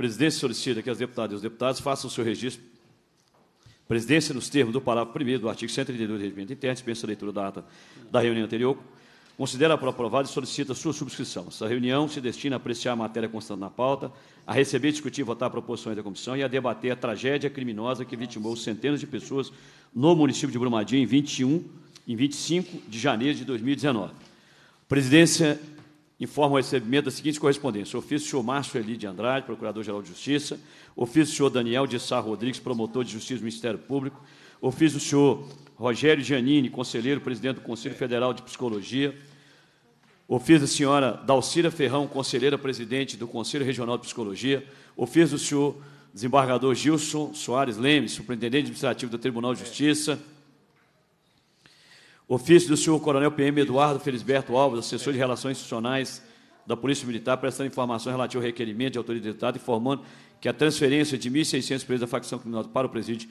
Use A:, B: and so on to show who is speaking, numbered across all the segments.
A: presidência solicita que as deputadas e os deputados façam o seu registro. Presidência, nos termos do parágrafo 1 do artigo 132 do Regimento Interno, dispensa a leitura da ata da reunião anterior, considera aprovada e solicita sua subscrição. Essa reunião se destina a apreciar a matéria constante na pauta, a receber, discutir e votar proposições da comissão e a debater a tragédia criminosa que vitimou centenas de pessoas no município de Brumadinho em 21, em 25 de janeiro de 2019. Presidência informa o recebimento da seguinte correspondência: ofício do senhor Márcio Eli de Andrade, Procurador-Geral de Justiça, ofício do senhor Daniel de Sá Rodrigues, promotor de Justiça do Ministério Público, ofício do senhor Rogério Giannini, conselheiro, presidente do Conselho Federal de Psicologia, ofício da senhora Dalcira Ferrão, conselheira, presidente do Conselho Regional de Psicologia, ofício do senhor desembargador Gilson Soares Leme, superintendente administrativo do Tribunal de Justiça, Ofício do senhor Coronel PM Eduardo Felisberto Alves, assessor de Relações Institucionais da Polícia Militar, prestando informações relativas ao requerimento de autoridade deputada, informando que a transferência de 1.600 presos da facção criminosa para o presídio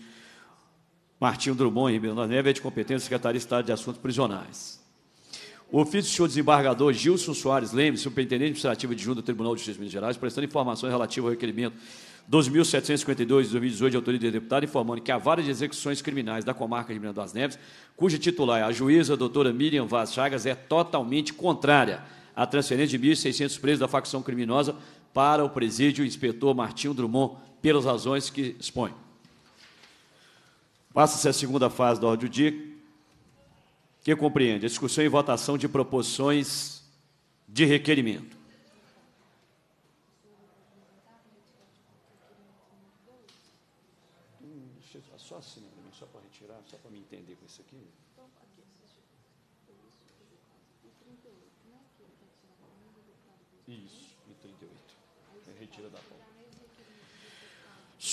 A: Martinho Drummond, e Ribeirão da Neve é de competência da Secretaria de Estado de Assuntos Prisionais. O ofício do senhor desembargador Gilson Soares Leme, superintendente administrativo de Junta do Tribunal de Justiça de Minas Gerais, prestando informações relativas ao requerimento 2.752 de 2018, de autoria de deputado, informando que a vara de execuções criminais da comarca de Minas das Neves, cuja titular é a juíza a doutora Miriam Vaz Chagas, é totalmente contrária à transferência de 1.600 presos da facção criminosa para o presídio inspetor Martinho Drummond, pelas razões que expõe. Passa-se a segunda fase da ordem do dia, que compreende a discussão e votação de proposições de requerimento.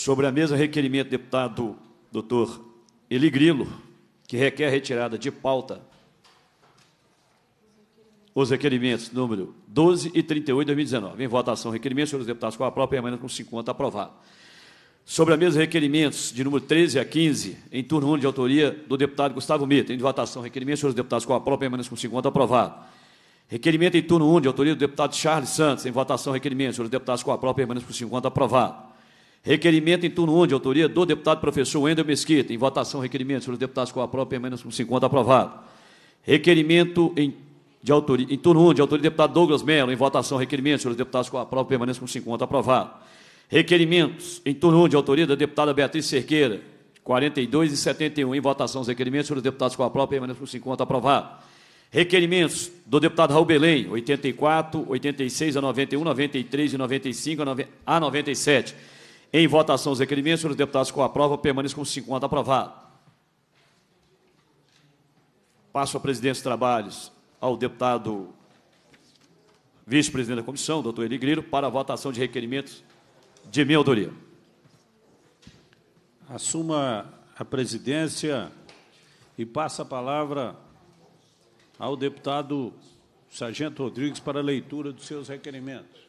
A: Sobre a mesa, requerimento deputado doutor Eli Grilo, que requer retirada de pauta os requerimentos número 12 e 38 de 2019. Em votação, requerimentos, senhores deputados, com a própria permanente com 50, aprovado. Sobre a mesa, requerimentos de número 13 a 15, em turno 1 de autoria do deputado Gustavo Mita. Em votação, requerimentos, senhores deputados, com a própria permanente com 50, aprovado. Requerimento em turno 1 de autoria do deputado Charles Santos. Em votação, requerimentos, senhores deputados, com a própria permanente com 50, aprovado. Requerimento em turno 1 de autoria do deputado professor Wendel Mesquita. Em votação, requerimento sobre os deputados com a própria permanência com 50 aprovado. Requerimento em, de autoria, em turno 1 de autoria do deputado Douglas Mello. Em votação, requerimento sobre os deputados com a própria permanência com 50 aprovado. Requerimentos em turno 1 de autoria da deputada Beatriz Cerqueira. 42 e 71. Em votação, os requerimentos sobre os deputados com a própria permanência com 50 aprovado. Requerimentos do deputado Raul Belém, 84, 86 a 91, 93 e 95 a 97. Em votação os requerimentos, os deputados com a prova permaneçam com 50 aprovados. Passo a presidência de trabalhos ao deputado vice-presidente da comissão, doutor Eli Grilo, para a votação de requerimentos de minha autoria. Assuma
B: a presidência e passa a palavra ao deputado Sargento Rodrigues para a leitura dos seus requerimentos.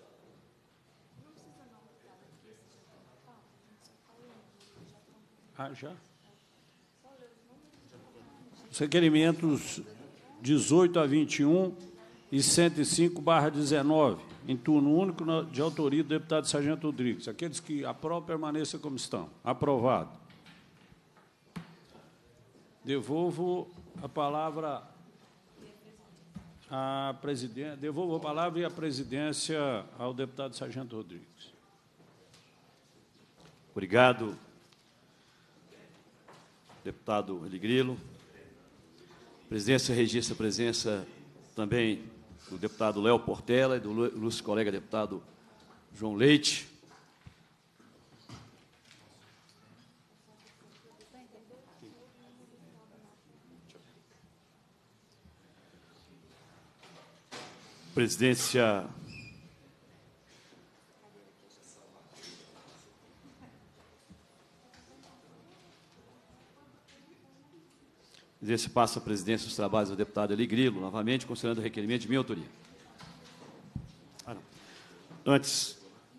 B: Ah, já? Os requerimentos 18 a 21 e 105 barra 19, em turno único de autoria do deputado Sargento Rodrigues. Aqueles que aprovam, permaneçam como estão. Aprovado. Devolvo a palavra à presidência. Devolvo a palavra e a presidência ao deputado Sargento Rodrigues.
A: Obrigado, deputado Eligrilo. A presidência registra a presença também do deputado Léo Portela e do ilustre colega deputado João Leite.
C: Presidência
A: Desse passo a presidência dos trabalhos do deputado Eli Grilo, novamente considerando o requerimento de minha autoria. Ah, Antes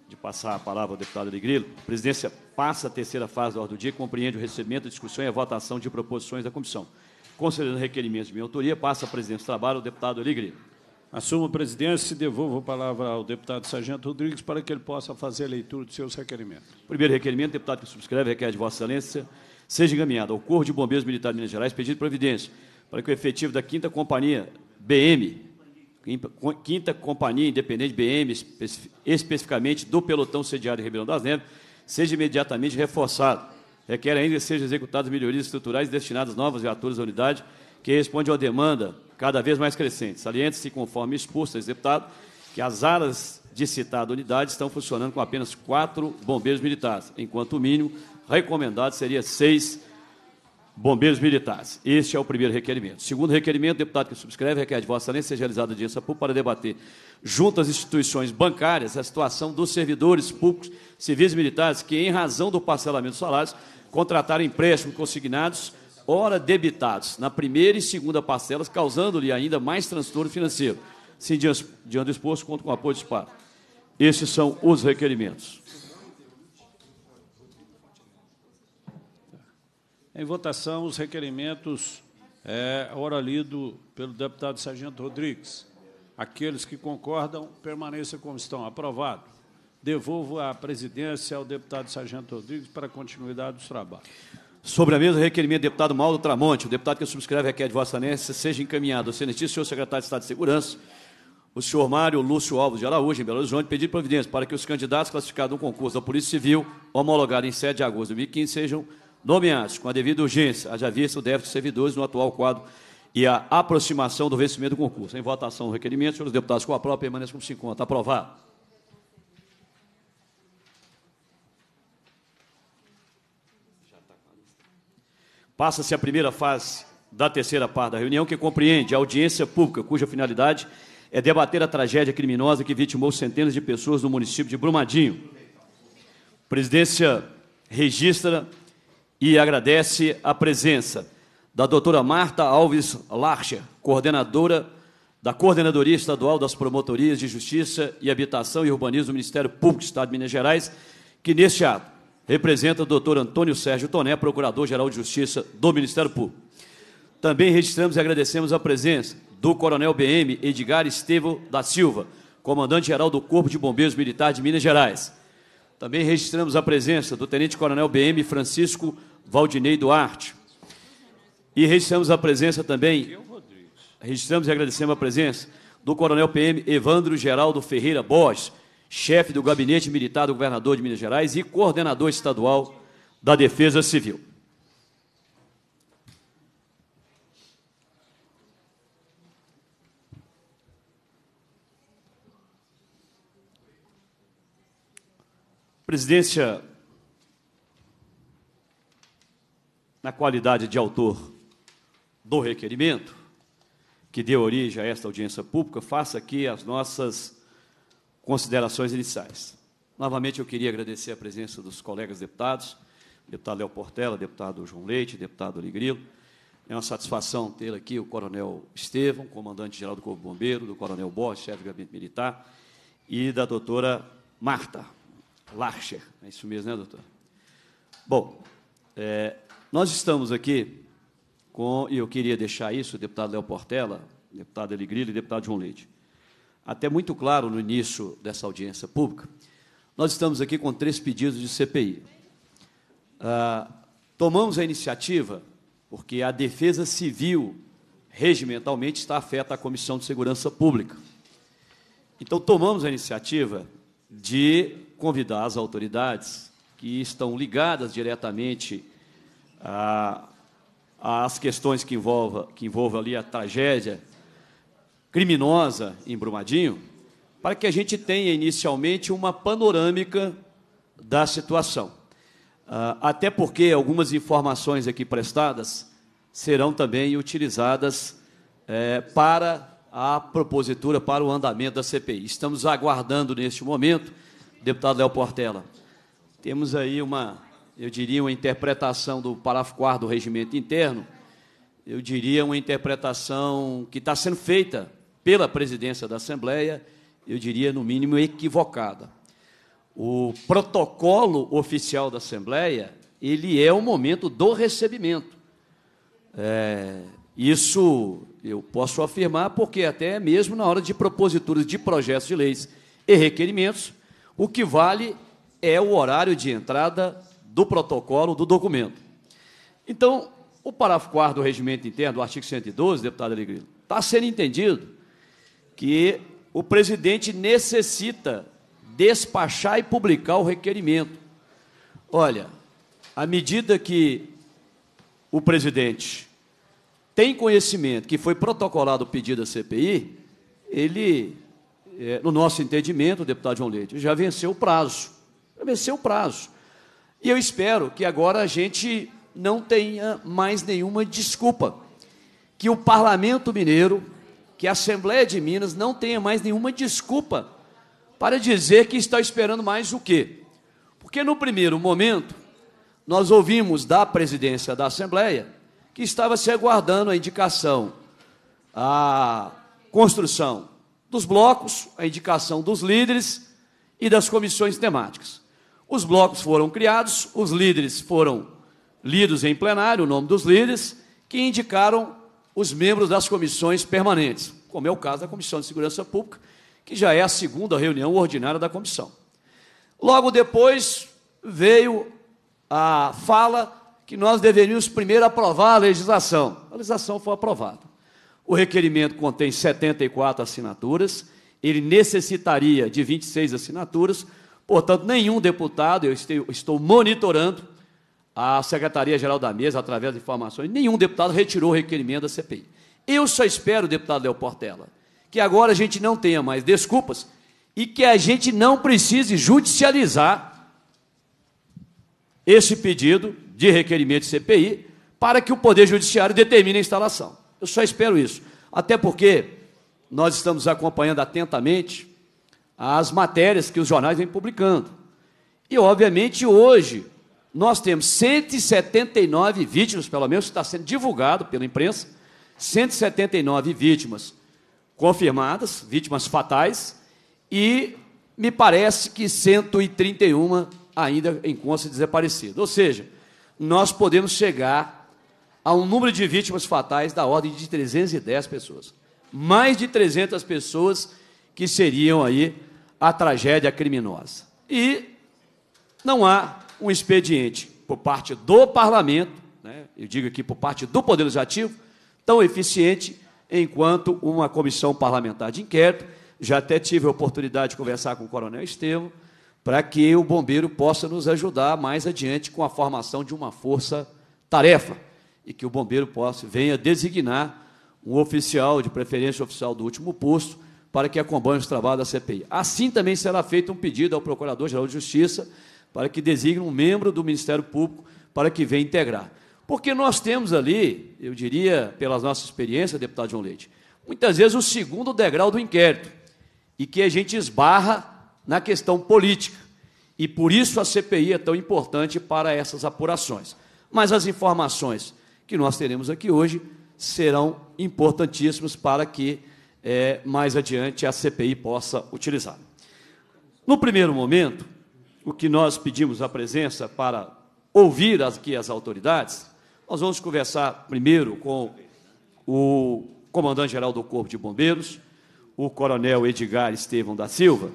A: de passar a palavra ao deputado Eli Grilo, a presidência passa a terceira fase da ordem do dia, que compreende o recebimento, discussão e a votação de proposições da comissão. Considerando o requerimento de minha autoria, passa a presidência dos trabalhos ao deputado Eli Grilo. Assumo a presidência e devolvo a palavra ao deputado Sargento Rodrigues para que ele possa fazer a leitura
B: dos seus requerimentos.
A: Primeiro requerimento, deputado que subscreve, requer de Vossa Excelência Seja encaminhada ao Corpo de Bombeiros Militar de Minas Gerais pedido providência para que o efetivo da 5 Companhia BM, 5 Companhia Independente BM, especificamente do pelotão sediado em Ribeirão das Neves, seja imediatamente reforçado. Requer ainda que sejam executadas melhorias estruturais destinadas novas viaturas da unidade, que responde a uma demanda cada vez mais crescente. Saliente-se, conforme exposto, senhor deputado, que as alas de citada unidade estão funcionando com apenas quatro bombeiros militares, enquanto o mínimo recomendado seria seis bombeiros militares. Este é o primeiro requerimento. Segundo requerimento, deputado que subscreve requer de Vossa Excelência seja realizada audiência pública para debater, junto às instituições bancárias, a situação dos servidores públicos, civis e militares, que, em razão do parcelamento dos salários, contrataram empréstimos consignados, ora debitados, na primeira e segunda parcelas, causando-lhe ainda mais transtorno financeiro. Sim, diante do exposto, conto com o apoio do SPAR. Esses são os requerimentos.
B: Em votação, os requerimentos, é, ora lido pelo deputado Sargento Rodrigues. Aqueles que concordam, permaneçam como estão. Aprovado. Devolvo a presidência ao deputado Sargento Rodrigues para continuidade dos trabalhos.
A: Sobre a mesa, requerimento do deputado Mauro Tramonte. O deputado que subscreve a é de Vossa Excelência seja encaminhado ao excelentíssimo senhor secretário de Estado de Segurança, o senhor Mário Lúcio Alves de Araújo, em Belo Horizonte, pedir providência para que os candidatos classificados no concurso da Polícia Civil, homologado em 7 de agosto de 2015, sejam nomeantes com a devida urgência, haja vista o déficit de servidores no atual quadro e a aproximação do vencimento do concurso. Em votação, o requerimento, senhores deputados, com a prova, permaneça como se encontra. Aprovado. Passa-se a primeira fase da terceira parte da reunião, que compreende a audiência pública, cuja finalidade é debater a tragédia criminosa que vitimou centenas de pessoas no município de Brumadinho. presidência registra e agradece a presença da doutora Marta Alves Larcher, coordenadora da Coordenadoria Estadual das Promotorias de Justiça e Habitação e Urbanismo do Ministério Público do Estado de Minas Gerais, que neste ato representa o doutor Antônio Sérgio Toné, Procurador-Geral de Justiça do Ministério Público. Também registramos e agradecemos a presença do Coronel BM Edgar Estevo da Silva, Comandante-Geral do Corpo de Bombeiros Militar de Minas Gerais, também registramos a presença do Tenente Coronel BM Francisco Valdinei Duarte. E registramos a presença também, registramos e agradecemos a presença do Coronel PM Evandro Geraldo Ferreira Bosch, chefe do Gabinete Militar do Governador de Minas Gerais e coordenador estadual da Defesa Civil. Presidência, na qualidade de autor do requerimento, que deu origem a esta audiência pública, faça aqui as nossas considerações iniciais. Novamente, eu queria agradecer a presença dos colegas deputados, deputado Léo Portela, deputado João Leite, deputado Oligrilo. É uma satisfação ter aqui o coronel Estevam, comandante-geral do Corpo Bombeiro, do coronel Borges, chefe de gabinete militar, e da doutora Marta, Larcher. É isso mesmo, né, doutor? Bom, é, nós estamos aqui com, e eu queria deixar isso, deputado Léo Portela, deputado Eli e deputado João Leite, até muito claro no início dessa audiência pública, nós estamos aqui com três pedidos de CPI. Ah, tomamos a iniciativa porque a defesa civil, regimentalmente, está afeta à Comissão de Segurança Pública. Então, tomamos a iniciativa de convidar as autoridades que estão ligadas diretamente às questões que envolvam que envolva ali a tragédia criminosa em Brumadinho, para que a gente tenha inicialmente uma panorâmica da situação. Ah, até porque algumas informações aqui prestadas serão também utilizadas é, para a propositura, para o andamento da CPI. Estamos aguardando neste momento Deputado Léo Portela, temos aí uma, eu diria, uma interpretação do parágrafo 4 do regimento interno, eu diria uma interpretação que está sendo feita pela presidência da Assembleia, eu diria, no mínimo, equivocada. O protocolo oficial da Assembleia, ele é o momento do recebimento. É, isso eu posso afirmar porque até mesmo na hora de proposituras de projetos de leis e requerimentos, o que vale é o horário de entrada do protocolo do documento. Então, o parágrafo 4 do regimento interno, do artigo 112, deputado Alegre, está sendo entendido que o presidente necessita despachar e publicar o requerimento. Olha, à medida que o presidente tem conhecimento que foi protocolado o pedido da CPI, ele é, no nosso entendimento, deputado João Leite, já venceu o prazo. Já venceu o prazo. E eu espero que agora a gente não tenha mais nenhuma desculpa. Que o Parlamento Mineiro, que a Assembleia de Minas não tenha mais nenhuma desculpa para dizer que está esperando mais o quê? Porque no primeiro momento, nós ouvimos da presidência da Assembleia que estava se aguardando a indicação, a construção dos blocos, a indicação dos líderes e das comissões temáticas. Os blocos foram criados, os líderes foram lidos em plenário, o nome dos líderes, que indicaram os membros das comissões permanentes, como é o caso da Comissão de Segurança Pública, que já é a segunda reunião ordinária da comissão. Logo depois veio a fala que nós deveríamos primeiro aprovar a legislação. A legislação foi aprovada. O requerimento contém 74 assinaturas, ele necessitaria de 26 assinaturas, portanto, nenhum deputado, eu estou monitorando a Secretaria-Geral da Mesa, através de informações, nenhum deputado retirou o requerimento da CPI. Eu só espero, deputado Léo Portela, que agora a gente não tenha mais desculpas e que a gente não precise judicializar esse pedido de requerimento de CPI para que o Poder Judiciário determine a instalação. Eu só espero isso. Até porque nós estamos acompanhando atentamente as matérias que os jornais vêm publicando. E, obviamente, hoje nós temos 179 vítimas, pelo menos está sendo divulgado pela imprensa, 179 vítimas confirmadas, vítimas fatais, e me parece que 131 ainda encontram-se desaparecidas. Ou seja, nós podemos chegar a um número de vítimas fatais da ordem de 310 pessoas. Mais de 300 pessoas que seriam aí a tragédia criminosa. E não há um expediente por parte do parlamento, né, eu digo aqui por parte do Poder Legislativo, tão eficiente enquanto uma comissão parlamentar de inquérito. Já até tive a oportunidade de conversar com o Coronel Estevam para que o bombeiro possa nos ajudar mais adiante com a formação de uma força-tarefa e que o bombeiro possa venha designar um oficial, de preferência oficial do último posto, para que acompanhe os trabalhos da CPI. Assim também será feito um pedido ao Procurador-Geral de Justiça para que designe um membro do Ministério Público para que venha integrar. Porque nós temos ali, eu diria, pelas nossas experiências, deputado João Leite, muitas vezes o segundo degrau do inquérito, e que a gente esbarra na questão política. E por isso a CPI é tão importante para essas apurações. Mas as informações que nós teremos aqui hoje serão importantíssimos para que é, mais adiante a CPI possa utilizar. No primeiro momento, o que nós pedimos a presença para ouvir aqui as autoridades, nós vamos conversar primeiro com o comandante-geral do Corpo de Bombeiros, o coronel Edgar Estevão da Silva,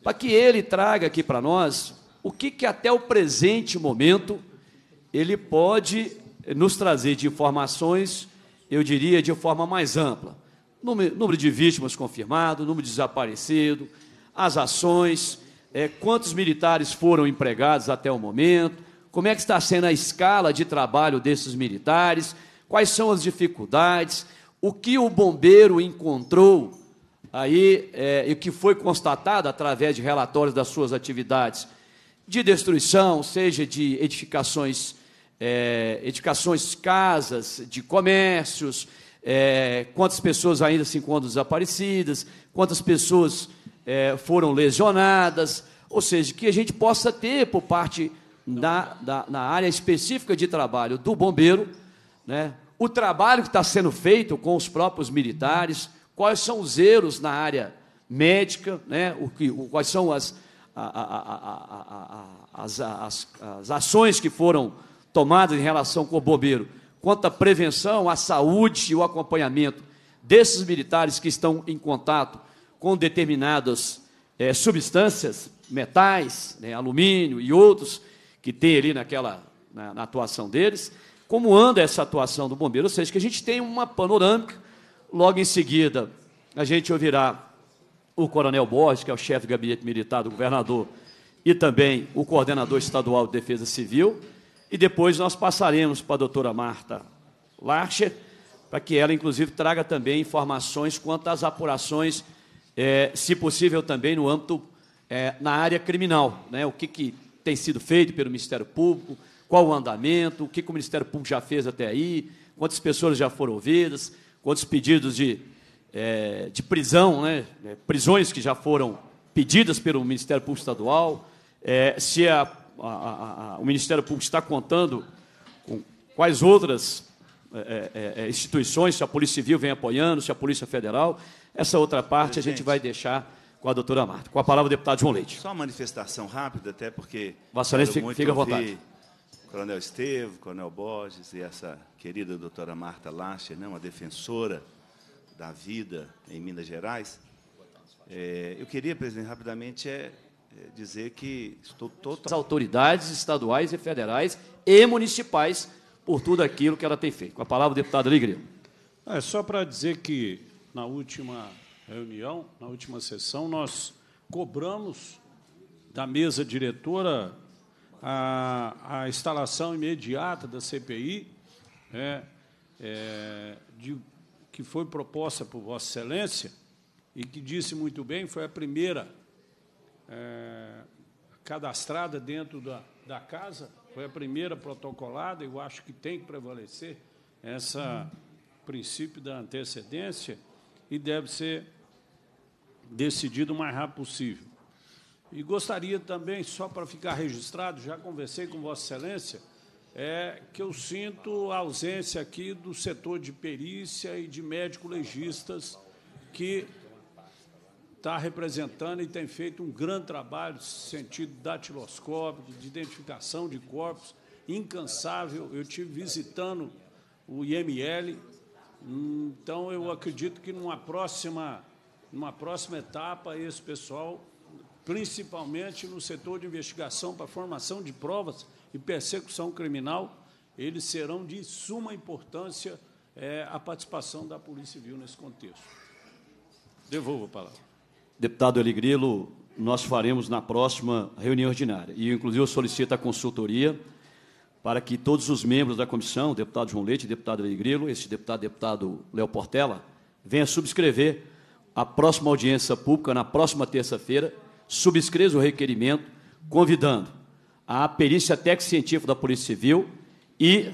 A: para que ele traga aqui para nós o que, que até o presente momento ele pode nos trazer de informações, eu diria, de forma mais ampla. Número de vítimas confirmado, número de desaparecido, as ações, é, quantos militares foram empregados até o momento, como é que está sendo a escala de trabalho desses militares, quais são as dificuldades, o que o bombeiro encontrou aí é, e que foi constatado através de relatórios das suas atividades de destruição, seja de edificações é, edificações de casas, de comércios, é, quantas pessoas ainda se encontram desaparecidas, quantas pessoas é, foram lesionadas, ou seja, que a gente possa ter por parte da, da, na área específica de trabalho do bombeiro, né, o trabalho que está sendo feito com os próprios militares, quais são os erros na área médica, né, o que, o, quais são as, a, a, a, as, as, as ações que foram tomadas em relação com o bombeiro, quanto à prevenção, à saúde e o acompanhamento desses militares que estão em contato com determinadas é, substâncias, metais, né, alumínio e outros que tem ali naquela na, na atuação deles, como anda essa atuação do bombeiro, ou seja, que a gente tem uma panorâmica. Logo em seguida, a gente ouvirá o Coronel Borges, que é o chefe do gabinete militar do governador, e também o coordenador estadual de Defesa Civil, e depois nós passaremos para a doutora Marta Larcher, para que ela, inclusive, traga também informações quanto às apurações, é, se possível também no âmbito, é, na área criminal. Né? O que, que tem sido feito pelo Ministério Público, qual o andamento, o que, que o Ministério Público já fez até aí, quantas pessoas já foram ouvidas, quantos pedidos de, é, de prisão, né? É, prisões que já foram pedidas pelo Ministério Público Estadual, é, se a a, a, o Ministério Público está contando com quais outras é é, é, é, instituições, se a Polícia Civil vem apoiando, se a Polícia Federal. Essa outra parte Presidente. a gente vai deixar com a doutora Marta. Com a palavra, o deputado João
C: Leite. Só uma manifestação rápida, até porque. Vassalhense, fica, fica à vontade. Coronel Estevo, Coronel Borges e essa querida doutora Marta Lacher, né, uma defensora da vida em Minas Gerais. É, eu queria, presidente, rapidamente é é, dizer que estou totalmente. As
A: autoridades estaduais e federais e municipais por tudo aquilo que ela tem feito. Com a palavra, o deputado Ligre.
B: Ah, é só para dizer que na última reunião, na última sessão, nós cobramos da mesa diretora a, a instalação imediata da CPI, né, é, de, que foi proposta por Vossa Excelência e que disse muito bem, foi a primeira é, cadastrada dentro da, da casa, foi a primeira protocolada, eu acho que tem que prevalecer esse princípio da antecedência e deve ser decidido o mais rápido possível. E gostaria também, só para ficar registrado, já conversei com Vossa Excelência, é que eu sinto a ausência aqui do setor de perícia e de médico-legistas que está representando e tem feito um grande trabalho no sentido datiloscópico, de identificação de corpos, incansável. Eu tive visitando o IML, então eu acredito que numa próxima, numa próxima etapa esse pessoal, principalmente no setor de investigação para formação de provas e persecução criminal, eles serão de suma importância é, a participação da Polícia Civil nesse contexto. Devolvo a palavra
A: deputado Eli nós faremos na próxima reunião ordinária. E, inclusive, eu solicito a consultoria para que todos os membros da comissão, deputado João Leite, deputado Eli este esse deputado, deputado Léo Portela, venha subscrever a próxima audiência pública, na próxima terça-feira, subscreva o requerimento, convidando a perícia técnico-científica da Polícia Civil e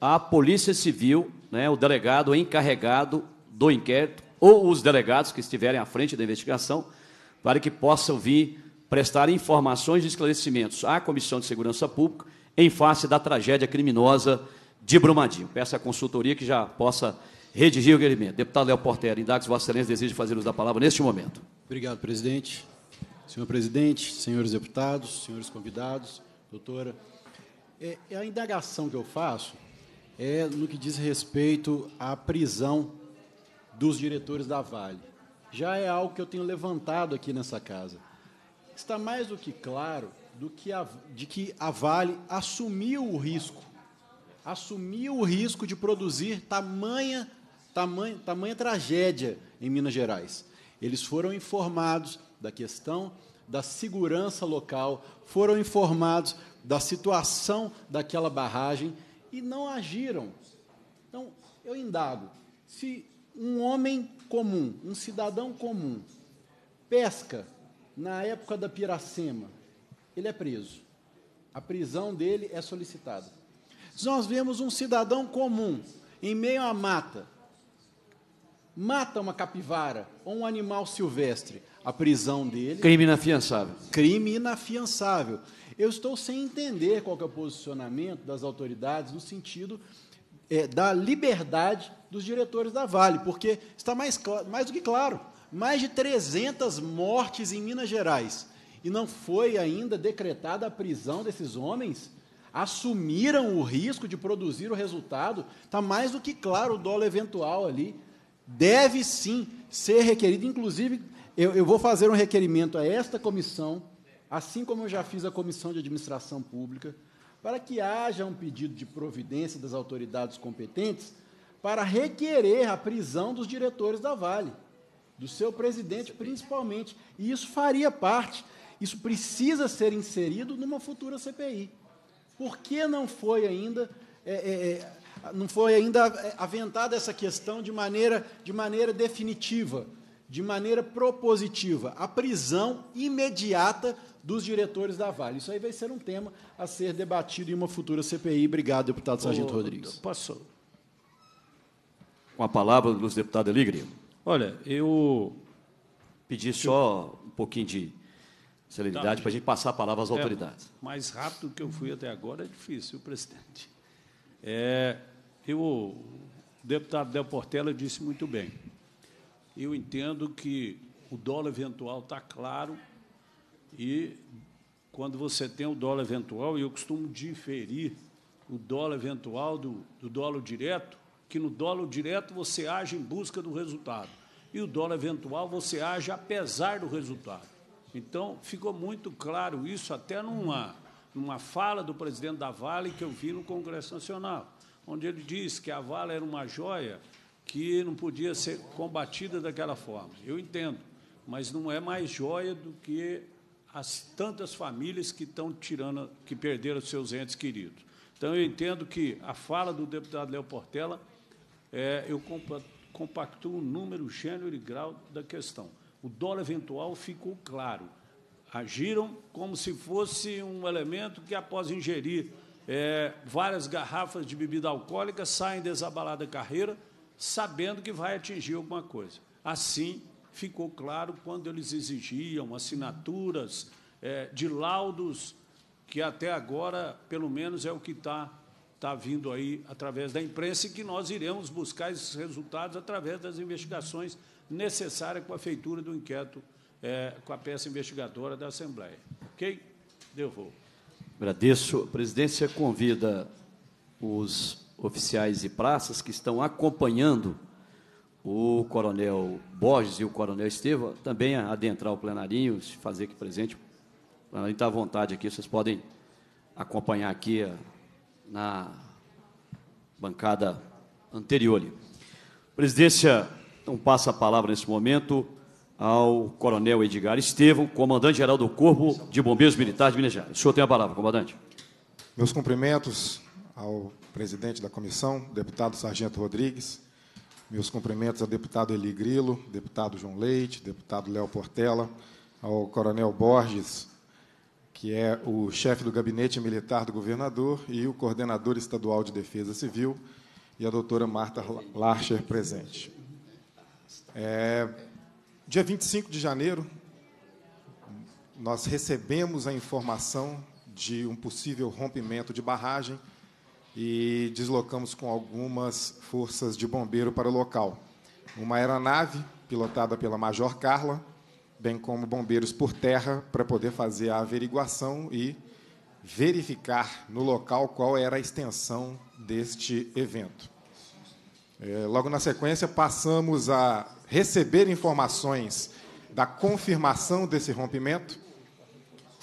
A: a Polícia Civil, né, o delegado encarregado do inquérito, ou os delegados que estiverem à frente da investigação, para que possam vir prestar informações e esclarecimentos à Comissão de Segurança Pública em face da tragédia criminosa de Brumadinho. Peço à consultoria que já possa redigir o requerimento. Deputado Léo Portela, se Vossa Excelência deseja fazer uso da palavra neste momento.
D: Obrigado, presidente. Senhor presidente, senhores deputados, senhores convidados, doutora. É, é a indagação que eu faço é no que diz respeito à prisão dos diretores da Vale. Já é algo que eu tenho levantado aqui nessa casa. Está mais do que claro do que a, de que a Vale assumiu o risco, assumiu o risco de produzir tamanha, tamanha, tamanha tragédia em Minas Gerais. Eles foram informados da questão da segurança local, foram informados da situação daquela barragem e não agiram. Então, eu indago, se um homem comum, um cidadão comum, pesca na época da piracema, ele é preso. A prisão dele é solicitada. Se nós vemos um cidadão comum em meio à mata, mata uma capivara ou um animal silvestre, a prisão dele. Crime inafiançável. Crime inafiançável. Eu estou sem entender qual é o posicionamento das autoridades no sentido é, da liberdade dos diretores da Vale, porque está mais, mais do que claro, mais de 300 mortes em Minas Gerais, e não foi ainda decretada a prisão desses homens, assumiram o risco de produzir o resultado, está mais do que claro o dólar eventual ali, deve sim ser requerido, inclusive eu, eu vou fazer um requerimento a esta comissão, assim como eu já fiz a comissão de administração pública, para que haja um pedido de providência das autoridades competentes para requerer a prisão dos diretores da Vale, do seu presidente principalmente. E isso faria parte, isso precisa ser inserido numa futura CPI. Por que não foi ainda é, é, é não foi ainda é, aventada essa questão de maneira, de maneira definitiva, de maneira propositiva, a prisão imediata dos diretores da Vale. Isso aí vai ser um tema a ser debatido em uma futura CPI. Obrigado, deputado Sargento Ô, Rodrigues. Posso
A: com a palavra do deputado Aligre.
D: Olha, eu
A: pedi só um pouquinho de celeridade tá, para a gente passar a palavra às é, autoridades.
B: Mais rápido que eu fui até agora é difícil, presidente.
A: É, eu, o
B: deputado Del Portela disse muito bem. Eu entendo que o dólar eventual está claro e quando você tem o dólar eventual, e eu costumo diferir o dólar eventual do, do dólar direto, que no dólar direto você age em busca do resultado e o dólar eventual você age apesar do resultado. Então, ficou muito claro isso até numa, numa fala do presidente da Vale que eu vi no Congresso Nacional, onde ele disse que a Vale era uma joia que não podia ser combatida daquela forma. Eu entendo, mas não é mais joia do que as tantas famílias que estão tirando, que perderam seus entes queridos. Então eu entendo que a fala do deputado Léo Portela é, eu compactuo o número, gênero e grau da questão. O dólar eventual ficou claro. Agiram como se fosse um elemento que, após ingerir é, várias garrafas de bebida alcoólica, saem desabalada a carreira, sabendo que vai atingir alguma coisa. Assim, ficou claro quando eles exigiam assinaturas é, de laudos, que até agora, pelo menos, é o que está está vindo aí através da imprensa e que nós iremos buscar esses resultados através das investigações necessárias com a feitura do inquérito, é, com a peça investigadora da Assembleia. Ok? Deu vou.
A: Agradeço. A presidência convida os oficiais e praças que estão acompanhando o coronel Borges e o coronel Estevam também a adentrar o plenarinho, se fazer aqui presente. O plenarinho está à vontade aqui, vocês podem acompanhar aqui a na bancada anterior. presidência então passa a palavra nesse momento ao Coronel Edgar Estevam, comandante-geral do Corpo de Bombeiros Militares de Minas Gerais. O senhor tem a palavra, comandante.
E: Meus cumprimentos ao presidente da comissão, deputado Sargento Rodrigues, meus cumprimentos ao deputado Eli Grilo, deputado João Leite, deputado Léo Portela, ao coronel Borges, que é o chefe do gabinete militar do governador e o coordenador estadual de defesa civil, e a doutora Marta Larcher presente. É, dia 25 de janeiro, nós recebemos a informação de um possível rompimento de barragem e deslocamos com algumas forças de bombeiro para o local. Uma aeronave, pilotada pela Major Carla, bem como bombeiros por terra, para poder fazer a averiguação e verificar no local qual era a extensão deste evento. É, logo na sequência, passamos a receber informações da confirmação desse rompimento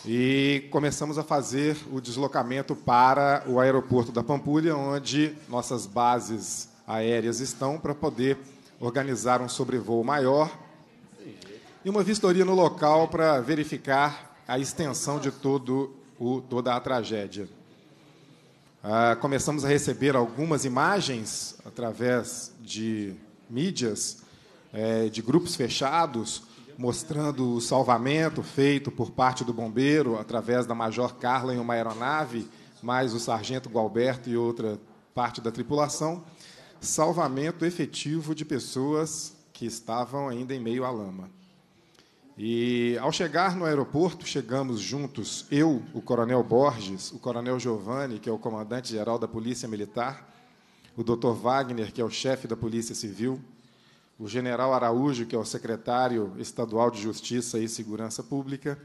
E: e começamos a fazer o deslocamento para o aeroporto da Pampulha, onde nossas bases aéreas estão, para poder organizar um sobrevoo maior e uma vistoria no local para verificar a extensão de todo o, toda a tragédia. Ah, começamos a receber algumas imagens através de mídias, eh, de grupos fechados, mostrando o salvamento feito por parte do bombeiro através da Major Carla em uma aeronave, mais o Sargento Gualberto e outra parte da tripulação. Salvamento efetivo de pessoas que estavam ainda em meio à lama. E ao chegar no aeroporto, chegamos juntos, eu, o Coronel Borges, o Coronel Giovanni, que é o comandante-geral da Polícia Militar, o Dr. Wagner, que é o chefe da Polícia Civil, o General Araújo, que é o secretário estadual de Justiça e Segurança Pública,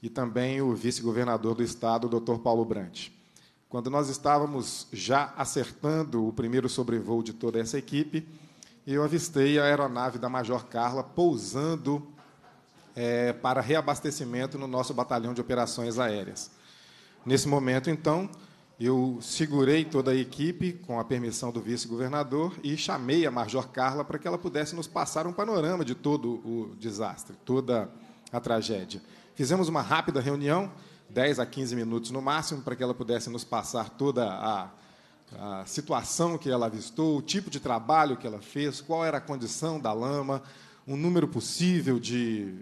E: e também o vice-governador do Estado, o Dr. Paulo Brandt. Quando nós estávamos já acertando o primeiro sobrevoo de toda essa equipe, eu avistei a aeronave da Major Carla pousando é, para reabastecimento no nosso batalhão de operações aéreas. Nesse momento, então, eu segurei toda a equipe com a permissão do vice-governador e chamei a Major Carla para que ela pudesse nos passar um panorama de todo o desastre, toda a tragédia. Fizemos uma rápida reunião, 10 a 15 minutos no máximo, para que ela pudesse nos passar toda a, a situação que ela avistou, o tipo de trabalho que ela fez, qual era a condição da lama, um número possível de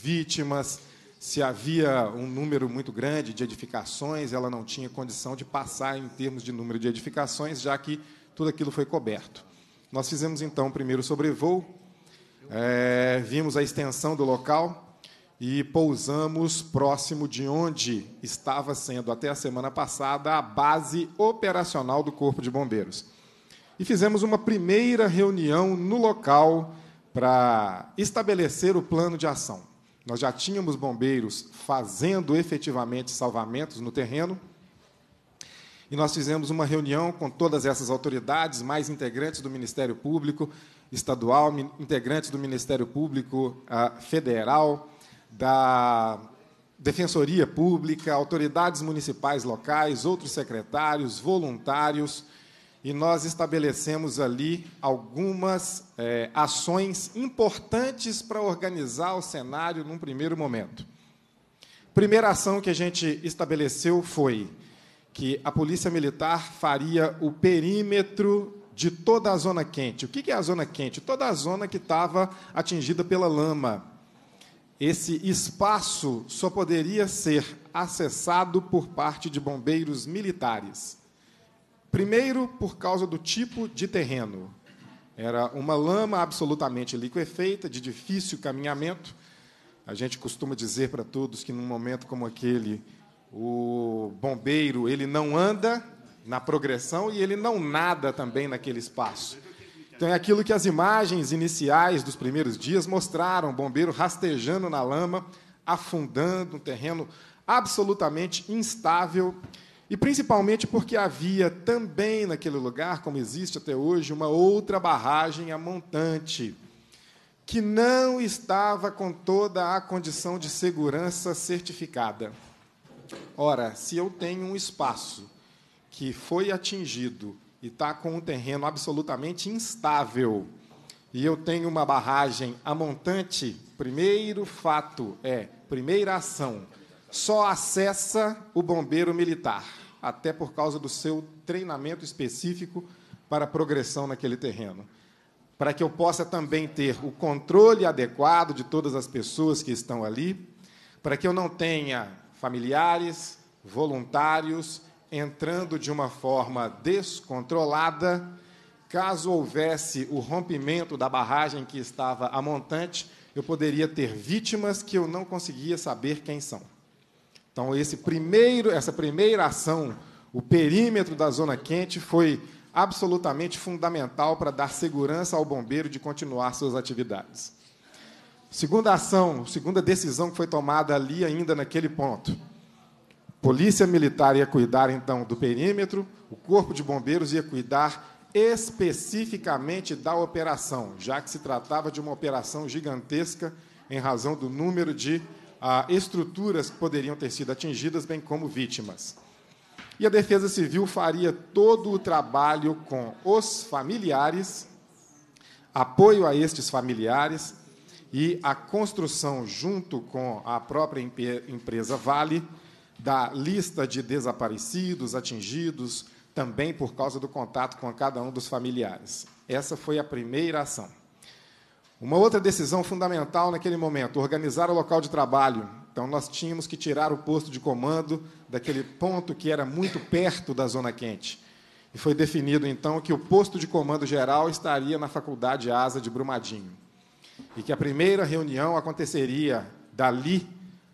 E: vítimas, se havia um número muito grande de edificações, ela não tinha condição de passar em termos de número de edificações, já que tudo aquilo foi coberto. Nós fizemos então o primeiro sobrevoo, é, vimos a extensão do local e pousamos próximo de onde estava sendo até a semana passada a base operacional do Corpo de Bombeiros. E fizemos uma primeira reunião no local para estabelecer o plano de ação. Nós já tínhamos bombeiros fazendo efetivamente salvamentos no terreno. E nós fizemos uma reunião com todas essas autoridades, mais integrantes do Ministério Público Estadual, integrantes do Ministério Público ah, Federal, da Defensoria Pública, autoridades municipais locais, outros secretários, voluntários e nós estabelecemos ali algumas é, ações importantes para organizar o cenário num primeiro momento. Primeira ação que a gente estabeleceu foi que a Polícia Militar faria o perímetro de toda a zona quente. O que é a zona quente? Toda a zona que estava atingida pela lama. Esse espaço só poderia ser acessado por parte de bombeiros militares. Primeiro, por causa do tipo de terreno. Era uma lama absolutamente liquefeita, de difícil caminhamento. A gente costuma dizer para todos que num momento como aquele, o bombeiro ele não anda na progressão e ele não nada também naquele espaço. Então é aquilo que as imagens iniciais dos primeiros dias mostraram, o bombeiro rastejando na lama, afundando um terreno absolutamente instável e principalmente porque havia também naquele lugar, como existe até hoje, uma outra barragem amontante, que não estava com toda a condição de segurança certificada. Ora, se eu tenho um espaço que foi atingido e está com um terreno absolutamente instável, e eu tenho uma barragem amontante, primeiro fato é, primeira ação, só acessa o bombeiro militar, até por causa do seu treinamento específico para progressão naquele terreno. Para que eu possa também ter o controle adequado de todas as pessoas que estão ali, para que eu não tenha familiares, voluntários entrando de uma forma descontrolada, caso houvesse o rompimento da barragem que estava a montante, eu poderia ter vítimas que eu não conseguia saber quem são. Então, esse primeiro, essa primeira ação, o perímetro da zona quente, foi absolutamente fundamental para dar segurança ao bombeiro de continuar suas atividades. Segunda ação, segunda decisão que foi tomada ali, ainda naquele ponto. Polícia Militar ia cuidar, então, do perímetro, o Corpo de Bombeiros ia cuidar especificamente da operação, já que se tratava de uma operação gigantesca em razão do número de a estruturas que poderiam ter sido atingidas, bem como vítimas. E a Defesa Civil faria todo o trabalho com os familiares, apoio a estes familiares e a construção, junto com a própria empresa Vale, da lista de desaparecidos, atingidos, também por causa do contato com cada um dos familiares. Essa foi a primeira ação. Uma outra decisão fundamental naquele momento, organizar o local de trabalho. Então, nós tínhamos que tirar o posto de comando daquele ponto que era muito perto da zona quente. E foi definido, então, que o posto de comando geral estaria na Faculdade Asa de Brumadinho. E que a primeira reunião aconteceria dali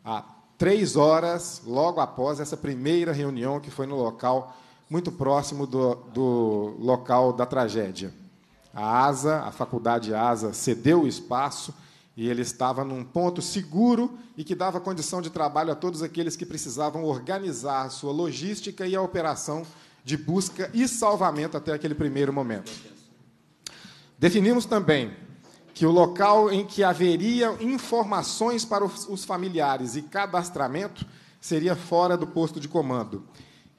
E: a três horas, logo após essa primeira reunião, que foi no local muito próximo do, do local da tragédia a ASA, a faculdade ASA, cedeu o espaço e ele estava num ponto seguro e que dava condição de trabalho a todos aqueles que precisavam organizar sua logística e a operação de busca e salvamento até aquele primeiro momento. Definimos também que o local em que haveria informações para os familiares e cadastramento seria fora do posto de comando.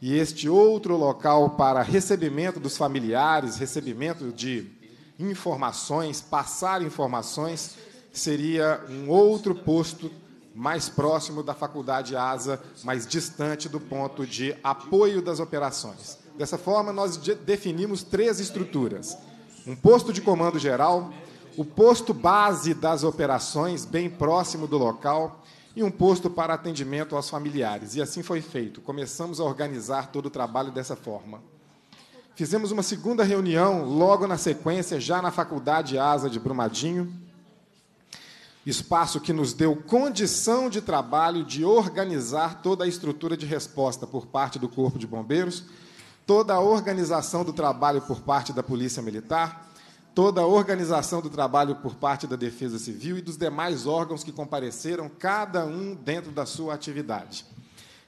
E: E este outro local para recebimento dos familiares, recebimento de informações, passar informações, seria um outro posto mais próximo da Faculdade ASA, mais distante do ponto de apoio das operações. Dessa forma, nós de definimos três estruturas: um posto de comando geral, o posto base das operações, bem próximo do local, e um posto para atendimento aos familiares. E assim foi feito. Começamos a organizar todo o trabalho dessa forma. Fizemos uma segunda reunião logo na sequência, já na Faculdade Asa de Brumadinho. Espaço que nos deu condição de trabalho de organizar toda a estrutura de resposta por parte do Corpo de Bombeiros, toda a organização do trabalho por parte da Polícia Militar, toda a organização do trabalho por parte da Defesa Civil e dos demais órgãos que compareceram, cada um dentro da sua atividade.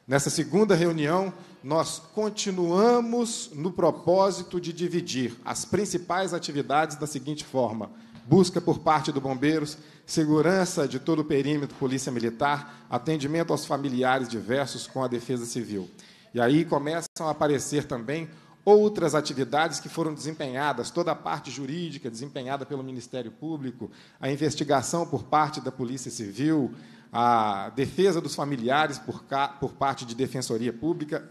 E: Nessa segunda reunião, nós continuamos no propósito de dividir as principais atividades da seguinte forma: busca por parte do bombeiros, segurança de todo o perímetro polícia militar, atendimento aos familiares diversos com a defesa civil. E aí começam a aparecer também outras atividades que foram desempenhadas, toda a parte jurídica desempenhada pelo Ministério Público, a investigação por parte da Polícia Civil, a defesa dos familiares por, por parte de Defensoria Pública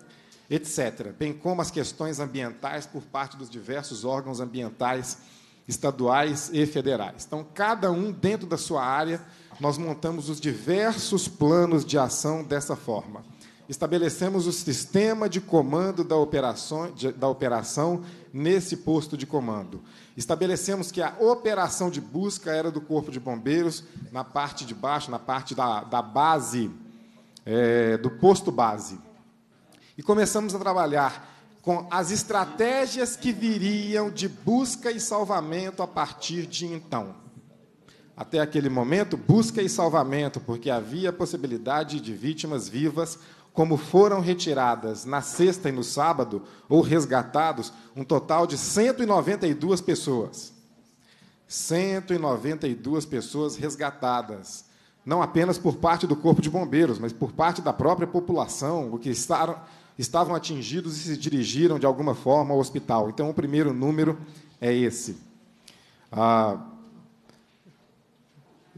E: etc., bem como as questões ambientais por parte dos diversos órgãos ambientais estaduais e federais. Então, cada um dentro da sua área, nós montamos os diversos planos de ação dessa forma. Estabelecemos o sistema de comando da operação, de, da operação nesse posto de comando. Estabelecemos que a operação de busca era do Corpo de Bombeiros, na parte de baixo, na parte da, da base, é, do posto base e começamos a trabalhar com as estratégias que viriam de busca e salvamento a partir de então. Até aquele momento, busca e salvamento, porque havia possibilidade de vítimas vivas, como foram retiradas na sexta e no sábado, ou resgatados, um total de 192 pessoas. 192 pessoas resgatadas não apenas por parte do Corpo de Bombeiros, mas por parte da própria população, o que estavam, estavam atingidos e se dirigiram de alguma forma ao hospital. Então, o primeiro número é esse. Ah,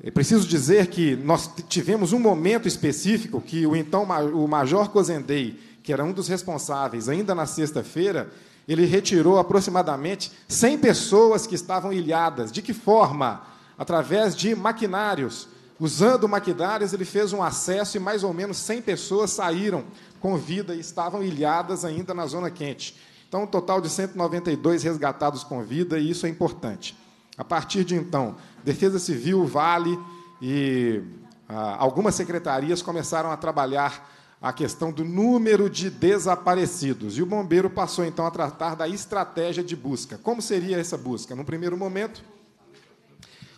E: é preciso dizer que nós tivemos um momento específico que o então o Major Cozendei, que era um dos responsáveis, ainda na sexta-feira, ele retirou aproximadamente 100 pessoas que estavam ilhadas. De que forma? Através de maquinários. Usando maquinários, ele fez um acesso e mais ou menos 100 pessoas saíram com vida e estavam ilhadas ainda na zona quente. Então, um total de 192 resgatados com vida, e isso é importante. A partir de então, Defesa Civil, Vale e ah, algumas secretarias começaram a trabalhar a questão do número de desaparecidos. E o bombeiro passou então a tratar da estratégia de busca. Como seria essa busca? No primeiro momento,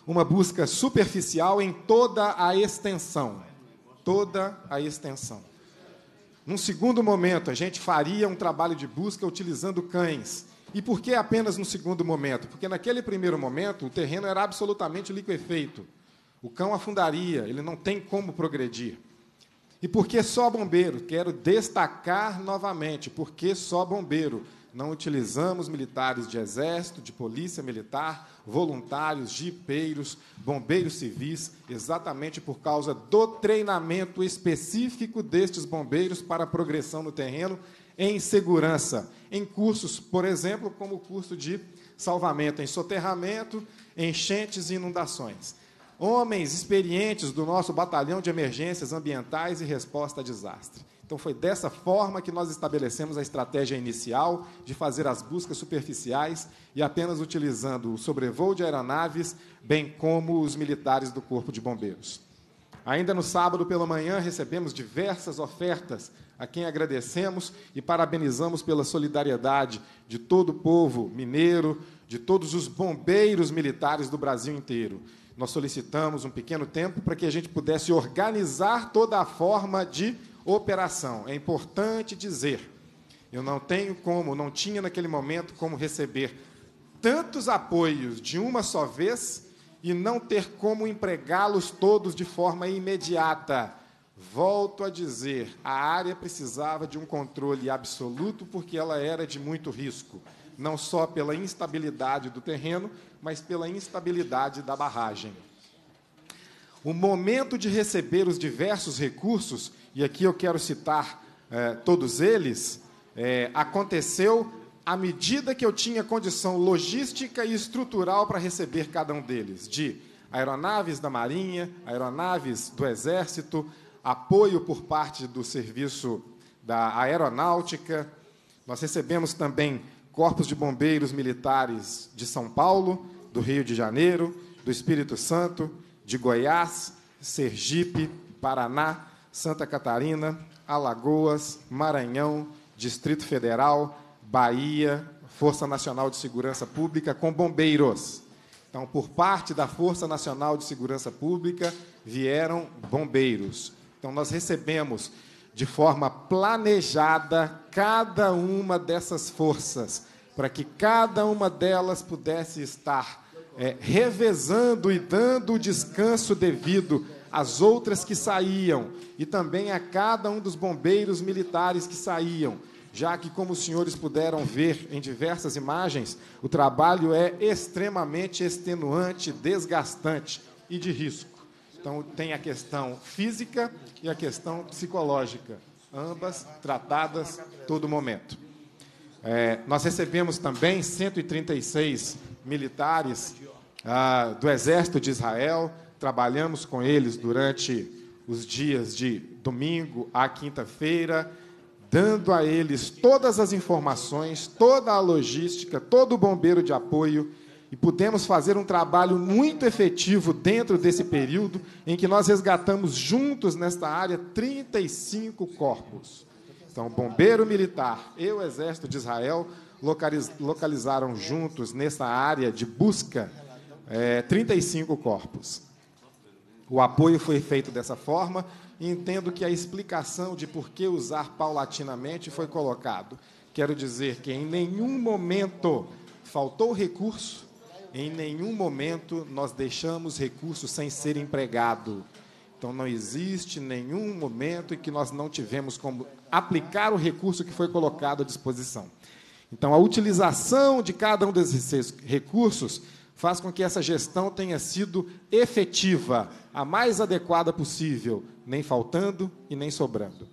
E: uma busca superficial em toda a extensão. Toda a extensão. Num segundo momento, a gente faria um trabalho de busca utilizando cães. E por que apenas no segundo momento? Porque naquele primeiro momento o terreno era absolutamente liquefeito. O cão afundaria, ele não tem como progredir. E por que só bombeiro? Quero destacar novamente, por que só bombeiro? não utilizamos militares de exército, de polícia militar, voluntários, jipeiros, bombeiros civis, exatamente por causa do treinamento específico destes bombeiros para a progressão no terreno em segurança, em cursos, por exemplo, como o curso de salvamento em soterramento, enchentes e inundações. Homens experientes do nosso batalhão de emergências ambientais e resposta a desastre. Então foi dessa forma que nós estabelecemos a estratégia inicial de fazer as buscas superficiais e apenas utilizando o sobrevoo de aeronaves, bem como os militares do Corpo de Bombeiros. Ainda no sábado pela manhã recebemos diversas ofertas a quem agradecemos e parabenizamos pela solidariedade de todo o povo mineiro, de todos os bombeiros militares do Brasil inteiro nós solicitamos um pequeno tempo para que a gente pudesse organizar toda a forma de operação. É importante dizer, eu não tenho como, não tinha naquele momento como receber tantos apoios de uma só vez e não ter como empregá-los todos de forma imediata. Volto a dizer, a área precisava de um controle absoluto porque ela era de muito risco, não só pela instabilidade do terreno, mas pela instabilidade da barragem. O momento de receber os diversos recursos e aqui eu quero citar eh, todos eles, eh, aconteceu à medida que eu tinha condição logística e estrutural para receber cada um deles, de aeronaves da Marinha, aeronaves do Exército, apoio por parte do serviço da aeronáutica. Nós recebemos também corpos de bombeiros militares de São Paulo, do Rio de Janeiro, do Espírito Santo, de Goiás, Sergipe, Paraná, Santa Catarina, Alagoas, Maranhão, Distrito Federal, Bahia, Força Nacional de Segurança Pública com bombeiros. Então, por parte da Força Nacional de Segurança Pública, vieram bombeiros. Então, nós recebemos de forma planejada cada uma dessas forças, para que cada uma delas pudesse estar é, revezando e dando o descanso devido as outras que saíam e também a cada um dos bombeiros militares que saíam, já que, como os senhores puderam ver em diversas imagens, o trabalho é extremamente extenuante, desgastante e de risco. Então, tem a questão física e a questão psicológica, ambas tratadas todo momento. É, nós recebemos também 136 militares ah, do Exército de Israel, trabalhamos com eles durante os dias de domingo à quinta-feira, dando a eles todas as informações, toda a logística, todo o bombeiro de apoio e pudemos fazer um trabalho muito efetivo dentro desse período em que nós resgatamos juntos nesta área 35 corpos. Então, bombeiro militar e o Exército de Israel localizaram juntos nessa área de busca é, eh, 35 corpos. O apoio foi feito dessa forma e entendo que a explicação de por que usar paulatinamente foi colocado. Quero dizer que em nenhum momento faltou recurso, em nenhum momento nós deixamos recurso sem ser empregado. Então não existe nenhum momento em que nós não tivemos como aplicar o recurso que foi colocado à disposição. Então a utilização de cada um desses recursos faz com que essa gestão tenha sido efetiva, a mais adequada possível, nem faltando e nem sobrando.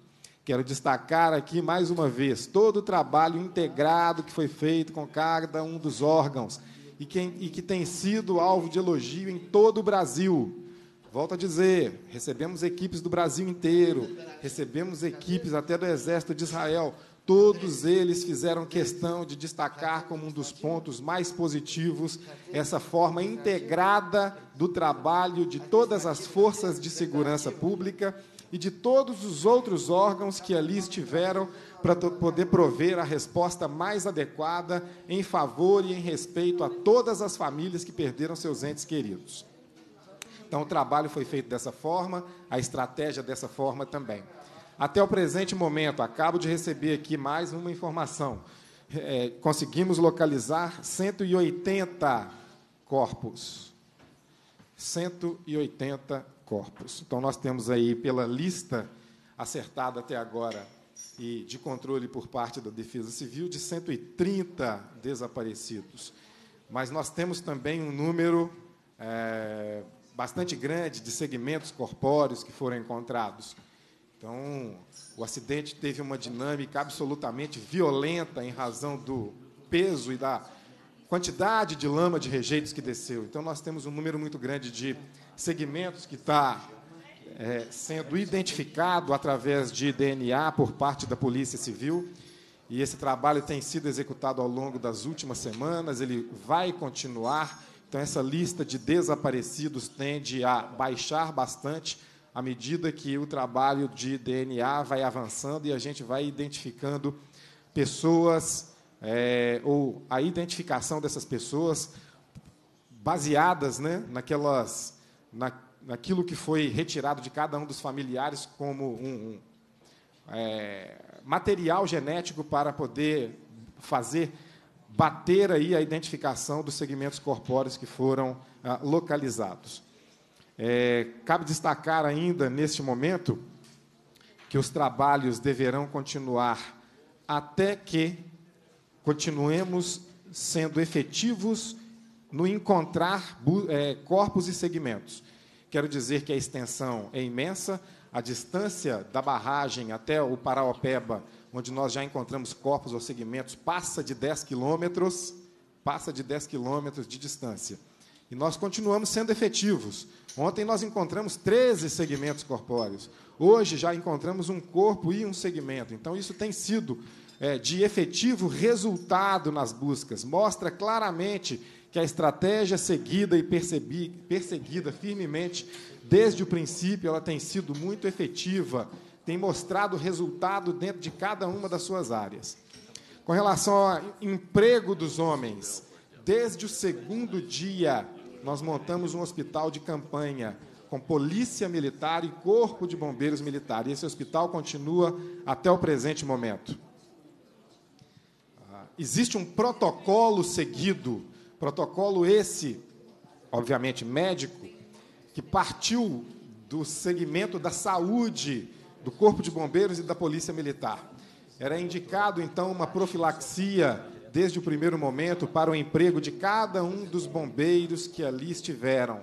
E: Quero destacar aqui mais uma vez todo o trabalho integrado que foi feito com cada um dos órgãos e que, e que tem sido alvo de elogio em todo o Brasil. Volto a dizer, recebemos equipes do Brasil inteiro, recebemos equipes até do Exército de Israel, Todos eles fizeram questão de destacar como um dos pontos mais positivos essa forma integrada do trabalho de todas as forças de segurança pública e de todos os outros órgãos que ali estiveram para poder prover a resposta mais adequada em favor e em respeito a todas as famílias que perderam seus entes queridos. Então, o trabalho foi feito dessa forma, a estratégia dessa forma também. Até o presente momento, acabo de receber aqui mais uma informação. É, conseguimos localizar 180 corpos. 180 corpos. Então, nós temos aí, pela lista acertada até agora e de controle por parte da Defesa Civil, de 130 desaparecidos. Mas nós temos também um número é, bastante grande de segmentos corpóreos que foram encontrados. Então, o acidente teve uma dinâmica absolutamente violenta em razão do peso e da quantidade de lama de rejeitos que desceu. Então, nós temos um número muito grande de segmentos que está é, sendo identificado através de DNA por parte da Polícia Civil. E esse trabalho tem sido executado ao longo das últimas semanas, ele vai continuar. Então, essa lista de desaparecidos tende a baixar bastante à medida que o trabalho de DNA vai avançando e a gente vai identificando pessoas é, ou a identificação dessas pessoas baseadas né, naquelas, na, naquilo que foi retirado de cada um dos familiares como um, um é, material genético para poder fazer bater aí a identificação dos segmentos corpóreos que foram ah, localizados. É, cabe destacar ainda, neste momento, que os trabalhos deverão continuar até que continuemos sendo efetivos no encontrar é, corpos e segmentos. Quero dizer que a extensão é imensa, a distância da barragem até o Paraopeba, onde nós já encontramos corpos ou segmentos, passa de 10 quilômetros, passa de 10 quilômetros de distância. E nós continuamos sendo efetivos. Ontem nós encontramos 13 segmentos corpóreos. Hoje já encontramos um corpo e um segmento. Então, isso tem sido é, de efetivo resultado nas buscas. Mostra claramente que a estratégia é seguida e percebi, perseguida firmemente desde o princípio, ela tem sido muito efetiva, tem mostrado resultado dentro de cada uma das suas áreas. Com relação ao emprego dos homens, desde o segundo dia nós montamos um hospital de campanha com polícia militar e corpo de bombeiros militar. E esse hospital continua até o presente momento. Ah, existe um protocolo seguido, protocolo esse, obviamente médico, que partiu do segmento da saúde do Corpo de Bombeiros e da Polícia Militar. Era indicado, então, uma profilaxia desde o primeiro momento para o emprego de cada um dos bombeiros que ali estiveram,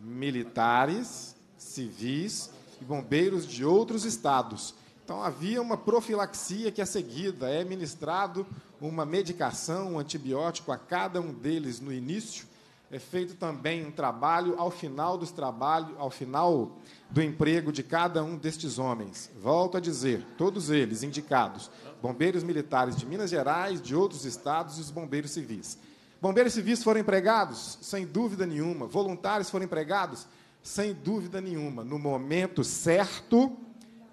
E: militares, civis e bombeiros de outros estados. Então havia uma profilaxia que é seguida, é ministrado uma medicação, um antibiótico a cada um deles no início, é feito também um trabalho ao final dos trabalhos, ao final do emprego de cada um destes homens. Volto a dizer, todos eles indicados bombeiros militares de Minas Gerais, de outros estados e os bombeiros civis. Bombeiros civis foram empregados? Sem dúvida nenhuma. Voluntários foram empregados? Sem dúvida nenhuma. No momento certo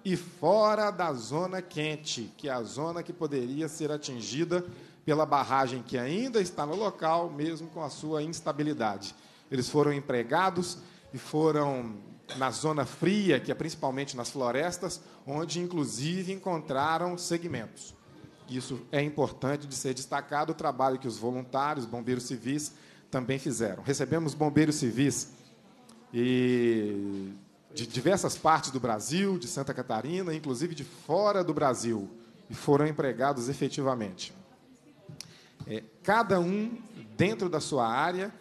E: e fora da zona quente, que é a zona que poderia ser atingida pela barragem que ainda está no local, mesmo com a sua instabilidade. Eles foram empregados e foram na zona fria, que é principalmente nas florestas, onde inclusive encontraram segmentos. Isso é importante de ser destacado o trabalho que os voluntários, bombeiros civis, também fizeram. Recebemos bombeiros civis e de diversas partes do Brasil, de Santa Catarina, inclusive de fora do Brasil, e foram empregados efetivamente. É, cada um dentro da sua área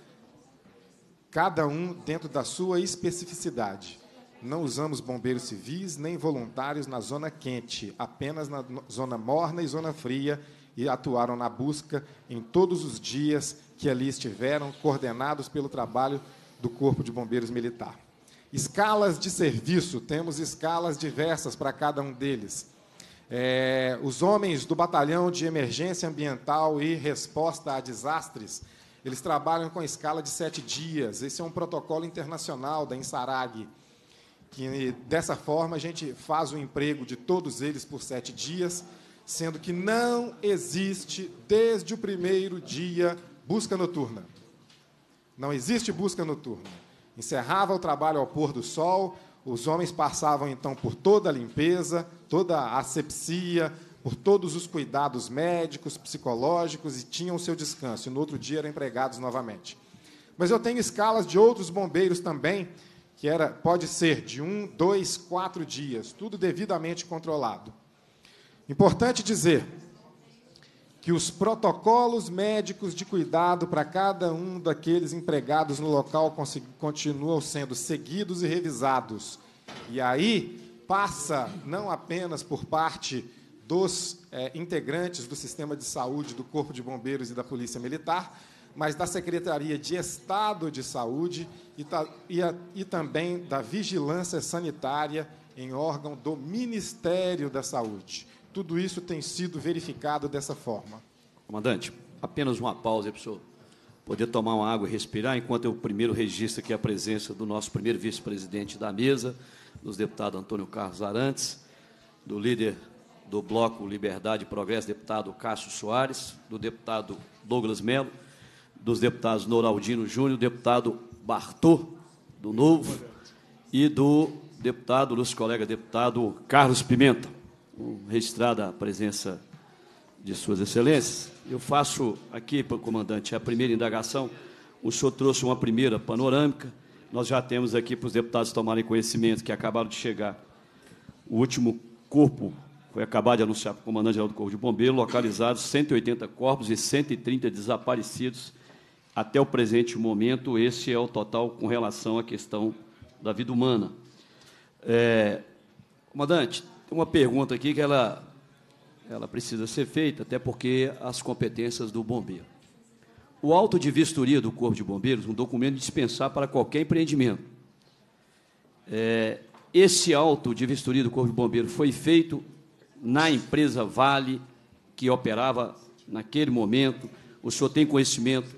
E: cada um dentro da sua especificidade. Não usamos bombeiros civis nem voluntários na zona quente, apenas na zona morna e zona fria, e atuaram na busca em todos os dias que ali estiveram, coordenados pelo trabalho do Corpo de Bombeiros Militar. Escalas de serviço, temos escalas diversas para cada um deles. É, os homens do Batalhão de Emergência Ambiental e Resposta a Desastres eles trabalham com a escala de sete dias. Esse é um protocolo internacional da Insarag. Que, dessa forma, a gente faz o emprego de todos eles por sete dias, sendo que não existe, desde o primeiro dia, busca noturna. Não existe busca noturna. Encerrava o trabalho ao pôr do sol, os homens passavam então por toda a limpeza, toda a asepsia, por todos os cuidados médicos, psicológicos e tinham seu descanso. E no outro dia eram empregados novamente. Mas eu tenho escalas de outros bombeiros também, que era pode ser de um, dois, quatro dias, tudo devidamente controlado. Importante dizer que os protocolos médicos de cuidado para cada um daqueles empregados no local continuam sendo seguidos e revisados. E aí passa não apenas por parte dos é, integrantes do sistema de saúde do Corpo de Bombeiros e da Polícia Militar, mas da Secretaria de Estado de Saúde e, ta, e, a, e também da Vigilância Sanitária em órgão do Ministério da Saúde. Tudo isso tem sido verificado dessa forma.
A: Comandante, apenas uma pausa para o senhor poder tomar uma água e respirar, enquanto eu primeiro registro aqui a presença do nosso primeiro vice-presidente da mesa, dos deputados Antônio Carlos Arantes, do líder do Bloco Liberdade e Progresso, deputado Cássio Soares, do deputado Douglas Melo, dos deputados Noraldino Júnior, deputado Bartô, do Novo, e do deputado, nosso colega deputado Carlos Pimenta, registrada a presença de Suas Excelências. Eu faço aqui, para o comandante, a primeira indagação. O senhor trouxe uma primeira panorâmica. Nós já temos aqui para os deputados tomarem conhecimento que acabaram de chegar o último corpo foi acabado de anunciar para o comandante-geral do Corpo de Bombeiros, localizados 180 corpos e 130 desaparecidos até o presente momento. Esse é o total com relação à questão da vida humana. É, comandante, tem uma pergunta aqui que ela, ela precisa ser feita, até porque as competências do bombeiro. O auto de vistoria do Corpo de Bombeiros, um documento dispensar para qualquer empreendimento. É, esse auto de vistoria do Corpo de Bombeiros foi feito na empresa Vale, que operava naquele momento. O senhor tem conhecimento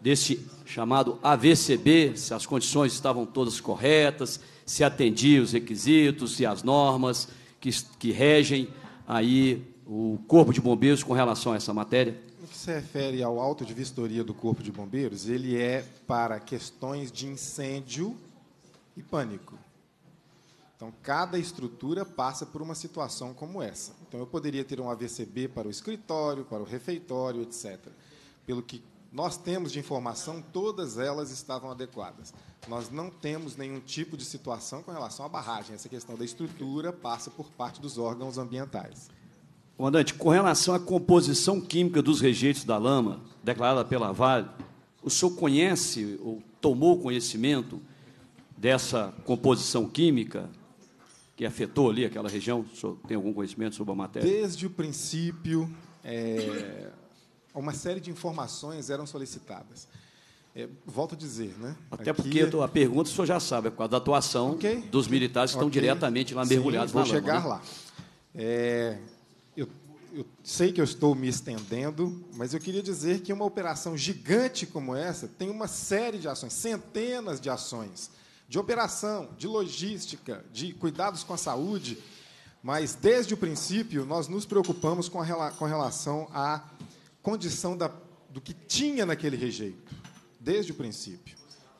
A: desse chamado AVCB, se as condições estavam todas corretas, se atendia os requisitos e as normas que, que regem aí o Corpo de Bombeiros com relação a essa matéria?
E: No que se refere ao auto de vistoria do Corpo de Bombeiros, ele é para questões de incêndio e pânico. Então, cada estrutura passa por uma situação como essa. Então, eu poderia ter um AVCB para o escritório, para o refeitório, etc. Pelo que nós temos de informação, todas elas estavam adequadas. Nós não temos nenhum tipo de situação com relação à barragem. Essa questão da estrutura passa por parte dos órgãos ambientais.
A: Comandante, com relação à composição química dos rejeitos da lama, declarada pela Vale, o senhor conhece ou tomou conhecimento dessa composição química? que afetou ali aquela região? O senhor tem algum conhecimento sobre a matéria?
E: Desde o princípio, é, uma série de informações eram solicitadas. É, volto a dizer, né? Até Aqui... porque
A: a pergunta o senhor já sabe, é por causa da atuação okay. dos militares que okay. estão diretamente lá mergulhados Sim, vou na lama, chegar né?
E: lá. É, eu, eu sei que eu estou me estendendo, mas eu queria dizer que uma operação gigante como essa tem uma série de ações, centenas de ações de operação, de logística, de cuidados com a saúde, mas desde o princípio nós nos preocupamos com, a, com relação à condição da, do que tinha naquele rejeito, desde o princípio.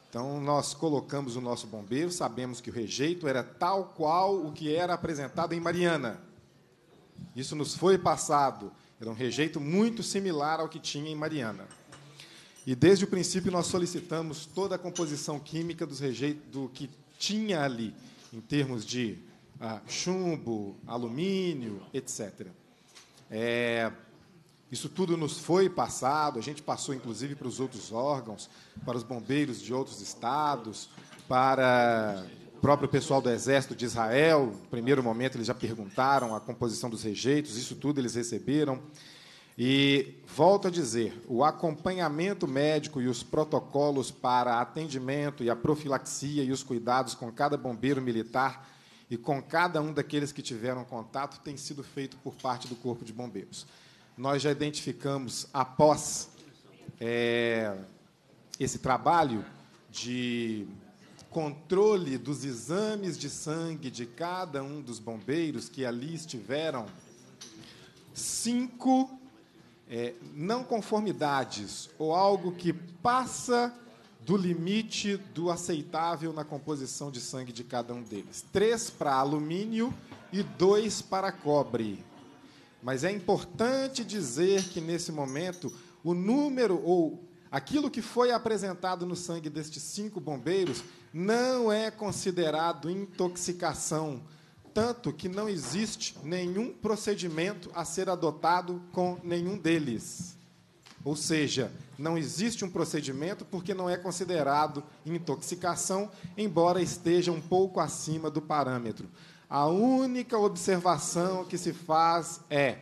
E: Então, nós colocamos o nosso bombeiro, sabemos que o rejeito era tal qual o que era apresentado em Mariana. Isso nos foi passado. Era um rejeito muito similar ao que tinha em Mariana. E desde o princípio nós solicitamos toda a composição química dos rejeitos do que tinha ali, em termos de ah, chumbo, alumínio, etc. É, isso tudo nos foi passado, a gente passou inclusive para os outros órgãos, para os bombeiros de outros estados, para o próprio pessoal do Exército de Israel. No primeiro momento eles já perguntaram a composição dos rejeitos, isso tudo eles receberam. E volto a dizer, o acompanhamento médico e os protocolos para atendimento e a profilaxia e os cuidados com cada bombeiro militar e com cada um daqueles que tiveram contato tem sido feito por parte do Corpo de Bombeiros. Nós já identificamos, após é, esse trabalho de controle dos exames de sangue de cada um dos bombeiros que ali estiveram, cinco é, não conformidades ou algo que passa do limite do aceitável na composição de sangue de cada um deles. Três para alumínio e dois para cobre. Mas é importante dizer que, nesse momento, o número ou aquilo que foi apresentado no sangue destes cinco bombeiros não é considerado intoxicação tanto que não existe nenhum procedimento a ser adotado com nenhum deles. Ou seja, não existe um procedimento porque não é considerado intoxicação, embora esteja um pouco acima do parâmetro. A única observação que se faz é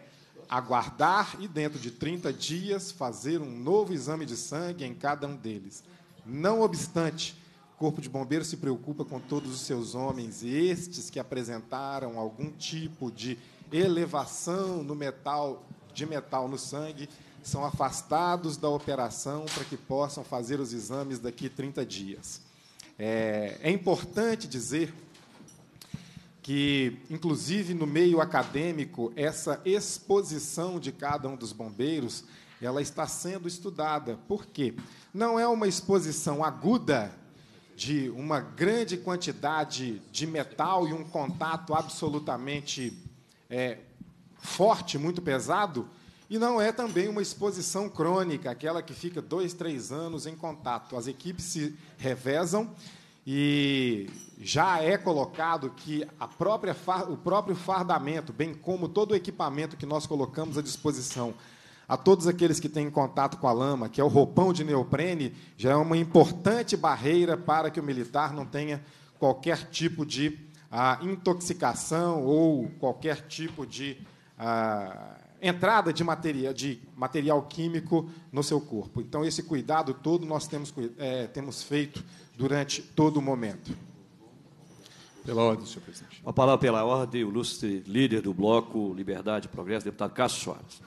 E: aguardar e, dentro de 30 dias, fazer um novo exame de sangue em cada um deles. Não obstante, o Corpo de Bombeiros se preocupa com todos os seus homens, estes que apresentaram algum tipo de elevação no metal, de metal no sangue, são afastados da operação para que possam fazer os exames daqui 30 dias. É, é importante dizer que, inclusive no meio acadêmico, essa exposição de cada um dos bombeiros ela está sendo estudada. Por quê? Não é uma exposição aguda de uma grande quantidade de metal e um contato absolutamente é, forte, muito pesado, e não é também uma exposição crônica, aquela que fica dois, três anos em contato. As equipes se revezam e já é colocado que a própria, o próprio fardamento, bem como todo o equipamento que nós colocamos à disposição a todos aqueles que têm contato com a lama, que é o roupão de neoprene, já é uma importante barreira para que o militar não tenha qualquer tipo de ah, intoxicação ou qualquer tipo de ah, entrada de material, de material químico no seu corpo. Então, esse cuidado todo nós temos, é, temos feito durante todo o momento.
F: Pela ordem, senhor presidente. Uma
E: palavra
A: pela ordem, o ilustre líder do Bloco Liberdade e Progresso, deputado Cássio Soares.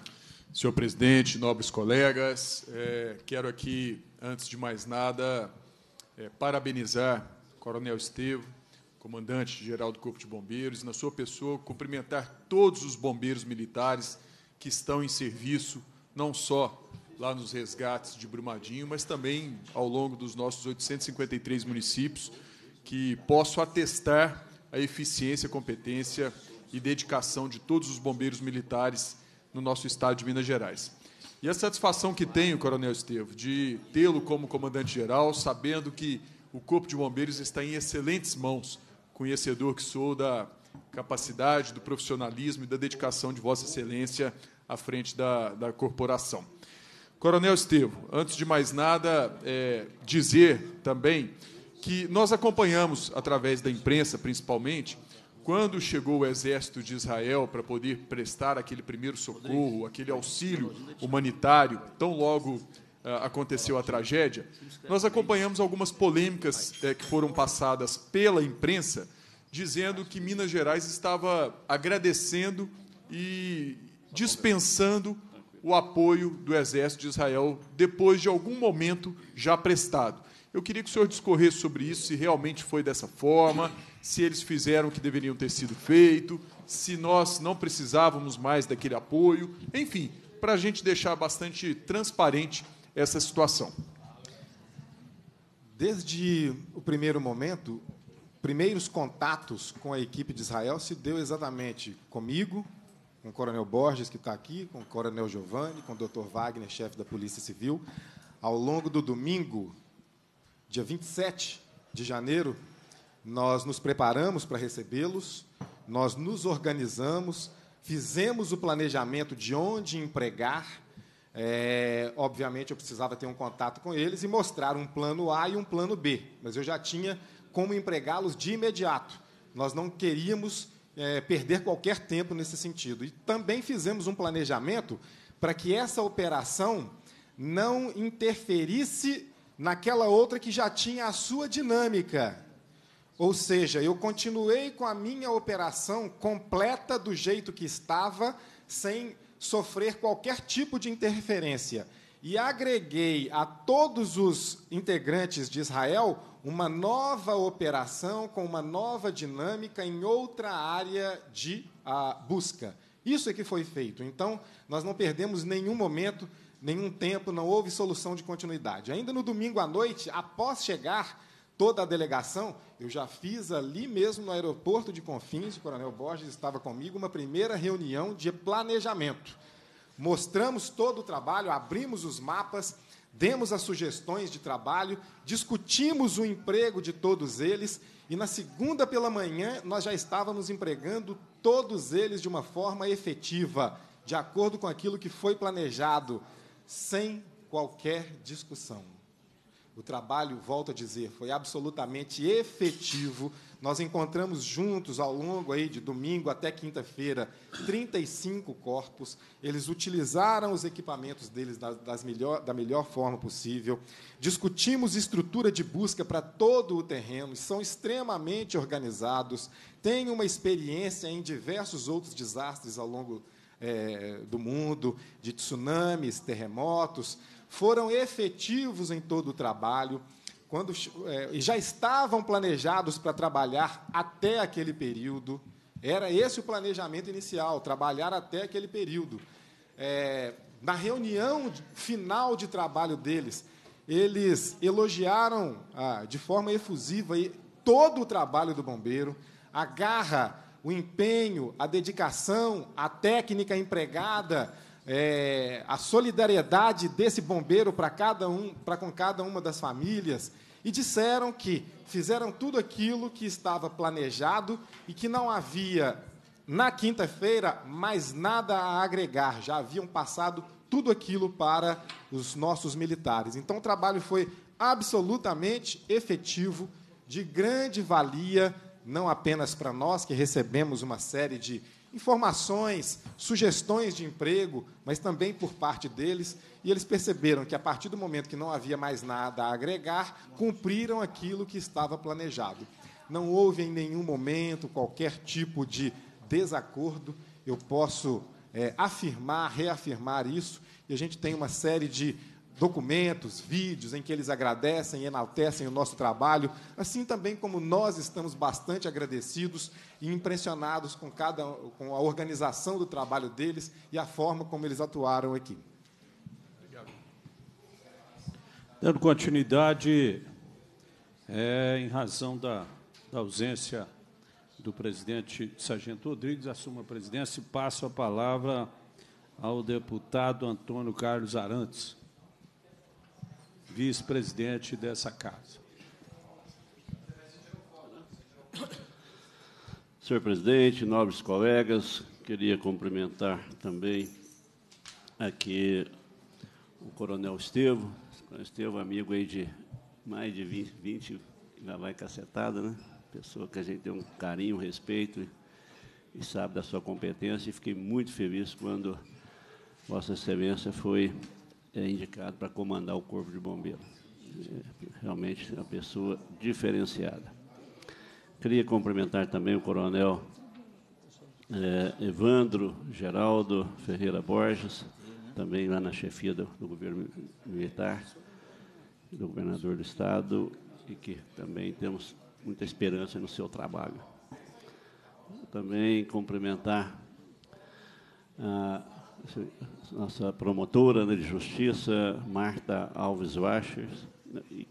A: Senhor
G: presidente, nobres colegas, é, quero aqui, antes de mais nada, é, parabenizar o Coronel Estevo, comandante-geral do Corpo de Bombeiros, e, na sua pessoa, cumprimentar todos os bombeiros militares que estão em serviço, não só lá nos resgates de Brumadinho, mas também ao longo dos nossos 853 municípios, que posso atestar a eficiência, competência e dedicação de todos os bombeiros militares no nosso estado de Minas Gerais. E a satisfação que tenho, Coronel Estevo, de tê-lo como comandante-geral, sabendo que o Corpo de Bombeiros está em excelentes mãos, conhecedor que sou da capacidade, do profissionalismo e da dedicação de Vossa Excelência à frente da, da corporação. Coronel Estevo, antes de mais nada, é, dizer também que nós acompanhamos, através da imprensa principalmente, quando chegou o exército de Israel para poder prestar aquele primeiro socorro, aquele auxílio humanitário, tão logo ah, aconteceu a tragédia, nós acompanhamos algumas polêmicas eh, que foram passadas pela imprensa, dizendo que Minas Gerais estava agradecendo e dispensando o apoio do exército de Israel depois de algum momento já prestado. Eu queria que o senhor discorresse sobre isso, se realmente foi dessa forma, se eles fizeram o que deveriam ter sido feito, se nós não precisávamos mais daquele apoio, enfim, para a gente
E: deixar bastante transparente essa situação. Desde o primeiro momento, primeiros contatos com a equipe de Israel se deu exatamente comigo, com o Coronel Borges, que está aqui, com o Coronel Giovanni, com o Dr. Wagner, chefe da Polícia Civil. Ao longo do domingo, dia 27 de janeiro, nós nos preparamos para recebê-los, nós nos organizamos, fizemos o planejamento de onde empregar. É, obviamente, eu precisava ter um contato com eles e mostrar um plano A e um plano B, mas eu já tinha como empregá-los de imediato. Nós não queríamos é, perder qualquer tempo nesse sentido. E também fizemos um planejamento para que essa operação não interferisse naquela outra que já tinha a sua dinâmica. Ou seja, eu continuei com a minha operação completa do jeito que estava, sem sofrer qualquer tipo de interferência. E agreguei a todos os integrantes de Israel uma nova operação com uma nova dinâmica em outra área de a, ah, busca. Isso é que foi feito. Então, nós não perdemos nenhum momento, nenhum tempo, não houve solução de continuidade. Ainda no domingo à noite, após chegar toda a delegação, eu já fiz ali mesmo no aeroporto de Confins, o Coronel Borges estava comigo, uma primeira reunião de planejamento. Mostramos todo o trabalho, abrimos os mapas, demos as sugestões de trabalho, discutimos o emprego de todos eles e na segunda pela manhã nós já estávamos empregando todos eles de uma forma efetiva, de acordo com aquilo que foi planejado, sem qualquer discussão. O trabalho, volto a dizer, foi absolutamente efetivo. Nós encontramos juntos ao longo aí de domingo até quinta-feira 35 corpos. Eles utilizaram os equipamentos deles da, melhor, da melhor forma possível. Discutimos estrutura de busca para todo o terreno. São extremamente organizados. Têm uma experiência em diversos outros desastres ao longo é, do mundo, de tsunamis, terremotos foram efetivos em todo o trabalho, quando é, já estavam planejados para trabalhar até aquele período. Era esse o planejamento inicial, trabalhar até aquele período. É, na reunião final de trabalho deles, eles elogiaram ah, de forma efusiva todo o trabalho do bombeiro, a garra, o empenho, a dedicação, a técnica empregada é, a solidariedade desse bombeiro para cada um, para com cada uma das famílias, e disseram que fizeram tudo aquilo que estava planejado e que não havia na quinta-feira mais nada a agregar, já haviam passado tudo aquilo para os nossos militares. Então o trabalho foi absolutamente efetivo, de grande valia, não apenas para nós que recebemos uma série de informações, sugestões de emprego, mas também por parte deles, e eles perceberam que a partir do momento que não havia mais nada a agregar, cumpriram aquilo que estava planejado. Não houve em nenhum momento qualquer tipo de desacordo, eu posso é, afirmar, reafirmar isso, e a gente tem uma série de documentos, vídeos em que eles agradecem e enaltecem o nosso trabalho, assim também como nós estamos bastante agradecidos e impressionados com cada com a organização do trabalho deles e a forma como eles atuaram aqui.
G: Obrigado.
B: Dando continuidade, é, em razão da, da ausência do presidente Sargento Rodrigues, assuma a presidência e passo a palavra ao deputado Antônio Carlos Arantes vice-presidente dessa casa.
H: Senhor presidente, nobres colegas, queria cumprimentar também aqui o coronel Estevo. O Estevo, amigo aí de mais de 20, 20 já vai cacetada, né? Pessoa que a gente tem um carinho, um respeito e sabe da sua competência. E fiquei muito feliz quando Vossa Excelência foi é indicado para comandar o Corpo de Bombeiros. É realmente uma pessoa diferenciada. Queria cumprimentar também o coronel é, Evandro Geraldo Ferreira Borges, também lá na chefia do, do governo militar, do governador do Estado, e que também temos muita esperança no seu trabalho. Também cumprimentar a ah, nossa promotora né, de justiça, Marta Alves Vaches, né, e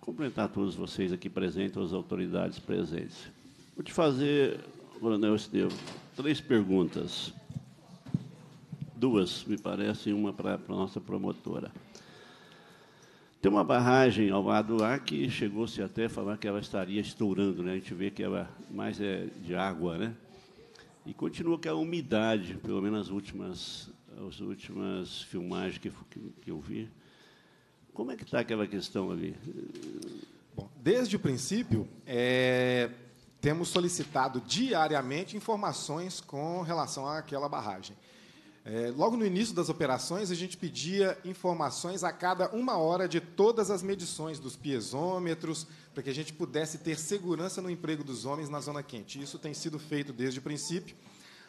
H: cumprimentar todos vocês aqui presentes, as autoridades presentes. Vou te fazer, Coronel Estevam, três perguntas. Duas, me parece, e uma para a nossa promotora. Tem uma barragem ao lado lá que chegou-se até a falar que ela estaria estourando, né? A gente vê que ela mais é de água, né? E continua que é a umidade, pelo menos as últimas, as últimas filmagens
E: que, que, que eu vi, como é que está aquela questão ali? Bom, desde o princípio, é, temos solicitado diariamente informações com relação àquela barragem. É, logo no início das operações, a gente pedia informações a cada uma hora de todas as medições dos piezômetros, para que a gente pudesse ter segurança no emprego dos homens na zona quente. Isso tem sido feito desde o princípio.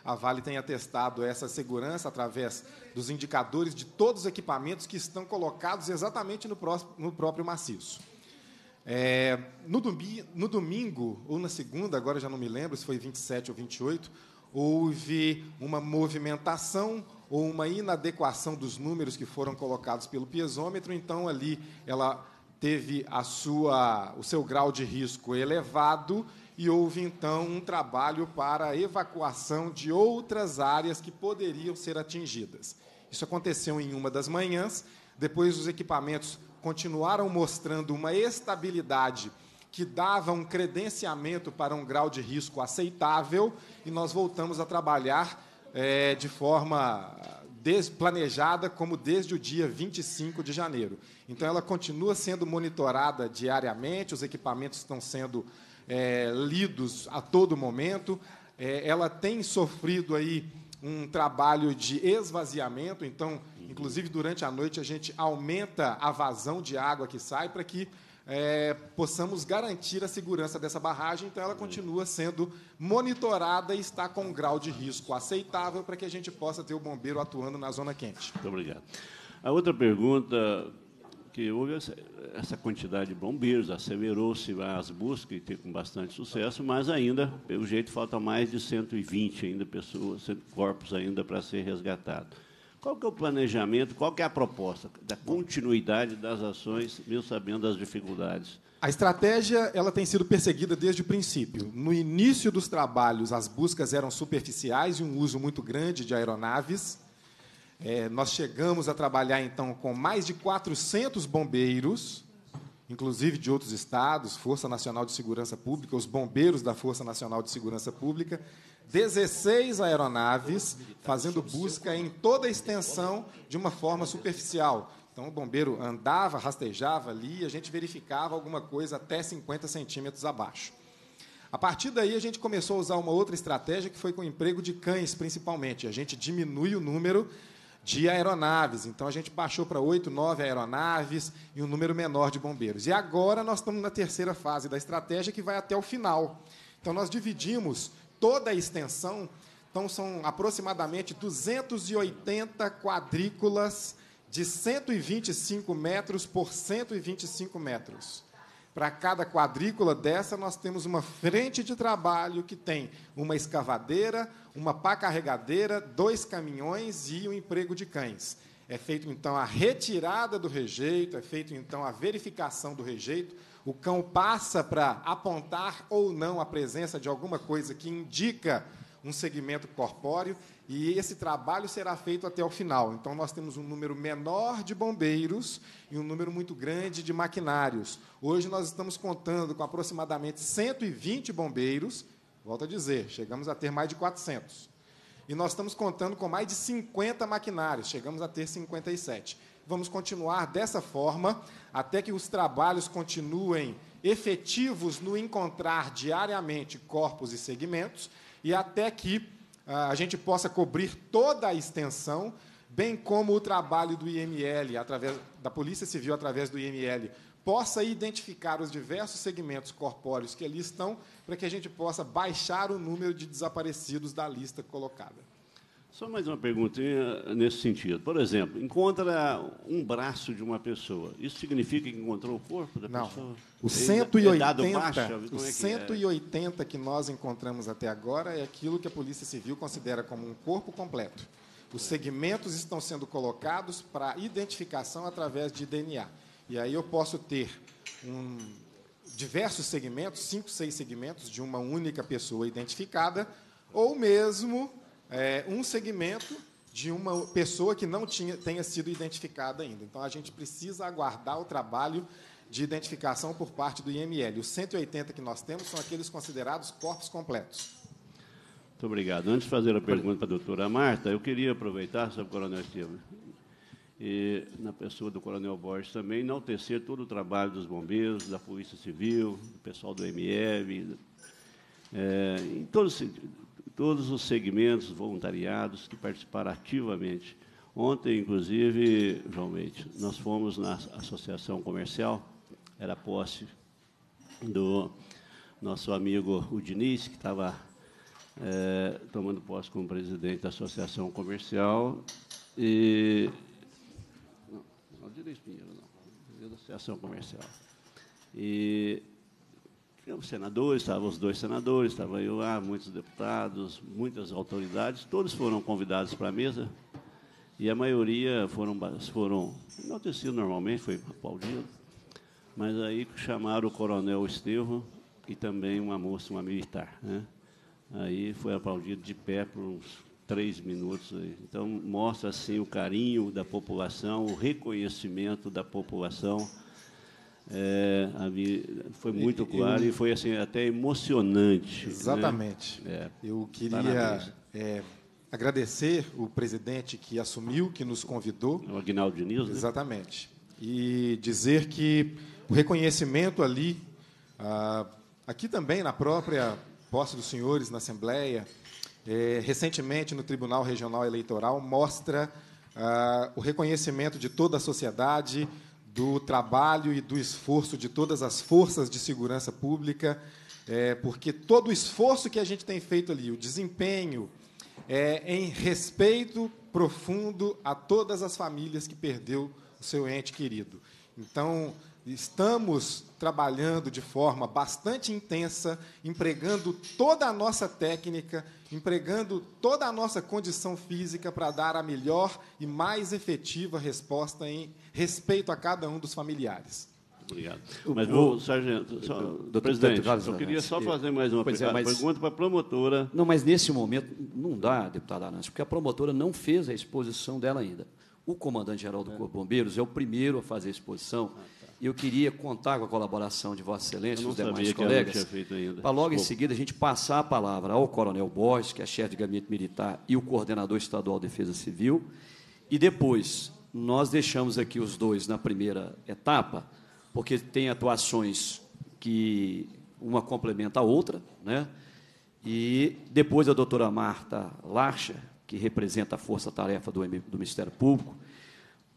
E: A Vale tem atestado essa segurança através dos indicadores de todos os equipamentos que estão colocados exatamente no, próximo, no próprio maciço. É, no, domi no domingo, ou na segunda, agora já não me lembro se foi 27 ou 28, houve uma movimentação ou uma inadequação dos números que foram colocados pelo piezômetro, então ali ela teve a sua, o seu grau de risco elevado e houve então um trabalho para a evacuação de outras áreas que poderiam ser atingidas. Isso aconteceu em uma das manhãs, depois os equipamentos continuaram mostrando uma estabilidade que dava um credenciamento para um grau de risco aceitável e nós voltamos a trabalhar é, de forma planejada como desde o dia 25 de janeiro. Então, ela continua sendo monitorada diariamente, os equipamentos estão sendo é, lidos a todo momento. É, ela tem sofrido aí um trabalho de esvaziamento, então, inclusive durante a noite, a gente aumenta a vazão de água que sai para que é, possamos garantir a segurança dessa barragem. Então, ela continua sendo monitorada e está com um grau de risco aceitável para que a gente possa ter o bombeiro atuando na zona quente.
H: Muito obrigado. A outra pergunta que houve é essa, quantidade de bombeiros, acelerou-se as buscas e teve com bastante sucesso, mas ainda, pelo jeito, falta mais de 120 ainda pessoas, corpos ainda para ser resgatado. Qual que é o planejamento, qual que é a proposta da continuidade das ações, mesmo sabendo das dificuldades?
E: A estratégia ela tem sido perseguida desde o princípio. No início dos trabalhos, as buscas eram superficiais e um uso muito grande de aeronaves. É, nós chegamos a trabalhar, então, com mais de 400 bombeiros, inclusive de outros estados, Força Nacional de Segurança Pública, os bombeiros da Força Nacional de Segurança Pública, 16 aeronaves fazendo busca em toda a extensão de uma forma superficial. Então o bombeiro andava, rastejava ali e a gente verificava alguma coisa até 50 centímetros abaixo. A partir daí, a gente começou a usar uma outra estratégia que foi com o emprego de cães, principalmente. A gente diminui o número de aeronaves. Então, a gente baixou para oito, nove aeronaves e um número menor de bombeiros. E agora nós estamos na terceira fase da estratégia, que vai até o final. Então, nós dividimos toda a extensão. Então, são aproximadamente 280 quadrículas de 125 metros por 125 metros. Para cada quadrícula dessa, nós temos uma frente de trabalho que tem uma escavadeira, uma pá carregadeira, dois caminhões e um emprego de cães. É feito então a retirada do rejeito, é feito então a verificação do rejeito, o cão passa para apontar ou não a presença de alguma coisa que indica um segmento corpóreo e esse trabalho será feito até o final. Então, nós temos um número menor de bombeiros e um número muito grande de maquinários. Hoje, nós estamos contando com aproximadamente 120 bombeiros. Volto a dizer, chegamos a ter mais de 400. E nós estamos contando com mais de 50 maquinários, chegamos a ter 57. Vamos continuar dessa forma até que os trabalhos continuem efetivos no encontrar diariamente corpos e segmentos e até que ah, a gente possa cobrir toda a extensão, bem como o trabalho do IML, através da Polícia Civil através do IML, possa identificar os diversos segmentos corpóreos que ali estão, para que a gente possa baixar o número de desaparecidos da lista colocada.
H: Só mais uma perguntinha nesse sentido. Por exemplo, encontra um braço de uma pessoa. Isso significa que encontrou o corpo da Não. pessoa? O 180, é dado baixa, é o é que 180
E: é? que nós encontramos até agora é aquilo que a Polícia Civil considera como um corpo completo. Os segmentos estão sendo colocados para identificação através de DNA. E aí eu posso ter um, diversos segmentos, cinco, seis segmentos de uma única pessoa identificada, ou mesmo é, um segmento de uma pessoa que não tinha, tenha sido identificada ainda. Então, a gente precisa aguardar o trabalho de identificação por parte do IML. Os 180 que nós temos são aqueles considerados corpos completos.
H: Muito obrigado. Antes de fazer a pergunta para a doutora Marta, eu queria aproveitar, senhor Coronel Estevam, e na pessoa do Coronel Borges também, enaltecer todo o trabalho dos bombeiros, da Polícia Civil, do pessoal do IML, é, em todo sentido todos os segmentos, voluntariados que participaram ativamente. Ontem, inclusive, João nós fomos na associação comercial, era posse do nosso amigo o que estava é, tomando posse como presidente da associação comercial, e. Não, não, é Diniz Pinheiro, não, da é associação comercial. E os senadores, estavam os dois senadores, estava eu lá, muitos deputados, muitas autoridades, todos foram convidados para a mesa e a maioria foram, foram tecido normalmente, foi aplaudido, mas aí chamaram o coronel Estevam e também uma moça, uma militar. Né? Aí foi aplaudido de pé por uns três minutos. Aí. Então, mostra assim o carinho da população, o reconhecimento da população é, foi muito claro eu, e foi assim até emocionante. Né? Exatamente. Né? É. Eu queria
E: é, agradecer o presidente que assumiu, que nos convidou. O Agnaldo Diniz. Né? Exatamente. Né? E dizer que o reconhecimento ali, ah, aqui também na própria posse dos senhores na Assembleia, é, recentemente no Tribunal Regional Eleitoral, mostra ah, o reconhecimento de toda a sociedade do trabalho e do esforço de todas as forças de segurança pública, é, porque todo o esforço que a gente tem feito ali, o desempenho, é em respeito profundo a todas as famílias que perdeu o seu ente querido. Então, Estamos trabalhando de forma bastante intensa, empregando toda a nossa técnica, empregando toda a nossa condição física para dar a melhor e mais efetiva resposta em respeito a cada um dos familiares.
H: Obrigado. Mas sargento, só, doutor, presidente, doutor eu queria só fazer mais uma é, mas, pergunta para a promotora.
A: Não, mas nesse momento não dá, deputada Arantes, porque a promotora não fez a exposição dela ainda. O comandante-geral do é. Corpo de Bombeiros é o primeiro a fazer a exposição ah. E eu queria contar com a colaboração de Vossa Excelência e os demais colegas, para logo em seguida a gente passar a palavra ao Coronel Borges, que é chefe de gabinete militar e o coordenador estadual de Defesa Civil, e depois nós deixamos aqui os dois na primeira etapa, porque tem atuações que uma complementa a outra, né? E depois a doutora Marta Larcha, que representa a força-tarefa do, do Ministério Público,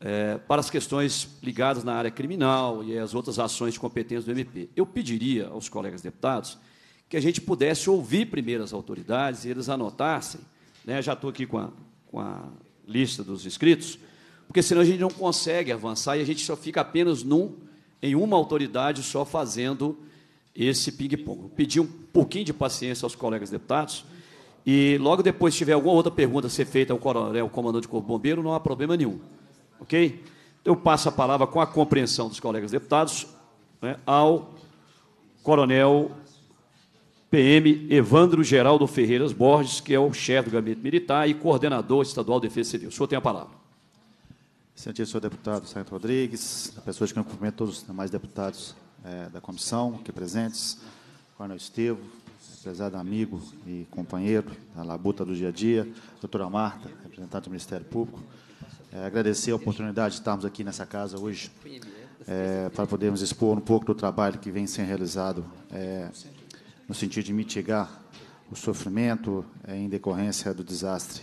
A: é, para as questões ligadas na área criminal e as outras ações de competência do MP. Eu pediria aos colegas deputados que a gente pudesse ouvir primeiro as autoridades e eles anotassem. Né, já estou aqui com a, com a lista dos inscritos, porque senão a gente não consegue avançar e a gente só fica apenas num, em uma autoridade só fazendo esse ping-pong. Pedir um pouquinho de paciência aos colegas deputados. E logo depois, se tiver alguma outra pergunta a ser feita ao coronel comandante de Corpo Bombeiro, não há problema nenhum. Ok? Eu passo a palavra com a compreensão dos colegas deputados né, ao coronel PM Evandro Geraldo Ferreiras Borges, que é o chefe do gabinete militar e coordenador estadual de defesa civil. O senhor tem a palavra. Excelentíssimo
I: senhor deputado Sargento Rodrigues, a pessoa que eu cumprimento todos os demais deputados é, da comissão aqui presentes, coronel Estevo, prezado amigo e companheiro da labuta do dia a dia, doutora Marta, representante do Ministério Público, é, agradecer a oportunidade de estarmos aqui nessa casa hoje é, para podermos expor um pouco do trabalho que vem sendo realizado é, no sentido de mitigar o sofrimento é, em decorrência do desastre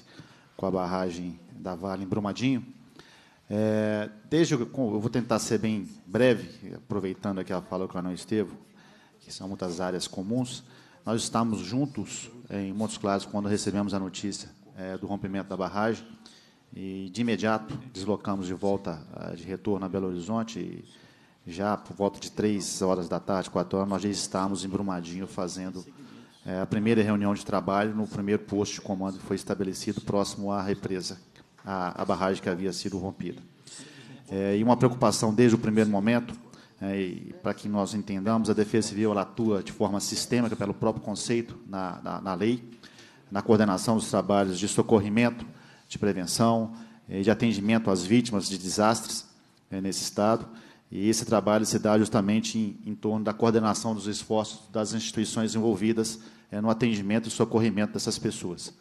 I: com a barragem da Vale em Brumadinho. É, desde eu vou tentar ser bem breve, aproveitando aqui a fala que eu não Estevo, que são muitas áreas comuns. Nós estávamos juntos é, em Montes Claros quando recebemos a notícia do rompimento da barragem e de imediato deslocamos de volta, ah, de retorno a Belo Horizonte. E, já por volta de três horas da tarde, quatro horas, nós já estávamos em Brumadinho fazendo é, a primeira reunião de trabalho no primeiro posto de comando que foi estabelecido próximo à represa, à, à barragem que havia sido rompida. É, e uma preocupação desde o primeiro momento, é, para que nós entendamos, a Defesa Civil atua de forma sistêmica pelo próprio conceito na, na, na lei, na coordenação dos trabalhos de socorrimento, de prevenção, eh, de atendimento às vítimas de desastres né, nesse Estado. E esse trabalho se dá justamente em, em torno da coordenação dos esforços das instituições envolvidas eh, no atendimento e socorrimento dessas pessoas.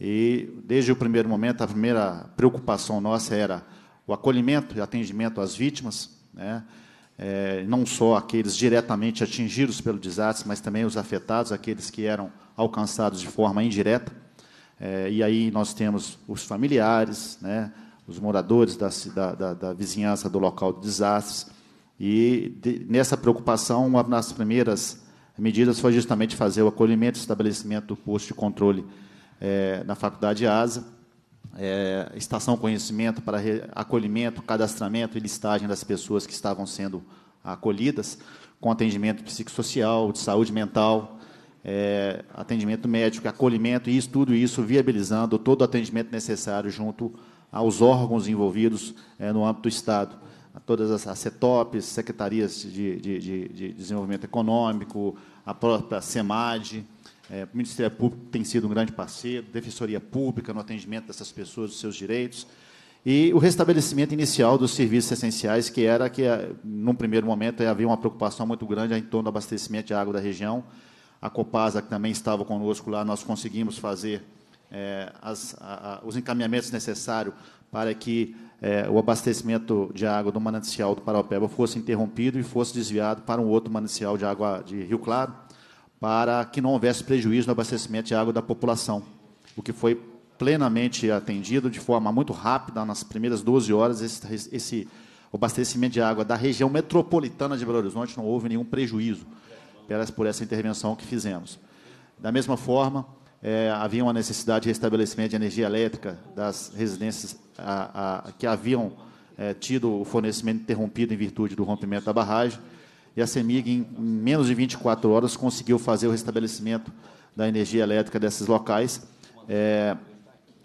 I: E, desde o primeiro momento, a primeira preocupação nossa era o acolhimento e atendimento às vítimas, né? É, não só aqueles diretamente atingidos pelo desastre, mas também os afetados, aqueles que eram alcançados de forma indireta. É, e aí nós temos os familiares, né, os moradores da, da, da vizinhança do local de desastres. E de, nessa preocupação, uma das primeiras medidas foi justamente fazer o acolhimento e estabelecimento do posto de controle é, na Faculdade ASA, é, estação conhecimento para acolhimento, cadastramento e listagem das pessoas que estavam sendo acolhidas, com atendimento psicossocial, de saúde mental, é, atendimento médico, acolhimento, e isso, tudo isso viabilizando todo o atendimento necessário junto aos órgãos envolvidos é, no âmbito do Estado. A todas as a CETOPs, secretarias de, de, de, de, desenvolvimento econômico, a própria SEMAD, é, o Ministério Público tem sido um grande parceiro, Defensoria Pública no atendimento dessas pessoas, dos seus direitos, e o restabelecimento inicial dos serviços essenciais, que era que, é, num primeiro momento, havia uma preocupação muito grande em torno do abastecimento de água da região, a Copasa, que também estava conosco lá, nós conseguimos fazer é, as, a, a, os encaminhamentos necessários para que é, o abastecimento de água do manancial do Paraupeba fosse interrompido e fosse desviado para um outro manancial de água de Rio Claro, para que não houvesse prejuízo no abastecimento de água da população, o que foi plenamente atendido de forma muito rápida, nas primeiras 12 horas, esse, esse abastecimento de água da região metropolitana de Belo Horizonte não houve nenhum prejuízo por essa intervenção que fizemos. Da mesma forma, é, havia uma necessidade de restabelecimento de energia elétrica das residências a, a, que haviam é, tido o fornecimento interrompido em virtude do rompimento da barragem, e a CEMIG, em, em menos de 24 horas, conseguiu fazer o restabelecimento da energia elétrica desses locais. É,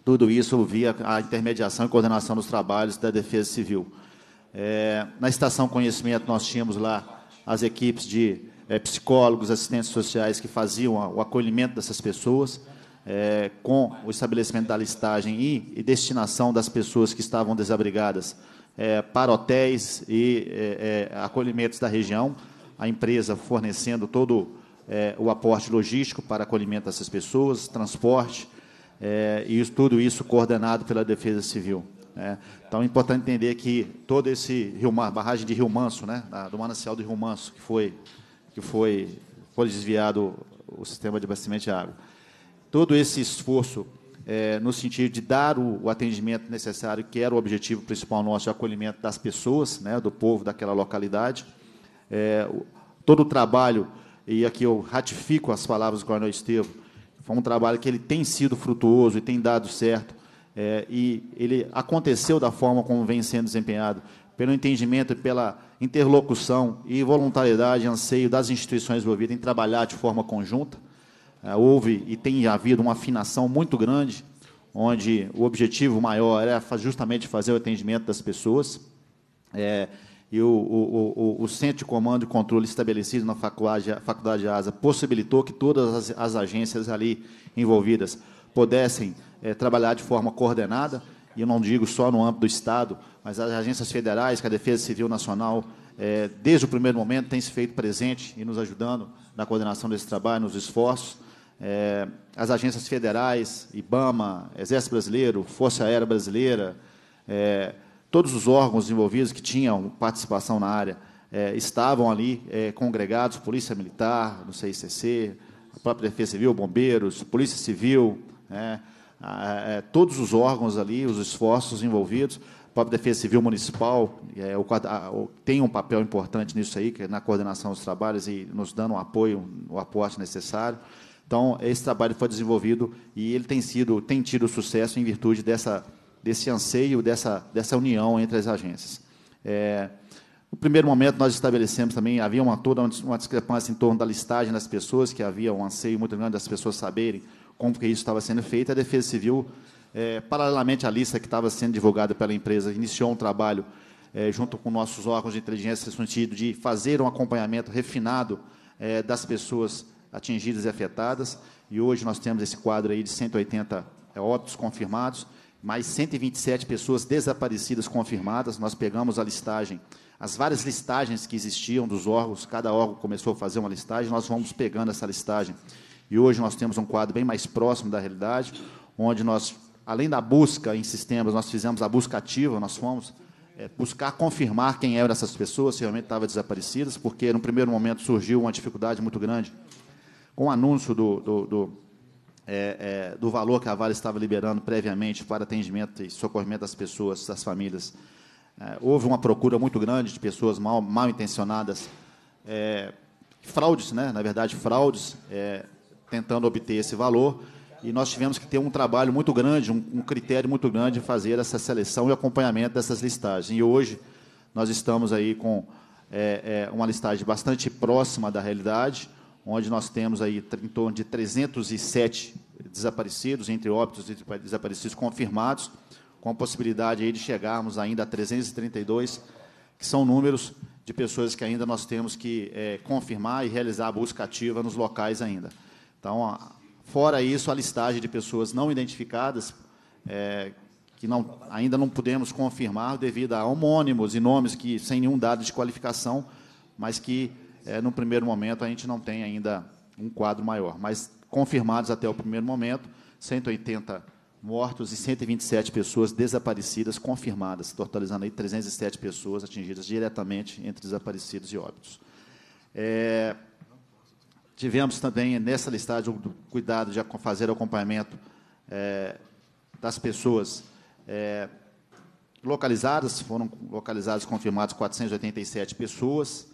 I: tudo isso via a intermediação e coordenação dos trabalhos da Defesa Civil. É, na Estação Conhecimento, nós tínhamos lá as equipes de é, psicólogos, assistentes sociais que faziam o acolhimento dessas pessoas, é, com o estabelecimento da listagem e, e, destinação das pessoas que estavam desabrigadas é, para hotéis e é, é, acolhimentos da região, a empresa fornecendo todo é, o aporte logístico para acolhimento dessas pessoas, transporte, e isso, tudo isso coordenado pela Defesa Civil. É, então é importante entender que todo esse Rio Mar, barragem de Rio Manso, né, do manancial de Rio Manso, que foi que foi, foi desviado o sistema de abastecimento de água. Todo esse esforço é, no sentido de dar o, o, atendimento necessário, que era o objetivo principal nosso, o acolhimento das pessoas, né, do povo daquela localidade. É, o, todo o trabalho, e aqui eu ratifico as palavras do Coronel Estevam, foi um trabalho que ele tem sido frutuoso e tem dado certo, é, e ele aconteceu da forma como vem sendo desempenhado, pelo entendimento e pela interlocução e voluntariedade, anseio das instituições envolvidas em trabalhar de forma conjunta. É, houve e tem havido uma afinação muito grande, onde o objetivo maior era justamente fazer o atendimento das pessoas. É, e o, o, o, o, Centro de Comando e Controle estabelecido na Faculdade, faculdade ASA possibilitou que todas as, as agências ali envolvidas pudessem é, trabalhar de forma coordenada, e eu não digo só no âmbito do Estado, mas as agências federais, que a Defesa Civil Nacional, é, desde o primeiro momento, tem se feito presente e nos ajudando na coordenação desse trabalho, nos esforços. É, as agências federais, IBAMA, Exército Brasileiro, Força Aérea Brasileira, é, todos os órgãos envolvidos que tinham participação na área é, estavam ali é, congregados, Polícia Militar, no CICC, a própria Defesa Civil, Bombeiros, Polícia Civil, né? é, todos os órgãos ali, os esforços envolvidos, própria Defesa Civil Municipal é, o, a, o, tem um papel importante nisso aí, que é na coordenação dos trabalhos e nos dando o um apoio, o um, um aporte necessário. Então, esse trabalho foi desenvolvido e ele tem sido, tem tido sucesso em virtude dessa, desse anseio, dessa, dessa união entre as agências. É, no primeiro momento, nós estabelecemos também, havia uma, toda uma discrepância em torno da listagem das pessoas, que havia um anseio muito grande das pessoas saberem como que isso estava sendo feito. A Defesa Civil é, paralelamente à lista que estava sendo divulgada pela empresa, iniciou um trabalho é, junto com nossos órgãos de inteligência no sentido de fazer um acompanhamento refinado é, das pessoas atingidas e afetadas. E hoje nós temos esse quadro aí de 180 é, óbitos confirmados, mais 127 pessoas desaparecidas confirmadas. Nós pegamos a listagem, as várias listagens que existiam dos órgãos, cada órgão começou a fazer uma listagem, nós vamos pegando essa listagem. E hoje nós temos um quadro bem mais próximo da realidade, onde nós além da busca em sistemas, nós fizemos a busca ativa, nós fomos é, buscar confirmar quem eram essas pessoas, se realmente estavam desaparecidas, porque no primeiro momento surgiu uma dificuldade muito grande com o anúncio do, do, do, é, é, do valor que a Vale estava liberando previamente para atendimento e socorrimento das pessoas, das famílias. É, houve uma procura muito grande de pessoas mal, mal intencionadas, é, fraudes, né? na verdade, fraudes, é, tentando obter esse valor. E nós tivemos que ter um trabalho muito grande, um, um critério muito grande de fazer essa seleção e acompanhamento dessas listagens. E hoje nós estamos aí com é, é, uma listagem bastante próxima da realidade, onde nós temos aí em torno de 307 desaparecidos, entre óbitos e desaparecidos confirmados, com a possibilidade aí de chegarmos ainda a 332, que são números de pessoas que ainda nós temos que é, confirmar e realizar a busca ativa nos locais ainda. Então, Fora isso, a listagem de pessoas não identificadas, é, que não, ainda não pudemos confirmar devido a homônimos e nomes que sem nenhum dado de qualificação, mas que, é, no primeiro momento, a gente não tem ainda um quadro maior. Mas confirmados até o primeiro momento, 180 mortos e 127 pessoas desaparecidas confirmadas, totalizando aí 307 pessoas atingidas diretamente entre desaparecidos e óbitos. É, Tivemos também nessa listagem o cuidado de fazer acompanhamento é, das pessoas é, localizadas, foram localizadas, confirmadas 487 pessoas,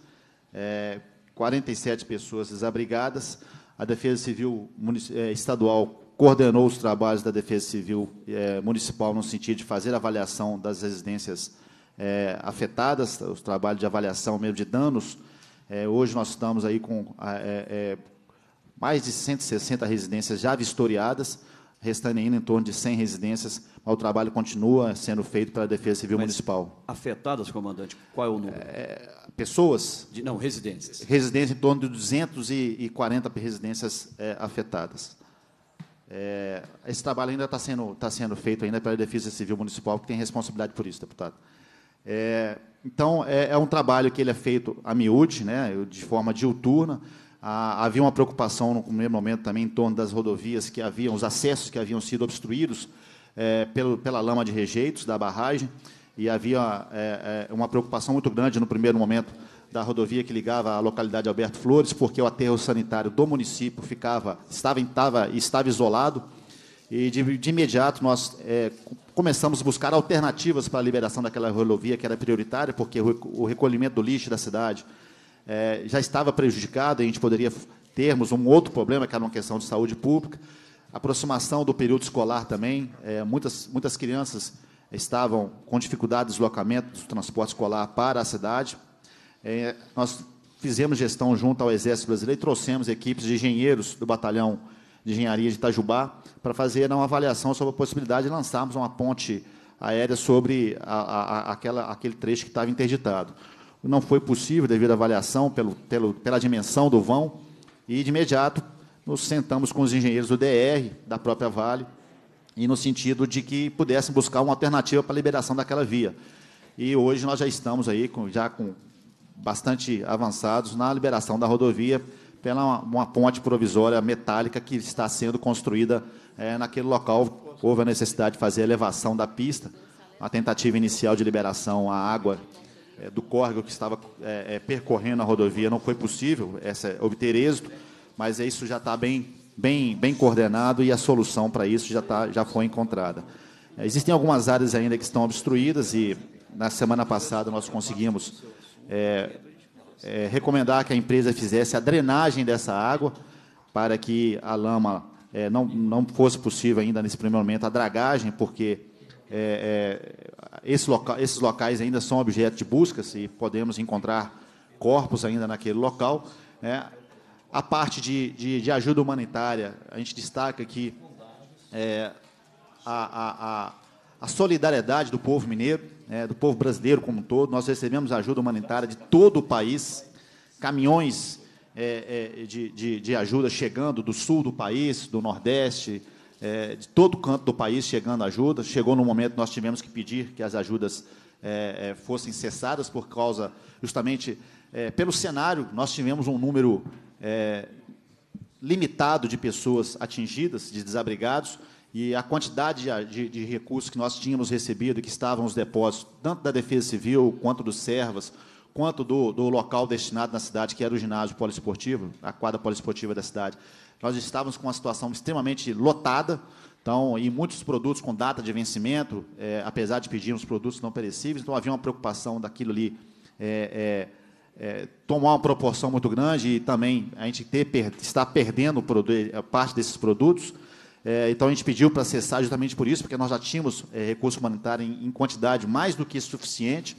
I: é, 47 pessoas desabrigadas. A Defesa Civil é, Estadual coordenou os trabalhos da Defesa Civil é, Municipal no sentido de fazer avaliação das residências é, afetadas, os trabalhos de avaliação mesmo de danos é, hoje nós estamos aí com é, é, mais de 160 residências já vistoriadas, restando ainda em torno de 100 residências, mas o trabalho continua sendo feito pela Defesa Civil mas Municipal.
A: Afetadas, comandante, qual é o número? É, pessoas? De, não, residências.
I: Residências, em torno de 240 residências é, afetadas. É, esse trabalho ainda está sendo, tá sendo feito ainda pela Defesa Civil Municipal, que tem responsabilidade por isso, deputado. É, então, é, é, um trabalho que ele é feito a miúde, né, de forma diuturna. Ah, havia uma preocupação, no primeiro momento, também em torno das rodovias que haviam, os acessos que haviam sido obstruídos é, pelo, pela lama de rejeitos da barragem, e havia é, é uma preocupação muito grande, no primeiro momento, da rodovia que ligava a localidade Alberto Flores, porque o aterro sanitário do município ficava, estava, estava, estava isolado, e de, de imediato nós é, começamos a buscar alternativas para a liberação daquela rodovia que era prioritária, porque o, recolhimento do lixo da cidade é, já estava prejudicado, e a gente poderia termos um outro problema, que era uma questão de saúde pública. A aproximação do período escolar também, é, muitas, muitas crianças estavam com dificuldade de deslocamento do transporte escolar para a cidade. É, nós fizemos gestão junto ao Exército Brasileiro e trouxemos equipes de engenheiros do Batalhão de Engenharia de Itajubá, para fazer uma avaliação sobre a possibilidade de lançarmos uma ponte aérea sobre a, a, aquela, aquele trecho que estava interditado. Não foi possível devido à avaliação, pelo, pelo, pela dimensão do vão, e de imediato nos sentamos com os engenheiros do DR, da própria Vale, e no sentido de que pudessem buscar uma alternativa para a liberação daquela via. E hoje nós já estamos aí, com, já com bastante avançados na liberação da rodovia pela uma, uma ponte provisória metálica que está sendo construída é, naquele local. Houve a necessidade de fazer a elevação da pista, a tentativa inicial de liberação à água é, do córrego que estava é, é, percorrendo a rodovia não foi possível essa, obter êxito, mas isso já está bem, bem, bem coordenado e a solução para isso já, tá, já foi encontrada. É, existem algumas áreas ainda que estão obstruídas e na semana passada nós conseguimos é, é, recomendar que a empresa fizesse a drenagem dessa água para que a lama é, não, não fosse possível ainda nesse primeiro momento a dragagem, porque é, é, esse loca, esses locais ainda são objeto de buscas e podemos encontrar corpos ainda naquele local. Né? A parte de, de, de, ajuda humanitária, a gente destaca que é, a, a a solidariedade do povo mineiro, é, do povo brasileiro como um todo. Nós recebemos ajuda humanitária de todo o país, caminhões é, é, de, de, de, ajuda chegando do sul do país, do nordeste, é, de todo canto do país chegando ajuda. Chegou no momento que nós tivemos que pedir que as ajudas é, é, fossem cessadas por causa, justamente, pelo cenário, nós tivemos um número limitado de pessoas atingidas, de desabrigados, e a quantidade de, de, de, recursos que nós tínhamos recebido, que estavam nos depósitos, tanto da Defesa Civil, quanto dos Servas, quanto do, do local destinado na cidade, que era o ginásio poliesportivo, a quadra poliesportiva da cidade, nós estávamos com uma situação extremamente lotada, então, e muitos produtos com data de vencimento, é, apesar de pedirmos produtos não perecíveis, então havia uma preocupação daquilo ali é, é, é tomar uma proporção muito grande e também a gente ter, per, estar perdendo é, parte desses produtos, é, então a gente pediu para cessar justamente por isso, porque nós já tínhamos é, recurso humanitário em, em, quantidade mais do que suficiente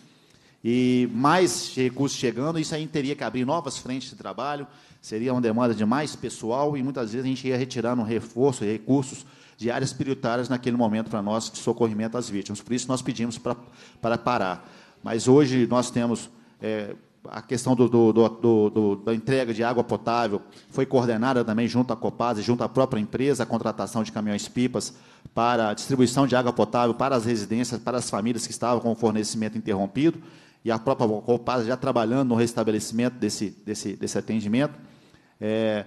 I: e mais recursos chegando, isso aí teria que abrir novas frentes de trabalho, seria uma demanda de mais pessoal e muitas vezes a gente ia retirando reforço e recursos de áreas prioritárias naquele momento para nós de socorrimento às vítimas. Por isso nós pedimos para, para parar. Mas hoje nós temos é, a questão do, do, do, da entrega de água potável foi coordenada também junto à Copasa e junto à própria empresa, a contratação de caminhões-pipas para a distribuição de água potável para as residências, para as famílias que estavam com o fornecimento interrompido, e a própria Copasa já trabalhando no restabelecimento desse, desse, desse atendimento. É,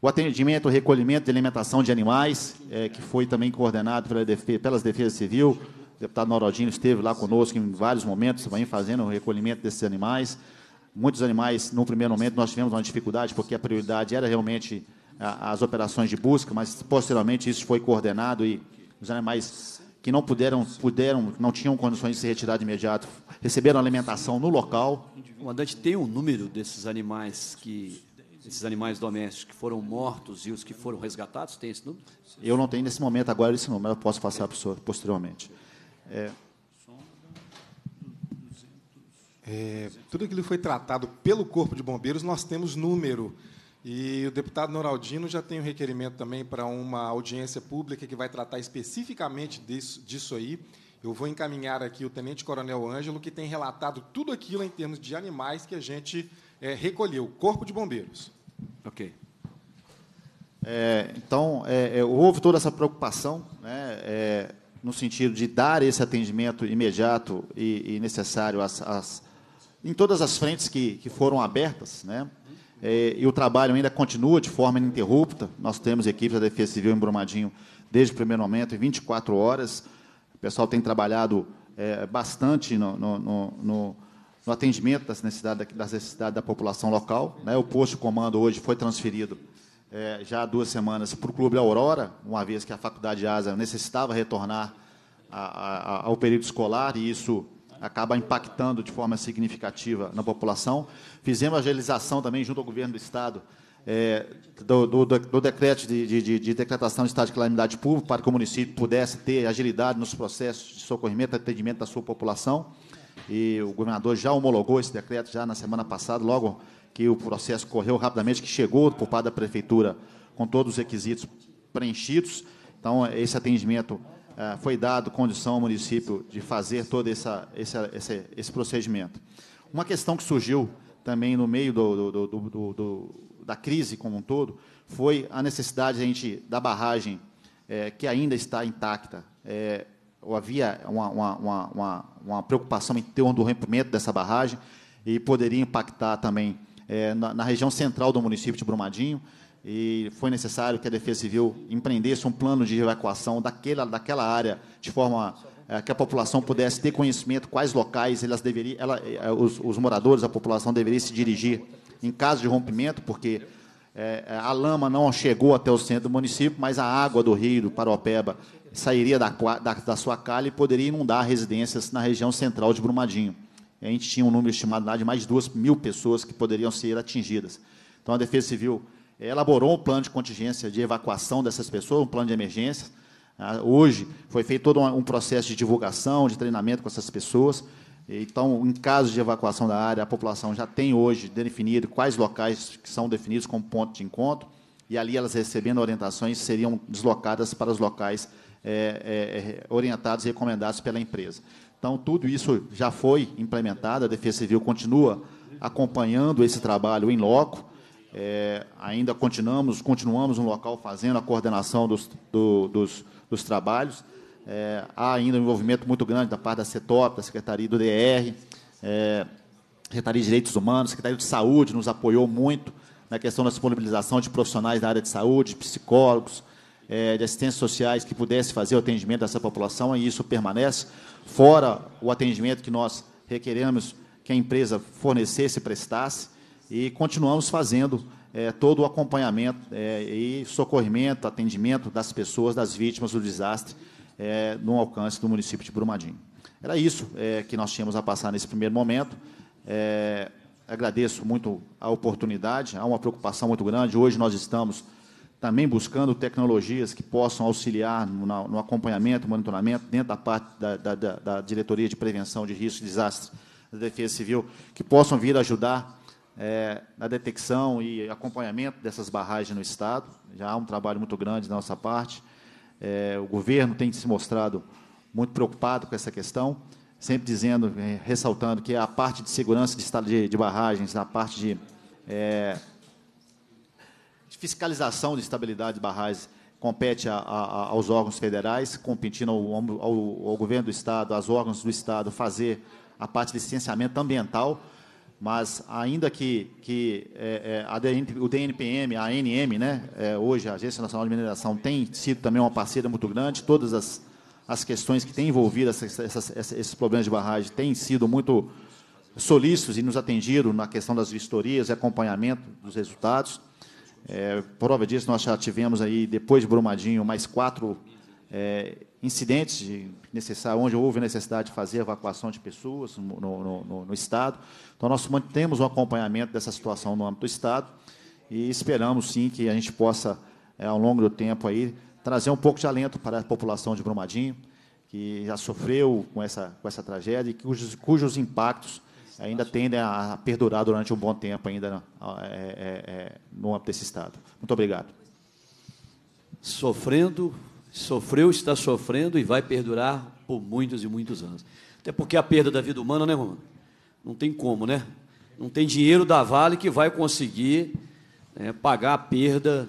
I: o atendimento, o recolhimento de alimentação de animais, é, que foi também coordenado pela defesa, pelas defesas civil, o deputado Norodinho esteve lá conosco em vários momentos também fazendo o recolhimento desses animais. Muitos animais, no primeiro momento, nós tivemos uma dificuldade, porque a prioridade era realmente as operações de busca, mas posteriormente isso foi coordenado e os animais que não puderam, puderam, não tinham condições de se retirar de imediato, receberam alimentação no
A: local. O comandante tem um número desses animais que esses animais domésticos que foram mortos e os que foram resgatados, tem esse número?
I: Eu não tenho nesse momento agora esse número, eu posso passar para o senhor posteriormente.
E: É, é, tudo aquilo que foi tratado pelo Corpo de Bombeiros, nós temos número. E o deputado Noraldino já tem um requerimento também para uma audiência pública que vai tratar especificamente disso, disso aí. Eu vou encaminhar aqui o Tenente Coronel Ângelo, que tem relatado tudo aquilo em termos de animais que a gente é, recolheu. Corpo de Bombeiros.
A: Ok.
I: É, então, é, é houve toda essa preocupação, né, é, no sentido de dar esse atendimento imediato e, e necessário às, às em todas as frentes que, que foram abertas, né? É, e o trabalho ainda continua de forma ininterrupta. Nós temos equipes da Defesa Civil em Brumadinho desde o primeiro momento, em 24 horas. O pessoal tem trabalhado é, bastante no, no, no, no, atendimento das necessidades, das necessidades da população local. Né? O posto de comando hoje foi transferido é, já há duas semanas para o Clube Aurora, uma vez que a Faculdade de Asa necessitava retornar a, a, ao período escolar, e isso acaba impactando de forma significativa na população. Fizemos a realização também, junto ao governo do Estado, é, do, do, do, decreto de, de, de, decretação de estado de calamidade pública para que o município pudesse ter agilidade nos processos de socorrimento e atendimento da sua população. E o governador já homologou esse decreto já na semana passada, logo que o processo correu rapidamente, que chegou por parte da prefeitura com todos os requisitos preenchidos. Então, esse atendimento eh, foi dado condição ao município de fazer todo essa, esse, esse procedimento. Uma questão que surgiu também no meio do, do, do, do, da crise como um todo foi a necessidade a gente, da barragem, é, que ainda está intacta. É, havia uma, uma, uma, uma, preocupação em torno do rompimento dessa barragem e poderia impactar também é, na, na região central do município de Brumadinho e foi necessário que a Defesa Civil empreendesse um plano de evacuação daquela, daquela área, de forma é, que a população pudesse ter conhecimento quais locais elas deveria, ela, eh, os, os, moradores, a população deveria se dirigir em caso de rompimento, porque é, a lama não chegou até o centro do município, mas a água do rio do Paropeba sairia da, da, da sua calha e poderia inundar residências na região central de Brumadinho. A gente tinha um número estimado de mais de duas mil pessoas que poderiam ser atingidas. Então, a Defesa Civil elaborou um plano de contingência de evacuação dessas pessoas, um plano de emergência. Ah, hoje foi feito todo um processo de divulgação, de treinamento com essas pessoas. Então, em caso de evacuação da área, a população já tem hoje definido quais locais que são definidos como ponto de encontro, e ali elas recebendo orientações seriam deslocadas para os locais é, é, orientados e recomendados pela empresa. Então, tudo isso já foi implementado, a Defesa Civil continua acompanhando esse trabalho em loco, é, ainda continuamos, continuamos no local fazendo a coordenação dos, do, dos, dos trabalhos. É, há ainda um envolvimento muito grande da parte da CETOP, da Secretaria do DR, é, Secretaria de Direitos Humanos, Secretaria de Saúde nos apoiou muito na questão da disponibilização de profissionais da área de saúde, psicólogos, é, de assistentes sociais que pudessem fazer o atendimento dessa população, e isso permanece, fora o atendimento que nós requeremos que a empresa fornecesse e prestasse e continuamos fazendo é, todo o acompanhamento é, e socorrimento, atendimento das pessoas, das vítimas do desastre é, no alcance do município de Brumadinho. Era isso é, que nós tínhamos a passar nesse primeiro momento. É, agradeço muito a oportunidade, há uma preocupação muito grande. Hoje nós estamos também buscando tecnologias que possam auxiliar no, no acompanhamento, monitoramento, dentro da parte da, da, da Diretoria de Prevenção de Risco e Desastre da Defesa Civil, que possam vir ajudar é, na detecção e acompanhamento dessas barragens no Estado. Já há um trabalho muito grande da nossa parte. É, o governo tem se mostrado muito preocupado com essa questão, sempre dizendo, é, ressaltando que a parte de segurança de estado de, de barragens, a parte de, é, de, fiscalização de estabilidade de barragens compete a, a, aos órgãos federais, competindo ao, ao, ao governo do Estado, aos órgãos do Estado, fazer a parte de licenciamento ambiental, mas ainda que, que é, é, o DNPM, a ANM, né, é, hoje a Agência Nacional de Mineração, tem sido também uma parceira muito grande, todas as, as questões que têm envolvido essas, essas, esses problemas de barragem têm sido muito solícitos e nos atendido na questão das vistorias e acompanhamento dos resultados. É, prova disso, nós já tivemos aí, depois de Brumadinho, mais quatro é, incidentes de necessário, onde houve necessidade de fazer evacuação de pessoas no, no, no, no, Estado. Então, nós mantemos um acompanhamento dessa situação no âmbito do Estado e esperamos, sim, que a gente possa, é, ao longo do tempo, aí, trazer um pouco de alento para a população de Brumadinho, que já sofreu com essa, com essa tragédia e cujos, cujos impactos ainda tendem a perdurar durante um bom tempo ainda é, é, é, no âmbito desse
A: Estado. Muito obrigado. Sofrendo, sofreu, está sofrendo e vai perdurar por muitos e muitos anos. Até porque a perda da vida humana, né, Romano? Não tem como, né? Não tem dinheiro da Vale que vai conseguir né, pagar a perda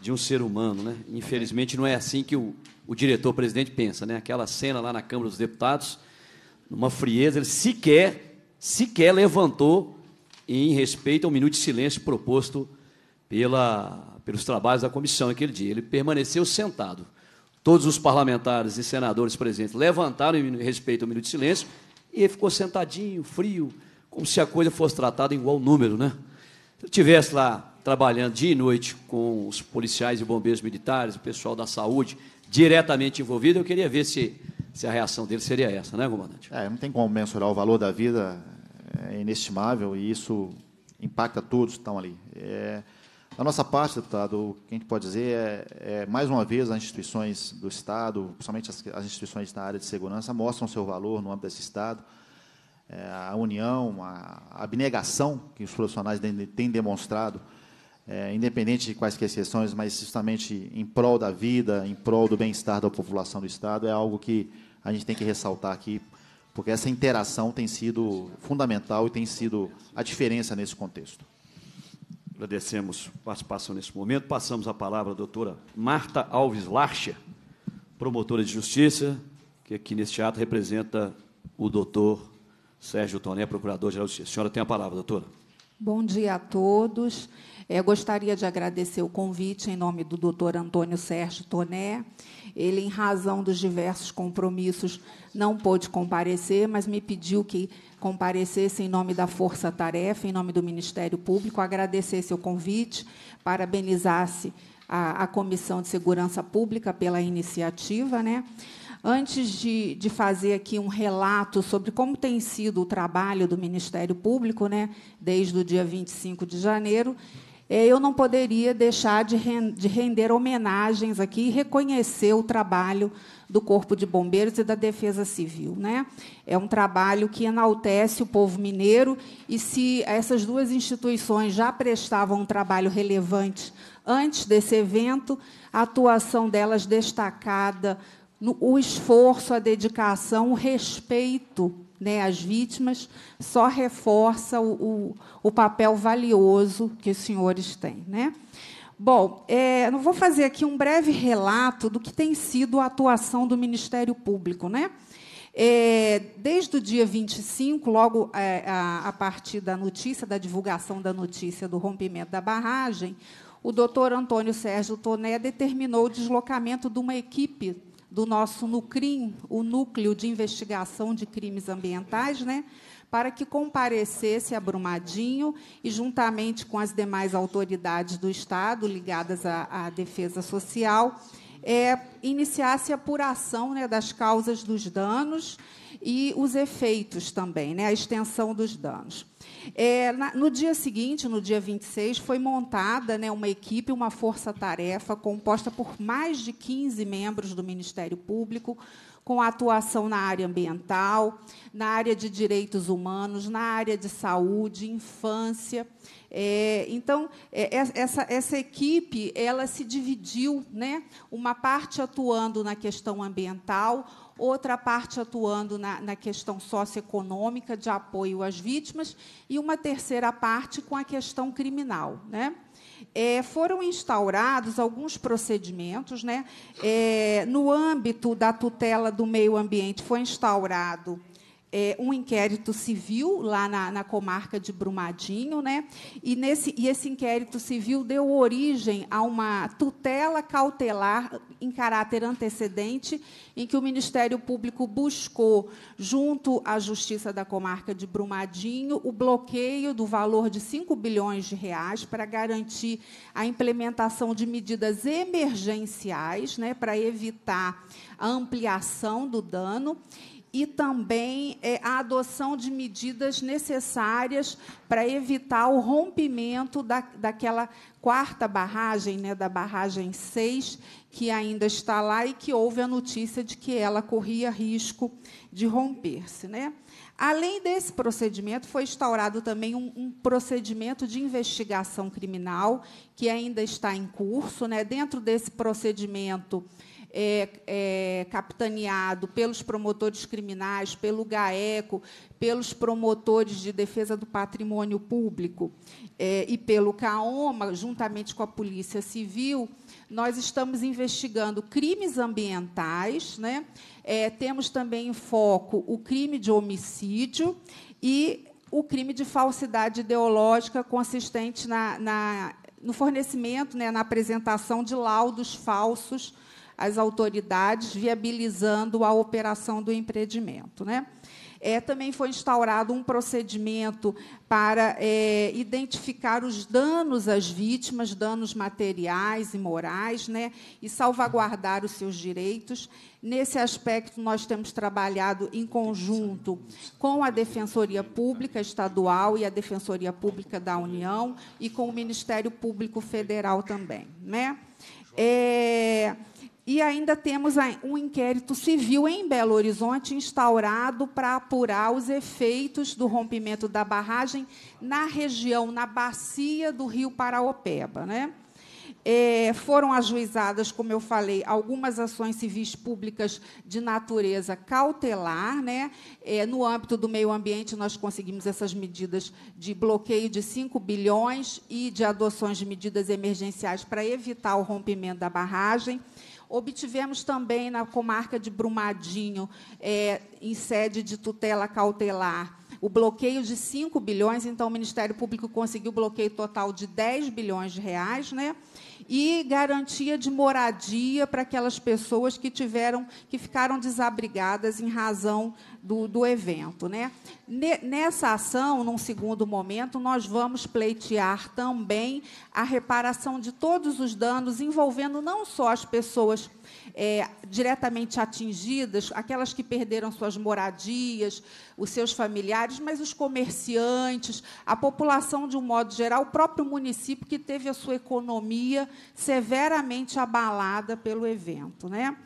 A: de um ser humano, né? Infelizmente não é assim que o, o diretor-presidente pensa, né? Aquela cena lá na Câmara dos Deputados, numa frieza, ele sequer, sequer levantou em respeito ao minuto de silêncio proposto pela, pelos trabalhos da comissão aquele dia. Ele permaneceu sentado. Todos os parlamentares e senadores presentes levantaram em respeito ao minuto de silêncio e ele ficou sentadinho, frio, como se a coisa fosse tratada igual número, né? Se eu tivesse lá trabalhando dia e noite com os policiais e bombeiros militares, o pessoal da saúde diretamente envolvido, eu queria ver se, se a reação dele seria essa, né, comandante? É, não tem como mensurar o valor da vida,
I: é inestimável e isso impacta todos que estão ali. É, da nossa parte, deputado, o que a gente pode dizer é, é, mais uma vez, as instituições do Estado, principalmente as, as instituições na área de segurança, mostram seu valor no âmbito desse Estado. É, a união, a abnegação que os profissionais têm demonstrado, é, independente de quaisquer exceções, mas justamente em prol da vida, em prol do bem-estar da população do Estado, é algo que a gente tem que ressaltar aqui, porque essa interação tem sido
A: fundamental e tem sido a diferença nesse contexto. Agradecemos a participação nesse momento. Passamos a palavra à doutora Marta Alves Larcher, promotora de justiça, que aqui neste ato representa o doutor Sérgio Toné, procurador-geral de justiça. A senhora tem a palavra, doutora.
J: Bom dia a todos. É, gostaria de agradecer o convite em nome do doutor Antônio Sérgio Toné. Ele, em razão dos diversos compromissos, não pôde comparecer, mas me pediu que comparecesse em nome da Força Tarefa, em nome do Ministério Público, agradecesse o convite, parabenizasse a, a Comissão de Segurança Pública pela iniciativa, né? Antes de, de, fazer aqui um relato sobre como tem sido o trabalho do Ministério Público, né, desde o dia 25 de janeiro, é, eu não poderia deixar de render homenagens aqui e reconhecer o trabalho do Corpo de Bombeiros e da Defesa Civil. Né? É um trabalho que enaltece o povo mineiro, e se essas duas instituições já prestavam um trabalho relevante antes desse evento, a atuação delas destacada, o esforço, a dedicação, o respeito né, as vítimas, só reforça o, o, o, papel valioso que os senhores têm. Né? Bom, é, vou fazer aqui um breve relato do que tem sido a atuação do Ministério Público. Né? É, desde o dia 25, logo é, a, a partir da notícia, da divulgação da notícia do rompimento da barragem, o doutor Antônio Sérgio Toné determinou o deslocamento de uma equipe do nosso NUCRIM, o Núcleo de Investigação de Crimes Ambientais, né, para que comparecesse a Brumadinho e, juntamente com as demais autoridades do Estado ligadas à, à defesa social, é, iniciasse a apuração né, das causas dos danos e os efeitos também, né, a extensão dos danos. É, na, no dia seguinte, no dia 26, foi montada né, uma equipe, uma força-tarefa composta por mais de 15 membros do Ministério Público, com atuação na área ambiental, na área de direitos humanos, na área de saúde, infância. É, então, é, é essa, essa equipe ela se dividiu, né? uma parte atuando na questão ambiental, outra parte atuando na, na questão socioeconômica de apoio às vítimas e uma terceira parte com a questão criminal. Né? É, foram instaurados alguns procedimentos. Né? É, no âmbito da tutela do meio ambiente, foi instaurado é, um inquérito civil lá na, na, comarca de Brumadinho, né? E, nesse, e esse inquérito civil deu origem a uma tutela cautelar em caráter antecedente, em que o Ministério Público buscou, junto à Justiça da Comarca de Brumadinho, o bloqueio do valor de 5 bilhões de reais para garantir a implementação de medidas emergenciais, né? Para evitar a ampliação do dano e também é, a adoção de medidas necessárias para evitar o rompimento da, daquela quarta barragem, né, da barragem 6, que ainda está lá e que houve a notícia de que ela corria risco de romper-se. Né? Além desse procedimento, foi instaurado também um, um, procedimento de investigação criminal, que ainda está em curso. Né? Dentro desse procedimento, é, é, capitaneado pelos promotores criminais, pelo GAECO, pelos promotores de defesa do patrimônio público é, e pelo CAOMA, juntamente com a Polícia Civil, nós estamos investigando crimes ambientais, né? É, temos também em foco o crime de homicídio e o crime de falsidade ideológica consistente na, na no fornecimento, né, na apresentação de laudos falsos as autoridades, viabilizando a operação do empreendimento. Né? É, também foi instaurado um procedimento para é, identificar os danos às vítimas, danos materiais e morais, né, e salvaguardar os seus direitos. Nesse aspecto, nós temos trabalhado em conjunto com a Defensoria Pública Estadual e a Defensoria Pública da União e com o Ministério Público Federal também. Né? É, e ainda temos um inquérito civil em Belo Horizonte instaurado para apurar os efeitos do rompimento da barragem na região, na bacia do rio Paraopeba. Né? É, foram ajuizadas, como eu falei, algumas ações civis públicas de natureza cautelar. Né? É, no âmbito do meio ambiente, nós conseguimos essas medidas de bloqueio de 5 bilhões e de adoções de medidas emergenciais para evitar o rompimento da barragem. Obtivemos também na comarca de Brumadinho, é, em sede de tutela cautelar, o bloqueio de 5 bilhões, então o Ministério Público conseguiu bloqueio total de 10 bilhões de reais, né? e garantia de moradia para aquelas pessoas que tiveram, que ficaram desabrigadas em razão do, do evento. Né? Nessa ação, num segundo momento, nós vamos pleitear também a reparação de todos os danos envolvendo não só as pessoas é, diretamente atingidas, aquelas que perderam suas moradias, os seus familiares, mas os comerciantes, a população de um modo geral, o próprio município que teve a sua economia severamente abalada pelo evento, né?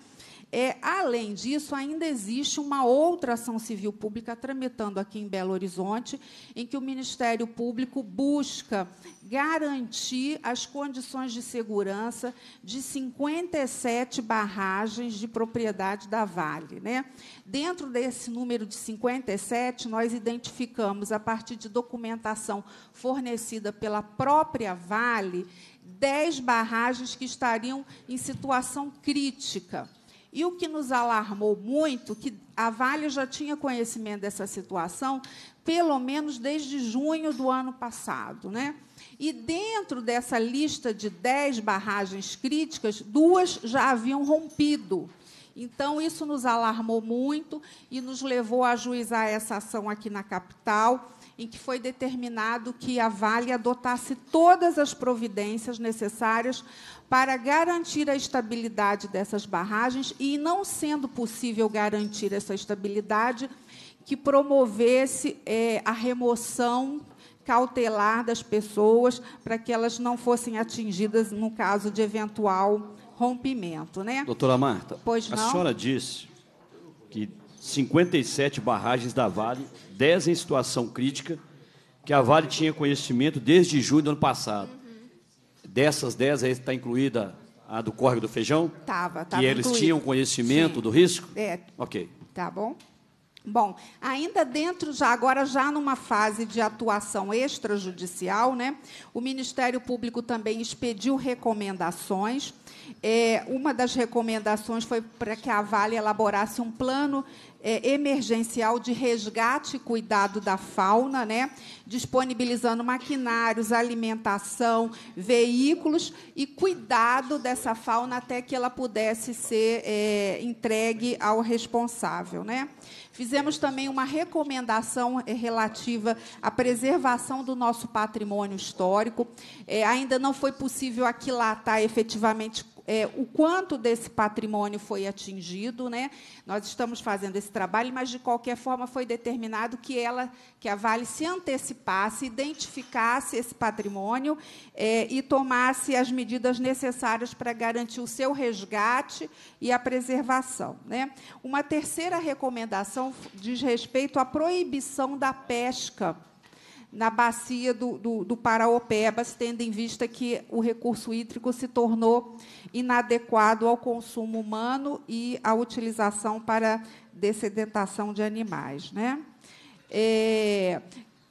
J: É, além disso, ainda existe uma outra ação civil pública tramitando aqui em Belo Horizonte, em que o Ministério Público busca garantir as condições de segurança de 57 barragens de propriedade da Vale. Né? Dentro desse número de 57, nós identificamos, a partir de documentação fornecida pela própria Vale, 10 barragens que estariam em situação crítica. E o que nos alarmou muito, que a Vale já tinha conhecimento dessa situação, pelo menos desde junho do ano passado. Né? E dentro dessa lista de 10 barragens críticas, duas já haviam rompido. Então, isso nos alarmou muito e nos levou a ajuizar essa ação aqui na capital, em que foi determinado que a Vale adotasse todas as providências necessárias para garantir a estabilidade dessas barragens e, não sendo possível garantir essa estabilidade, que promovesse é, a remoção cautelar das pessoas para que elas não fossem atingidas no caso de eventual rompimento, né?
A: Doutora Marta, pois a senhora disse que 57 barragens da Vale, 10 em situação crítica, que a Vale tinha conhecimento desde julho do ano passado. Dessas 10, aí está incluída a do córrego do feijão?
J: Estava, estava. E eles incluído. tinham
A: conhecimento Sim. do risco? É. Ok.
J: Tá bom? Bom, ainda dentro, já agora já numa fase de atuação extrajudicial, né, o Ministério Público também expediu recomendações. É, uma das recomendações foi para que a Vale elaborasse um plano é, emergencial de resgate e cuidado da fauna, né? disponibilizando maquinários, alimentação, veículos e cuidado dessa fauna até que ela pudesse ser é, entregue ao responsável. Né? Fizemos também uma recomendação é, relativa à preservação do nosso patrimônio histórico. É, ainda não foi possível aquilatar efetivamente é, o quanto desse patrimônio foi atingido. Né? Nós estamos fazendo esse trabalho, mas, de qualquer forma, foi determinado que ela, que a Vale se antecipasse, identificasse esse patrimônio é, e tomasse as medidas necessárias para garantir o seu resgate e a preservação. Né? Uma terceira recomendação diz respeito à proibição da pesca na bacia do, do, do tendo em vista que o recurso hídrico se tornou inadequado ao consumo humano e à utilização para descedentação de animais. Né? É,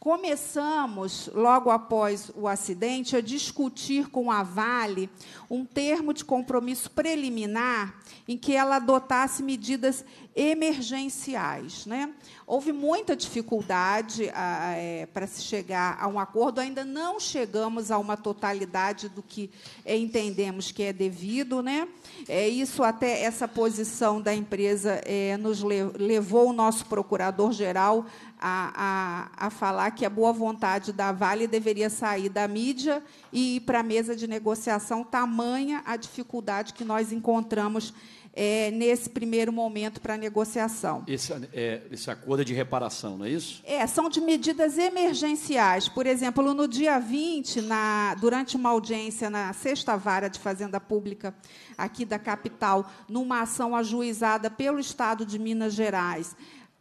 J: começamos, logo após o acidente, a discutir com a Vale um termo de compromisso preliminar em que ela adotasse medidas emergenciais. Né? Houve muita dificuldade é, para se chegar a um acordo, ainda não chegamos a uma totalidade do que é, entendemos que é devido. Né? É, isso até essa posição da empresa é, nos le levou o nosso procurador-geral a, a, a falar que a boa vontade da Vale deveria sair da mídia e ir para a mesa de negociação, tamanha a dificuldade que nós encontramos é, nesse primeiro momento para a negociação.
A: Esse, é, esse acordo é de reparação, não é isso?
J: É, são de medidas emergenciais. Por exemplo, no dia 20, na, durante uma audiência na sexta vara de Fazenda Pública aqui da capital, numa ação ajuizada pelo Estado de Minas Gerais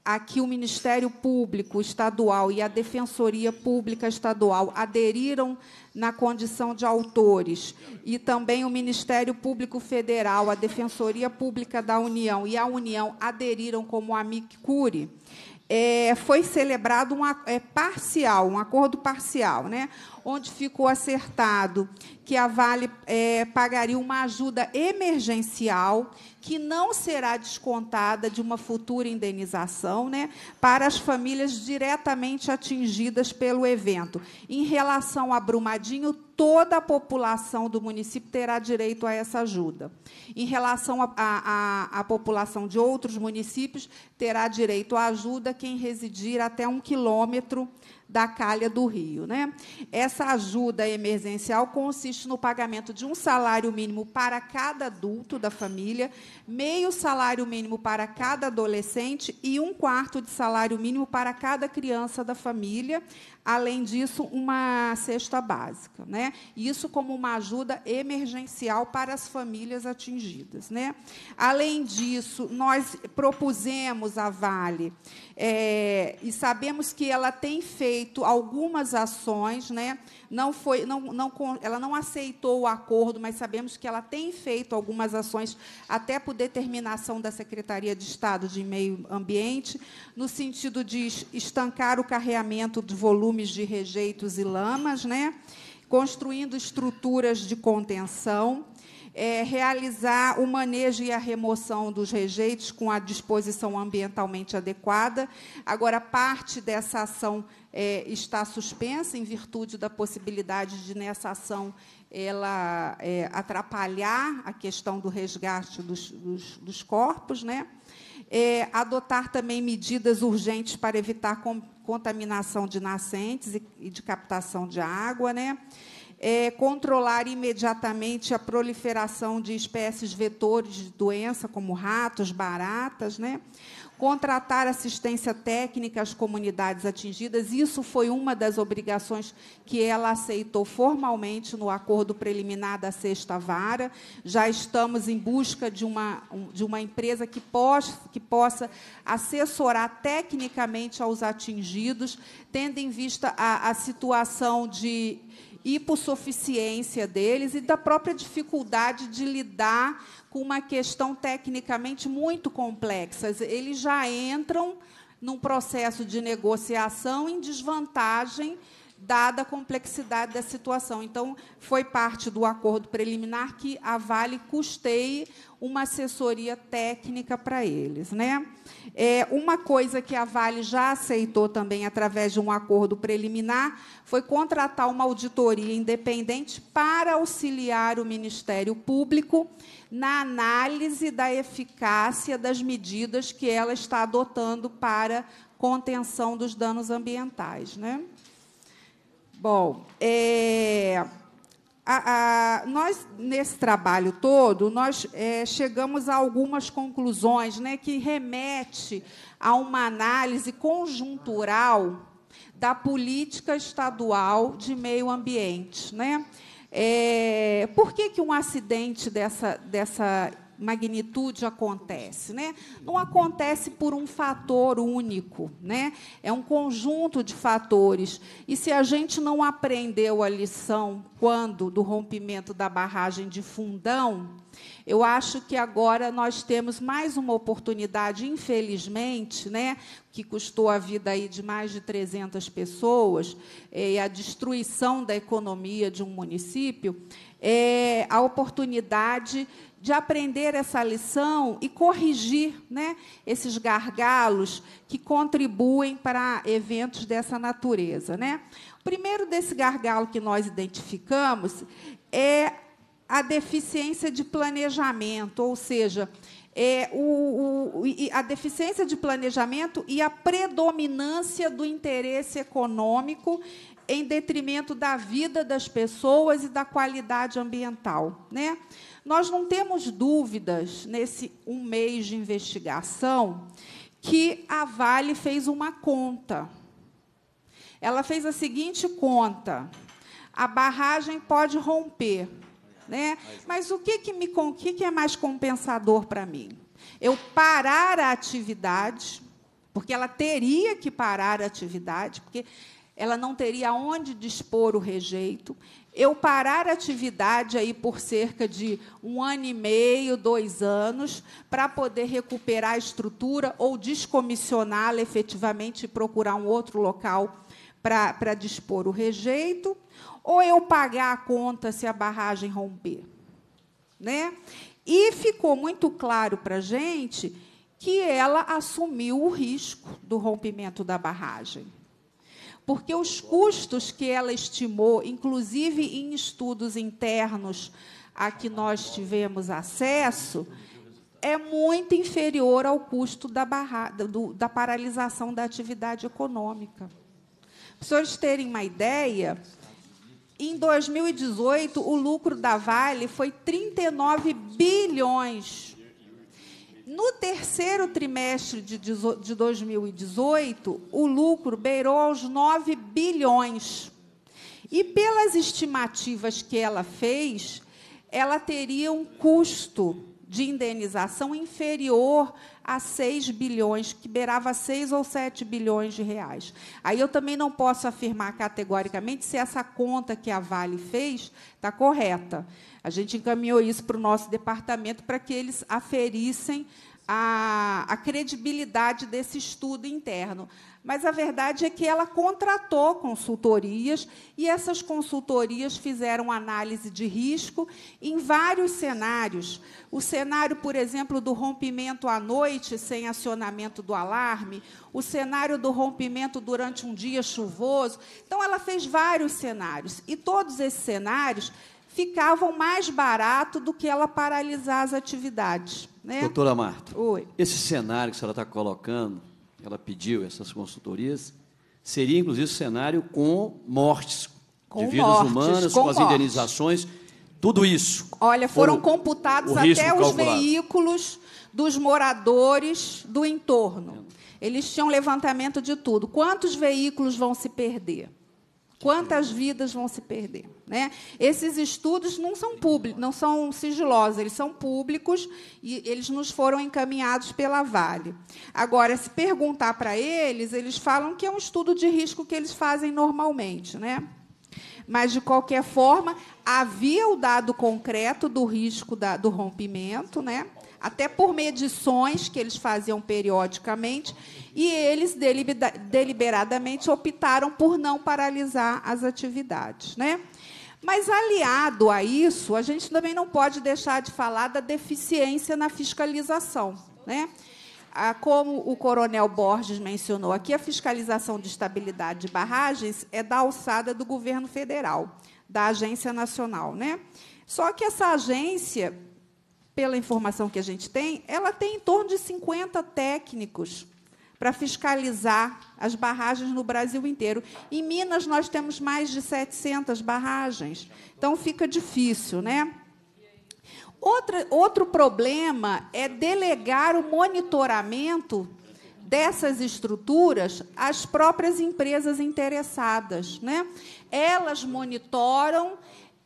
J: a que o Ministério Público Estadual e a Defensoria Pública Estadual aderiram na condição de autores, e também o Ministério Público Federal, a Defensoria Pública da União e a União aderiram como amic curiae, é, foi celebrado um é, parcial, um acordo parcial, né, onde ficou acertado que a Vale é, pagaria uma ajuda emergencial que não será descontada de uma futura indenização né, para as famílias diretamente atingidas pelo evento. Em relação a Brumadinho, toda a população do município terá direito a essa ajuda. Em relação à população de outros municípios, terá direito à ajuda quem residir até um quilômetro da calha do rio. Né? Essa ajuda emergencial consiste no pagamento de um salário mínimo para cada adulto da família, meio salário mínimo para cada adolescente e um quarto de salário mínimo para cada criança da família, Além disso, uma cesta básica, né? Isso como uma ajuda emergencial para as famílias atingidas, né? Além disso, nós propusemos à Vale é, e sabemos que ela tem feito algumas ações, né? Não foi, não, não, ela não aceitou o acordo, mas sabemos que ela tem feito algumas ações até por determinação da Secretaria de Estado de Meio Ambiente, no sentido de estancar o carreamento de volume volumes de rejeitos e lamas, né? construindo estruturas de contenção, é, realizar o manejo e a remoção dos rejeitos com a disposição ambientalmente adequada. Agora, parte dessa ação é, está suspensa em virtude da possibilidade de nessa ação ela é, atrapalhar a questão do resgate dos, dos, dos corpos, né? É, adotar também medidas urgentes para evitar contaminação de nascentes e de captação de água, né? É, controlar imediatamente a proliferação de espécies vetores de doença, como ratos, baratas, né? contratar assistência técnica às comunidades atingidas. Isso foi uma das obrigações que ela aceitou formalmente no acordo preliminar da Sexta Vara. Já estamos em busca de uma, de uma empresa que possa, que possa assessorar tecnicamente aos atingidos, tendo em vista a, a situação de hipossuficiência deles e da própria dificuldade de lidar com uma questão tecnicamente muito complexa. Eles já entram num processo de negociação em desvantagem dada a complexidade da situação. Então, foi parte do acordo preliminar que a Vale custeie uma assessoria técnica para eles, né? É, uma coisa que a Vale já aceitou também através de um acordo preliminar foi contratar uma auditoria independente para auxiliar o Ministério Público na análise da eficácia das medidas que ela está adotando para contenção dos danos ambientais. Né? Bom, é, a, a, nós, nesse trabalho todo, nós é, chegamos a algumas conclusões né, que remete a uma análise conjuntural da política estadual de meio ambiente. Né? É, por que, que um acidente dessa, dessa magnitude acontece, né? Não acontece por um fator único, né? É um conjunto de fatores. E se a gente não aprendeu a lição quando do rompimento da barragem de Fundão, eu acho que agora nós temos mais uma oportunidade, infelizmente, né, que custou a vida aí de mais de 300 pessoas é, e a destruição da economia de um município, é, a oportunidade de aprender essa lição e corrigir né, esses gargalos que contribuem para eventos dessa natureza. Né? O primeiro desse gargalo que nós identificamos é a deficiência de planejamento, ou seja, é, o, o, a deficiência de planejamento e a predominância do interesse econômico em detrimento da vida das pessoas e da qualidade ambiental. Né? Nós não temos dúvidas, nesse um mês de investigação, que a Vale fez uma conta. Ela fez a seguinte conta: a barragem pode romper. Né? Mas o que, que, me, o que, que é mais compensador para mim? Eu parar a atividade, porque ela teria que parar a atividade, porque ela não teria onde dispor o rejeito eu parar a atividade aí por cerca de um ano e meio, dois anos, para poder recuperar a estrutura ou descomissioná-la efetivamente e procurar um outro local para dispor o rejeito, ou eu pagar a conta se a barragem romper. Né? E ficou muito claro para a gente que ela assumiu o risco do rompimento da barragem porque os custos que ela estimou, inclusive em estudos internos a que nós tivemos acesso, é muito inferior ao custo da, barra, do, da paralisação da atividade econômica. Para vocês terem uma ideia, em 2018, o lucro da Vale foi 39 bilhões no terceiro trimestre de 2018, o lucro beirou aos 9 bilhões. E pelas estimativas que ela fez, ela teria um custo de indenização inferior a 6 bilhões, que beirava 6 ou 7 bilhões de reais. Aí eu também não posso afirmar categoricamente se essa conta que a Vale fez está correta. A gente encaminhou isso para o nosso departamento para que eles aferissem a, a, credibilidade desse estudo interno. Mas a verdade é que ela contratou consultorias e essas consultorias fizeram análise de risco em vários cenários. O cenário, por exemplo, do rompimento à noite sem acionamento do alarme, o cenário do rompimento durante um dia chuvoso. Então, ela fez vários cenários e todos esses cenários ficavam mais barato do que ela paralisar as atividades. Né? Doutora Marta, Oi.
A: esse cenário que a senhora está colocando, ela pediu essas consultorias, seria inclusive cenário com mortes com de vidas mortes, humanas, com, com as mortes. indenizações, tudo isso.
J: Olha, foram o, computados o até os veículos dos moradores do entorno. Eles tinham levantamento de tudo. Quantos veículos vão se perder? quantas vidas vão se perder. Né? Esses estudos não são públicos, não são sigilosos, eles são públicos e eles nos foram encaminhados pela Vale. Agora, se perguntar para eles, eles falam que é um estudo de risco que eles fazem normalmente, né? Mas, de qualquer forma, havia o dado concreto do risco da, do rompimento, né? até por medições que eles faziam periodicamente, e eles deliberadamente optaram por não paralisar as atividades. Né? Mas, aliado a isso, a gente também não pode deixar de falar da deficiência na fiscalização. Né? Ah, como o coronel Borges mencionou aqui, a fiscalização de estabilidade de barragens é da alçada do governo federal, da Agência Nacional. Né? Só que essa agência pela informação que a gente tem, ela tem em torno de 50 técnicos para fiscalizar as barragens no Brasil inteiro. Em Minas, nós temos mais de 700 barragens, então fica difícil, né? Outra, outro problema é delegar o monitoramento dessas estruturas às próprias empresas interessadas. Né? Elas monitoram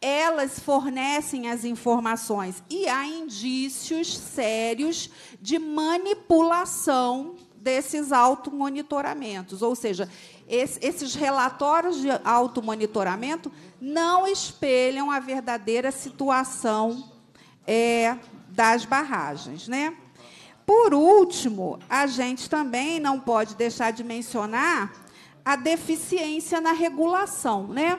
J: elas fornecem as informações e há indícios sérios de manipulação desses automonitoramentos, ou seja, esses relatórios de automonitoramento não espelham a verdadeira situação é, das barragens. Né? Por último, a gente também não pode deixar de mencionar a deficiência na regulação. Né?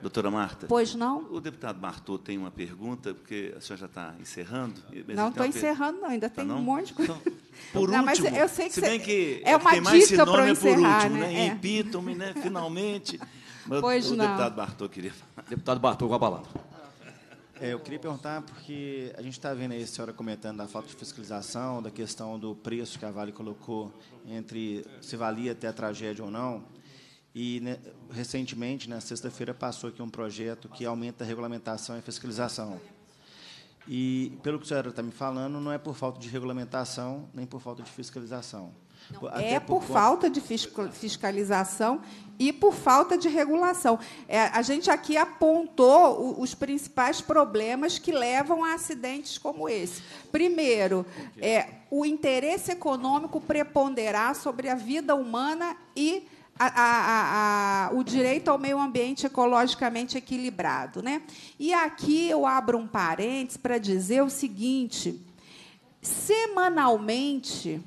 C: Doutora Marta? Pois não? O deputado Martô tem uma pergunta, porque a senhora já está encerrando. Não estou encerrando, per... não, ainda tem tá, não? um monte de coisa.
J: Então, por não, último, mas eu sei que se bem que é, é uma tem mais dica para é encerrar, último, né? né?
C: É. né? Finalmente. Mas pois o não. deputado Bartô queria falar. Deputado Bartô, com a palavra.
K: É, eu queria perguntar, porque a gente está vendo aí a senhora comentando da falta de fiscalização, da questão do preço que a Vale colocou entre se valia até a tragédia ou não. E né, recentemente, na né, sexta-feira, passou aqui um projeto que aumenta a regulamentação e a fiscalização. E, pelo que a senhora está me falando, não é por falta de regulamentação nem por falta de fiscalização. Não, é por, por falta
J: de fiscalização e por falta de regulação. É, a gente aqui apontou o, os principais problemas que levam a acidentes como esse. Primeiro, é, o interesse econômico preponderar sobre a vida humana e a, a, a, o direito ao meio ambiente ecologicamente equilibrado. Né? E aqui eu abro um parênteses para dizer o seguinte: semanalmente,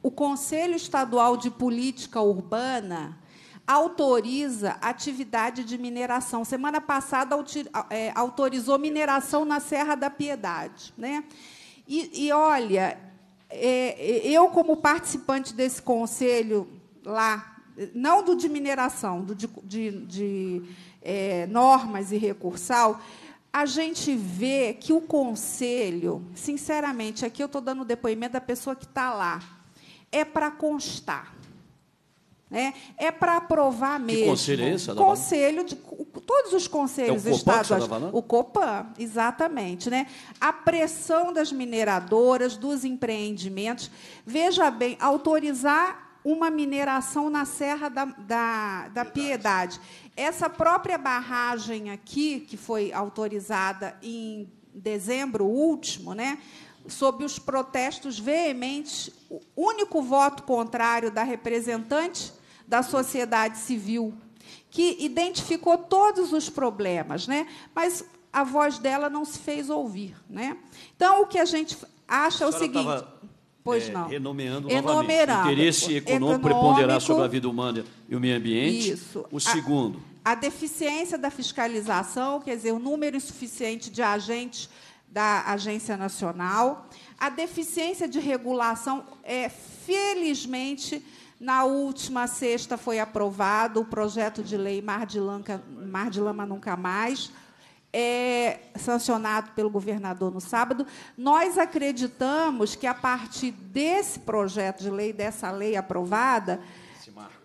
J: o Conselho Estadual de Política Urbana autoriza atividade de mineração. Semana passada é, autorizou mineração na Serra da Piedade. Né? E, e olha, é, é, eu, como participante desse conselho lá não do de mineração, do de, de, de é, normas e recursal, a gente vê que o conselho, sinceramente, aqui eu estou dando o depoimento da pessoa que está lá, é para constar. Né? É para aprovar mesmo. Que conselho é esse, Conselho de todos os conselhos é o Copan, tá estaduais. O Copan, exatamente, né? A pressão das mineradoras, dos empreendimentos. Veja bem, autorizar uma mineração na Serra da, da, da Piedade. Essa própria barragem aqui, que foi autorizada em dezembro último, né, sob os protestos veementes, o único voto contrário da representante da sociedade civil, que identificou todos os problemas, né, mas a voz dela não se fez ouvir. Né? Então, o que a gente acha a é o seguinte. Tava Pois é, não.
A: Renomeando Enomerado. novamente. Interesse econômico, preponderar sobre a vida humana e o meio ambiente. Isso. O segundo.
J: A, a deficiência da fiscalização, quer dizer, o número insuficiente de agentes da Agência Nacional. A deficiência de regulação, é, felizmente, na última sexta foi aprovado o projeto de lei Mar de, Lanca, Mar de Lama Nunca Mais é, sancionado pelo governador no sábado, nós acreditamos que a partir desse projeto de lei, dessa lei aprovada,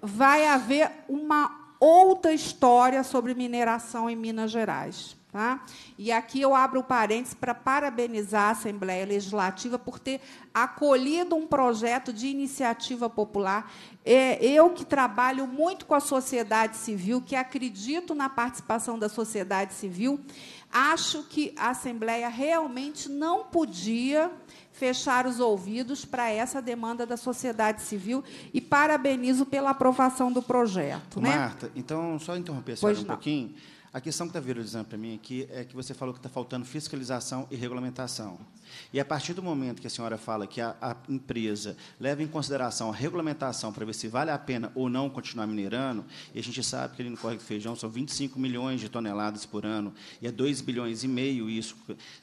J: vai haver uma outra história sobre mineração em Minas Gerais. Tá? E aqui eu abro parênteses para parabenizar a Assembleia Legislativa por ter acolhido um projeto de iniciativa popular. É, eu que trabalho muito com a sociedade civil, que acredito na participação da sociedade civil, acho que a Assembleia realmente não podia fechar os ouvidos para essa demanda da sociedade civil e parabenizo pela aprovação do projeto.
K: Né? Marta, né? então, só interromper a senhora pois um não. pouquinho. A questão que está viralizando para mim aqui é que você falou que está faltando fiscalização e regulamentação. E a partir do momento que a senhora fala que a, a empresa leva em consideração a regulamentação para ver se vale a pena ou não continuar minerando, e a gente sabe que ali no corre do Feijão são 25 milhões de toneladas por ano, e é 2 bilhões e meio isso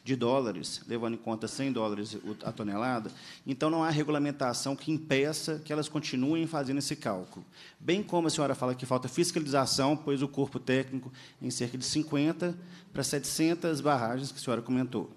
K: de dólares, levando em conta 100 dólares a tonelada, então não há regulamentação que impeça que elas continuem fazendo esse cálculo. Bem como a senhora fala que falta fiscalização, pois o corpo técnico em cerca de 50 para 700 barragens que a senhora comentou.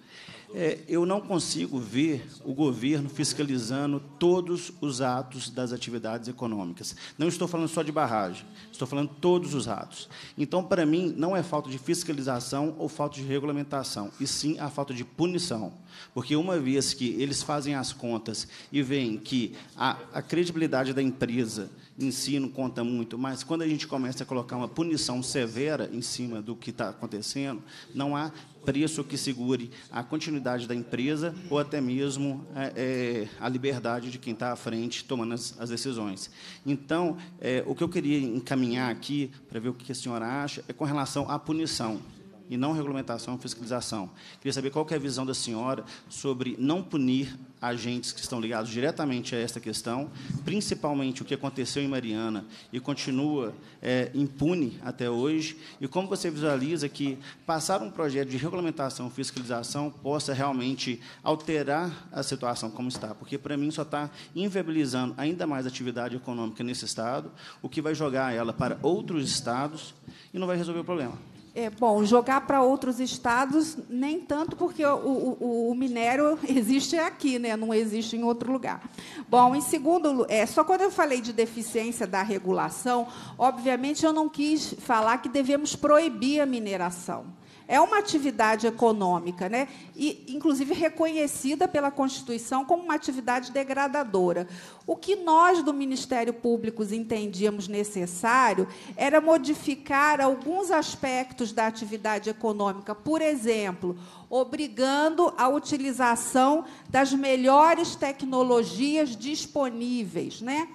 K: É, eu não consigo ver o governo fiscalizando todos os atos das atividades econômicas. Não estou falando só de barragem, estou falando todos os atos. Então, para mim, não é falta de fiscalização ou falta de regulamentação, e sim a falta de punição. Porque uma vez que eles fazem as contas e veem que a, a credibilidade da empresa em si não conta muito, mas quando a gente começa a colocar uma punição severa em cima do que está acontecendo, não há preço que segure a continuidade da empresa ou até mesmo é, é a liberdade de quem está à frente tomando as, as decisões. Então, é, o que eu queria encaminhar aqui, para ver o que a senhora acha, é com relação à punição e não regulamentação e é fiscalização. Queria saber qual que é a visão da senhora sobre não punir agentes que estão ligados diretamente a esta questão, principalmente o que aconteceu em Mariana e continua é, impune até hoje, e como você visualiza que passar um projeto de regulamentação e fiscalização possa realmente alterar a situação como está, porque para mim só está inviabilizando ainda mais a atividade econômica nesse estado, o que vai jogar ela para outros estados e não vai resolver o problema.
J: É, bom, jogar para outros estados, nem tanto, porque o, o, o, minério existe aqui, né? não existe em outro lugar. Bom, em segundo é só quando eu falei de deficiência da regulação, obviamente eu não quis falar que devemos proibir a mineração é uma atividade econômica, né? e, inclusive reconhecida pela Constituição como uma atividade degradadora. O que nós do Ministério Público entendíamos necessário era modificar alguns aspectos da atividade econômica, por exemplo, obrigando a utilização das melhores tecnologias disponíveis, né?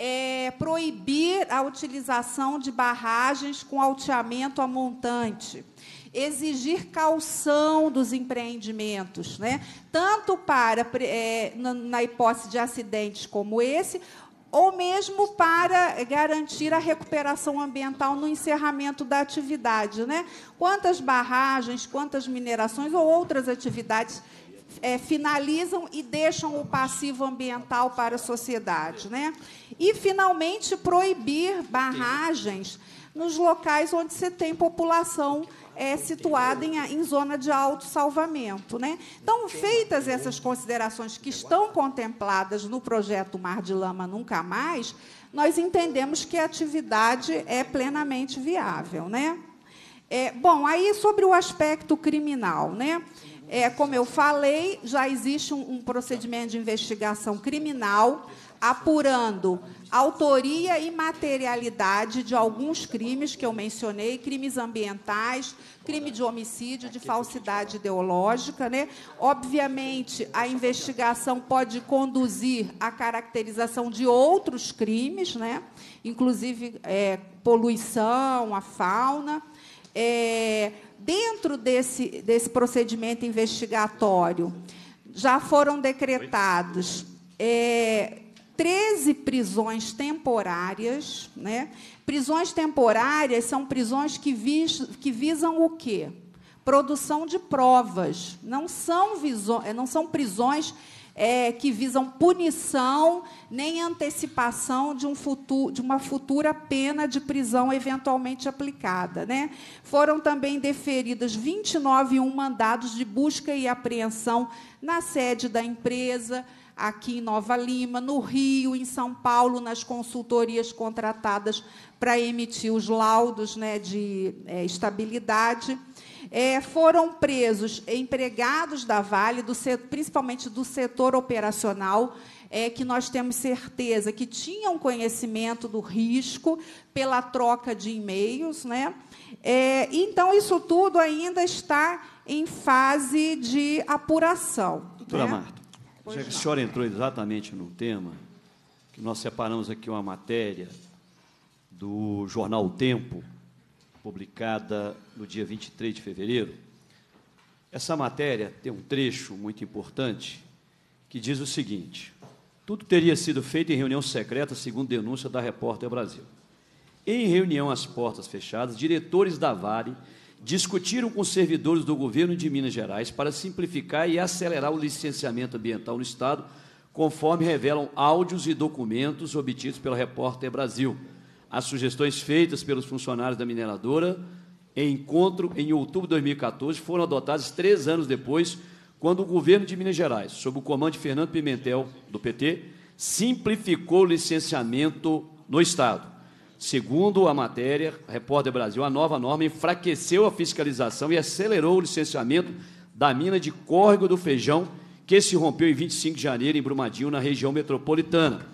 J: É, proibir a utilização de barragens com alteamento a montante, exigir calção dos empreendimentos, né? tanto para é, na hipótese de acidentes como esse, ou mesmo para garantir a recuperação ambiental no encerramento da atividade. Né? Quantas barragens, quantas minerações ou outras atividades é, finalizam e deixam o passivo ambiental para a sociedade. Né? E, finalmente, proibir barragens nos locais onde se tem população é, situada em, em zona de salvamento, Né? Então, feitas essas considerações que estão contempladas no projeto Mar de Lama Nunca Mais, nós entendemos que a atividade é plenamente viável. Né? É, bom, aí sobre o aspecto criminal, né? É, como eu falei, já existe um, um procedimento de investigação criminal apurando autoria e materialidade de alguns crimes que eu mencionei, crimes ambientais, crime de homicídio, de falsidade ideológica, né? Obviamente, a investigação pode conduzir à caracterização de outros crimes, né? Inclusive é, poluição, a fauna. É, dentro desse, desse procedimento investigatório, já foram decretados é, 13 prisões temporárias. Né? Prisões temporárias são prisões que, vis, que visam o quê? Produção de provas. Não são, viso, eh, não são prisões é, que visam punição nem antecipação de, um futuro, de uma futura pena de prisão eventualmente aplicada. Né? Foram também deferidas 29 mandados de busca e apreensão na sede da empresa aqui em Nova Lima, no Rio, em São Paulo, nas consultorias contratadas para emitir os laudos né, de é, estabilidade. É, foram presos empregados da Vale, do setor, principalmente do setor operacional, é, que nós temos certeza que tinham conhecimento do risco pela troca de e-mails. Né? É, então, isso tudo ainda está em fase de apuração.
A: Doutora né? Marta. Pois Já que a senhora entrou exatamente no tema, que nós separamos aqui uma matéria do jornal o Tempo, publicada no dia 23 de fevereiro. Essa matéria tem um trecho muito importante que diz o seguinte: tudo teria sido feito em reunião secreta, segundo denúncia da Repórter Brasil. Em reunião às portas fechadas, diretores da Vale discutiram com servidores do governo de Minas Gerais para simplificar e acelerar o licenciamento ambiental no Estado, conforme revelam áudios e documentos obtidos pela Repórter Brasil. As sugestões feitas pelos funcionários da mineradora em encontro em outubro de 2014 foram adotadas três anos depois, quando o governo de Minas Gerais, sob o comando de Fernando Pimentel, do PT, simplificou o licenciamento no Estado. Segundo a matéria, Repórter Brasil, a nova norma enfraqueceu a fiscalização e acelerou o licenciamento da mina de córrego do feijão, que se rompeu em 25 de janeiro em Brumadinho, na região metropolitana.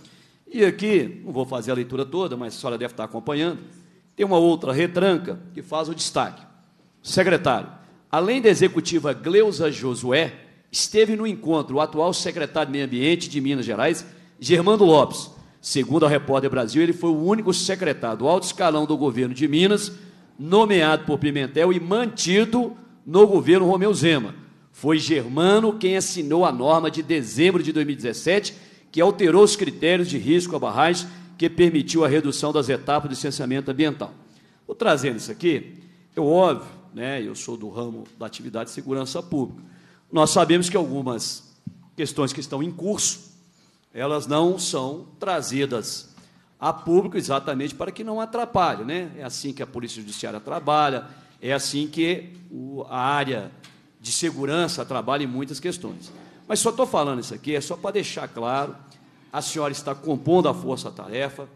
A: E aqui, não vou fazer a leitura toda, mas a senhora deve estar acompanhando, tem uma outra retranca que faz o destaque. Secretário, além da executiva Gleusa Josué, esteve no encontro o atual secretário de Meio Ambiente de Minas Gerais, Germando Lopes, Segundo a Repórter Brasil, ele foi o único secretário do alto escalão do governo de Minas nomeado por Pimentel e mantido no governo Romeu Zema. Foi Germano quem assinou a norma de dezembro de 2017 que alterou os critérios de risco a barragens que permitiu a redução das etapas de licenciamento ambiental. Vou trazendo isso aqui, eu óbvio, né, eu sou do ramo da atividade de segurança pública. Nós sabemos que algumas questões que estão em curso elas não são trazidas a público exatamente para que não atrapalhe. Né? É assim que a Polícia Judiciária trabalha, é assim que a área de segurança trabalha em muitas questões. Mas só estou falando isso aqui, é só para deixar claro, a senhora está compondo a força-tarefa,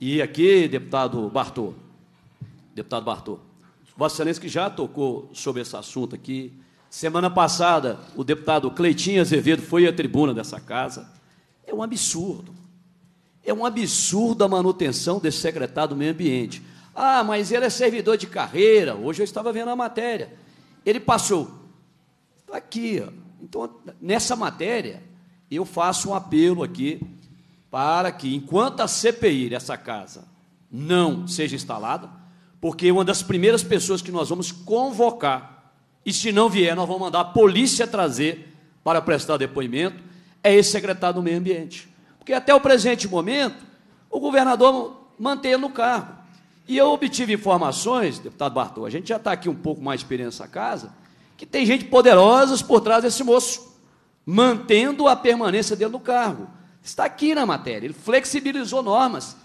A: e aqui, deputado Bartô, deputado Bartô, Vossa Excelência que já tocou sobre esse assunto aqui, semana passada o deputado Cleitinho Azevedo foi à tribuna dessa casa, é um absurdo. É um absurdo a manutenção desse secretário do meio ambiente. Ah, mas ele é servidor de carreira. Hoje eu estava vendo a matéria. Ele passou. Está aqui. Ó. Então, nessa matéria, eu faço um apelo aqui para que, enquanto a CPI dessa casa não seja instalada, porque uma das primeiras pessoas que nós vamos convocar, e se não vier, nós vamos mandar a polícia trazer para prestar depoimento, é esse secretário do Meio Ambiente. Porque até o presente momento, o governador mantém no cargo. E eu obtive informações, deputado Bartol, a gente já está aqui um pouco mais experiência nessa casa, que tem gente poderosa por trás desse moço, mantendo a permanência dele no cargo. Está aqui na matéria, ele flexibilizou normas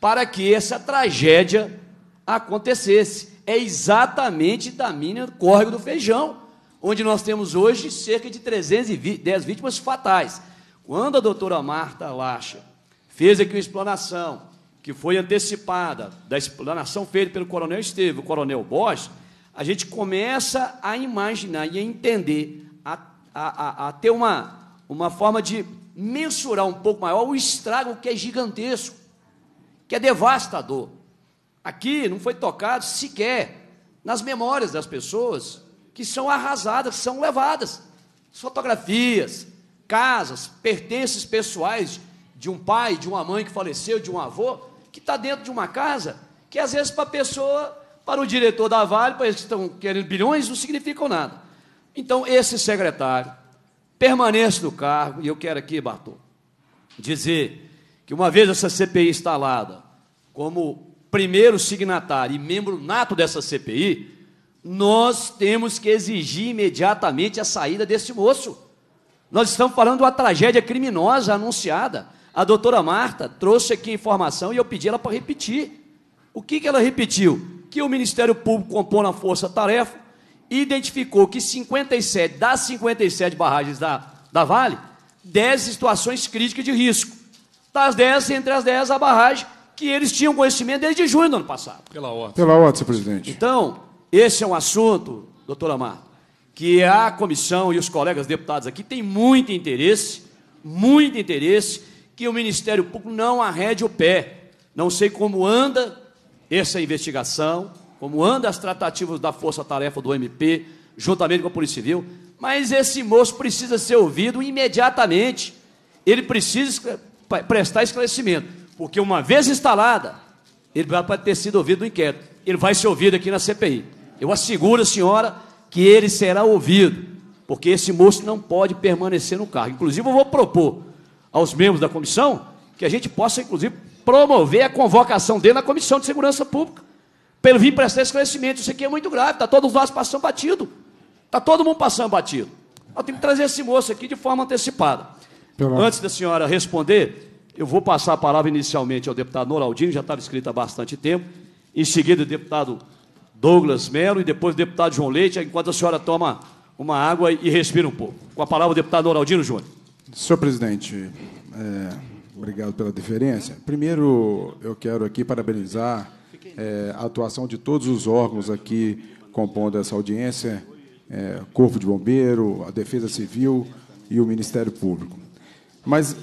A: para que essa tragédia acontecesse. É exatamente da mina córrego do feijão onde nós temos hoje cerca de 310 vítimas fatais. Quando a doutora Marta Lacha fez aqui uma explanação, que foi antecipada, da explanação feita pelo coronel Esteve, o coronel Bosch, a gente começa a imaginar e a entender, a, a, a, a ter uma, uma forma de mensurar um pouco maior o estrago que é gigantesco, que é devastador. Aqui não foi tocado sequer nas memórias das pessoas que são arrasadas, que são levadas. fotografias, casas, pertences pessoais de um pai, de uma mãe que faleceu, de um avô, que está dentro de uma casa, que às vezes para a pessoa, para o diretor da Vale, para eles que estão querendo bilhões, não significam nada. Então, esse secretário permanece no cargo, e eu quero aqui, Bartô, dizer que uma vez essa CPI instalada, como primeiro signatário e membro nato dessa CPI, nós temos que exigir imediatamente a saída desse moço. Nós estamos falando de uma tragédia criminosa anunciada. A doutora Marta trouxe aqui a informação e eu pedi ela para repetir. O que, que ela repetiu? Que o Ministério Público compôs na força-tarefa e identificou que 57 das 57 barragens da, da Vale, 10 situações críticas de risco. Das 10, entre as 10, a barragem que eles tinham conhecimento desde junho do ano passado.
L: Pela ordem. Pela ordem, senhor presidente.
A: Então, esse é um assunto, doutora Marta, que a comissão e os colegas deputados aqui têm muito interesse, muito interesse, que o Ministério Público não arrede o pé. Não sei como anda essa investigação, como anda as tratativas da Força Tarefa do MP, juntamente com a Polícia Civil, mas esse moço precisa ser ouvido imediatamente. Ele precisa prestar esclarecimento, porque uma vez instalada, ele vai ter sido ouvido no inquérito. Ele vai ser ouvido aqui na CPI. Eu asseguro a senhora que ele será ouvido, porque esse moço não pode permanecer no cargo. Inclusive, eu vou propor aos membros da comissão que a gente possa, inclusive, promover a convocação dele na Comissão de Segurança Pública, para vir prestar esclarecimento. Isso aqui é muito grave, está todos nós passando batido. Está todo mundo passando batido. Eu tenho que trazer esse moço aqui de forma antecipada. Pelo Antes da senhora responder, eu vou passar a palavra inicialmente ao deputado Noraldinho, já estava escrito há bastante tempo. Em seguida, o deputado Douglas Melo e depois o deputado João Leite, enquanto a senhora toma uma água e respira um pouco. Com a palavra o deputado Oraldino Júnior.
L: Senhor presidente, é, obrigado pela deferência. Primeiro, eu quero aqui parabenizar é, a atuação de todos os órgãos aqui compondo essa audiência, é, Corpo de Bombeiro, a Defesa Civil e o Ministério Público. Mas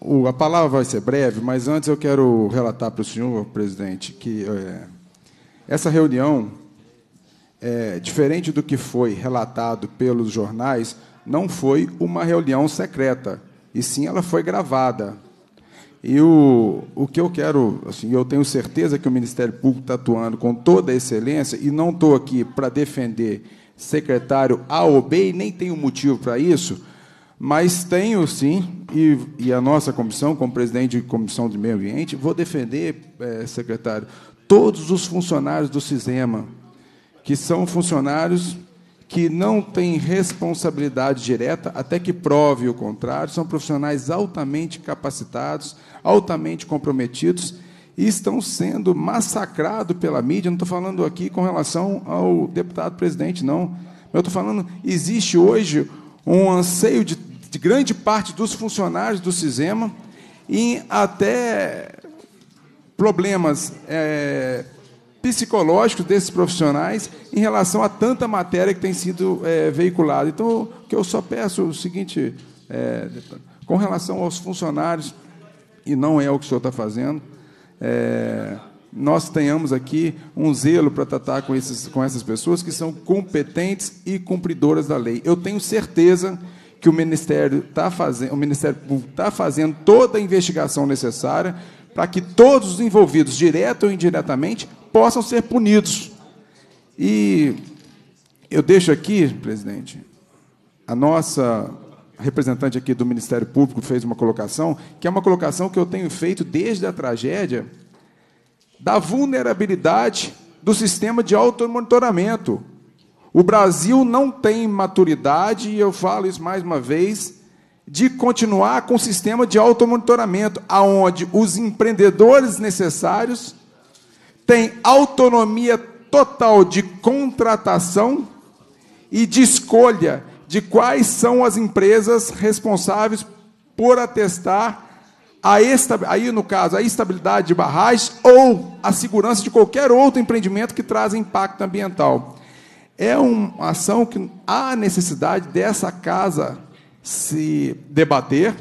L: o, a palavra vai ser breve, mas antes eu quero relatar para o senhor, presidente, que é, essa reunião, é, diferente do que foi relatado pelos jornais, não foi uma reunião secreta, e sim ela foi gravada. E o, o que eu quero, assim, eu tenho certeza que o Ministério Público está atuando com toda a excelência, e não estou aqui para defender secretário A ou B, e nem tenho motivo para isso, mas tenho sim, e, e, a nossa comissão, como presidente de comissão de meio ambiente, vou defender, eh, secretário, todos os funcionários do Sisema que são funcionários que não têm responsabilidade direta, até que prove o contrário, são profissionais altamente capacitados, altamente comprometidos e estão sendo massacrados pela mídia. Não estou falando aqui com relação ao deputado presidente, não. Eu estou falando, existe hoje um anseio de, de grande parte dos funcionários do Sisema em até problemas é, psicológicos desses profissionais em relação a tanta matéria que tem sido é, veiculada. Então, o que eu só peço é o seguinte, é, com relação aos funcionários, e não é o que o senhor está fazendo, é, nós tenhamos aqui um zelo para tratar com, esses, com essas pessoas que são competentes e cumpridoras da lei. Eu tenho certeza que o Ministério está fazendo, o Ministério Público está fazendo toda a investigação necessária para que todos os envolvidos, direto ou indiretamente, possam ser punidos. E eu deixo aqui, presidente, a nossa representante aqui do Ministério Público fez uma colocação, que é uma colocação que eu tenho feito desde a tragédia, da vulnerabilidade do sistema de automonitoramento. O Brasil não tem maturidade, e eu falo isso mais uma vez, de continuar com o sistema de automonitoramento, aonde os empreendedores necessários têm autonomia total de contratação e de escolha de quais são as empresas responsáveis por atestar a aí no caso a estabilidade de barragens ou a segurança de qualquer outro empreendimento que traz impacto ambiental. É uma ação que há necessidade dessa casa se debater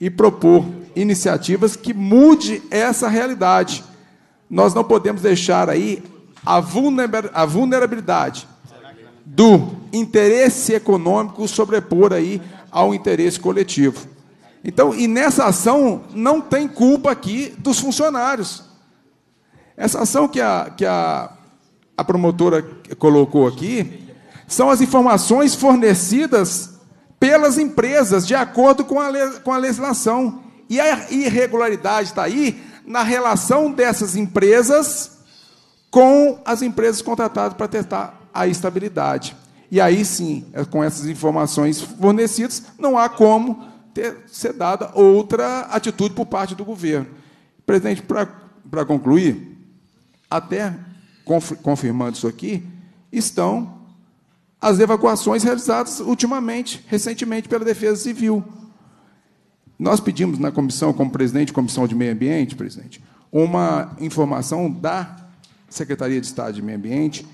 L: e propor iniciativas que mude essa realidade. Nós não podemos deixar aí a vulnerabilidade do interesse econômico sobrepor aí ao interesse coletivo. Então, e nessa ação não tem culpa aqui dos funcionários. Essa ação que a, que a, a promotora colocou aqui são as informações fornecidas pelas empresas, de acordo com a, le com a legislação. E a irregularidade está aí na relação dessas empresas com as empresas contratadas para testar a estabilidade. E aí sim, é, com essas informações fornecidas, não há como ter, ser dada outra atitude por parte do governo. Presidente, para concluir, até confirmando isso aqui, estão as evacuações realizadas ultimamente, recentemente, pela Defesa Civil. Nós pedimos na comissão, como presidente, comissão de meio ambiente, presidente, uma informação da Secretaria de Estado de Meio Ambiente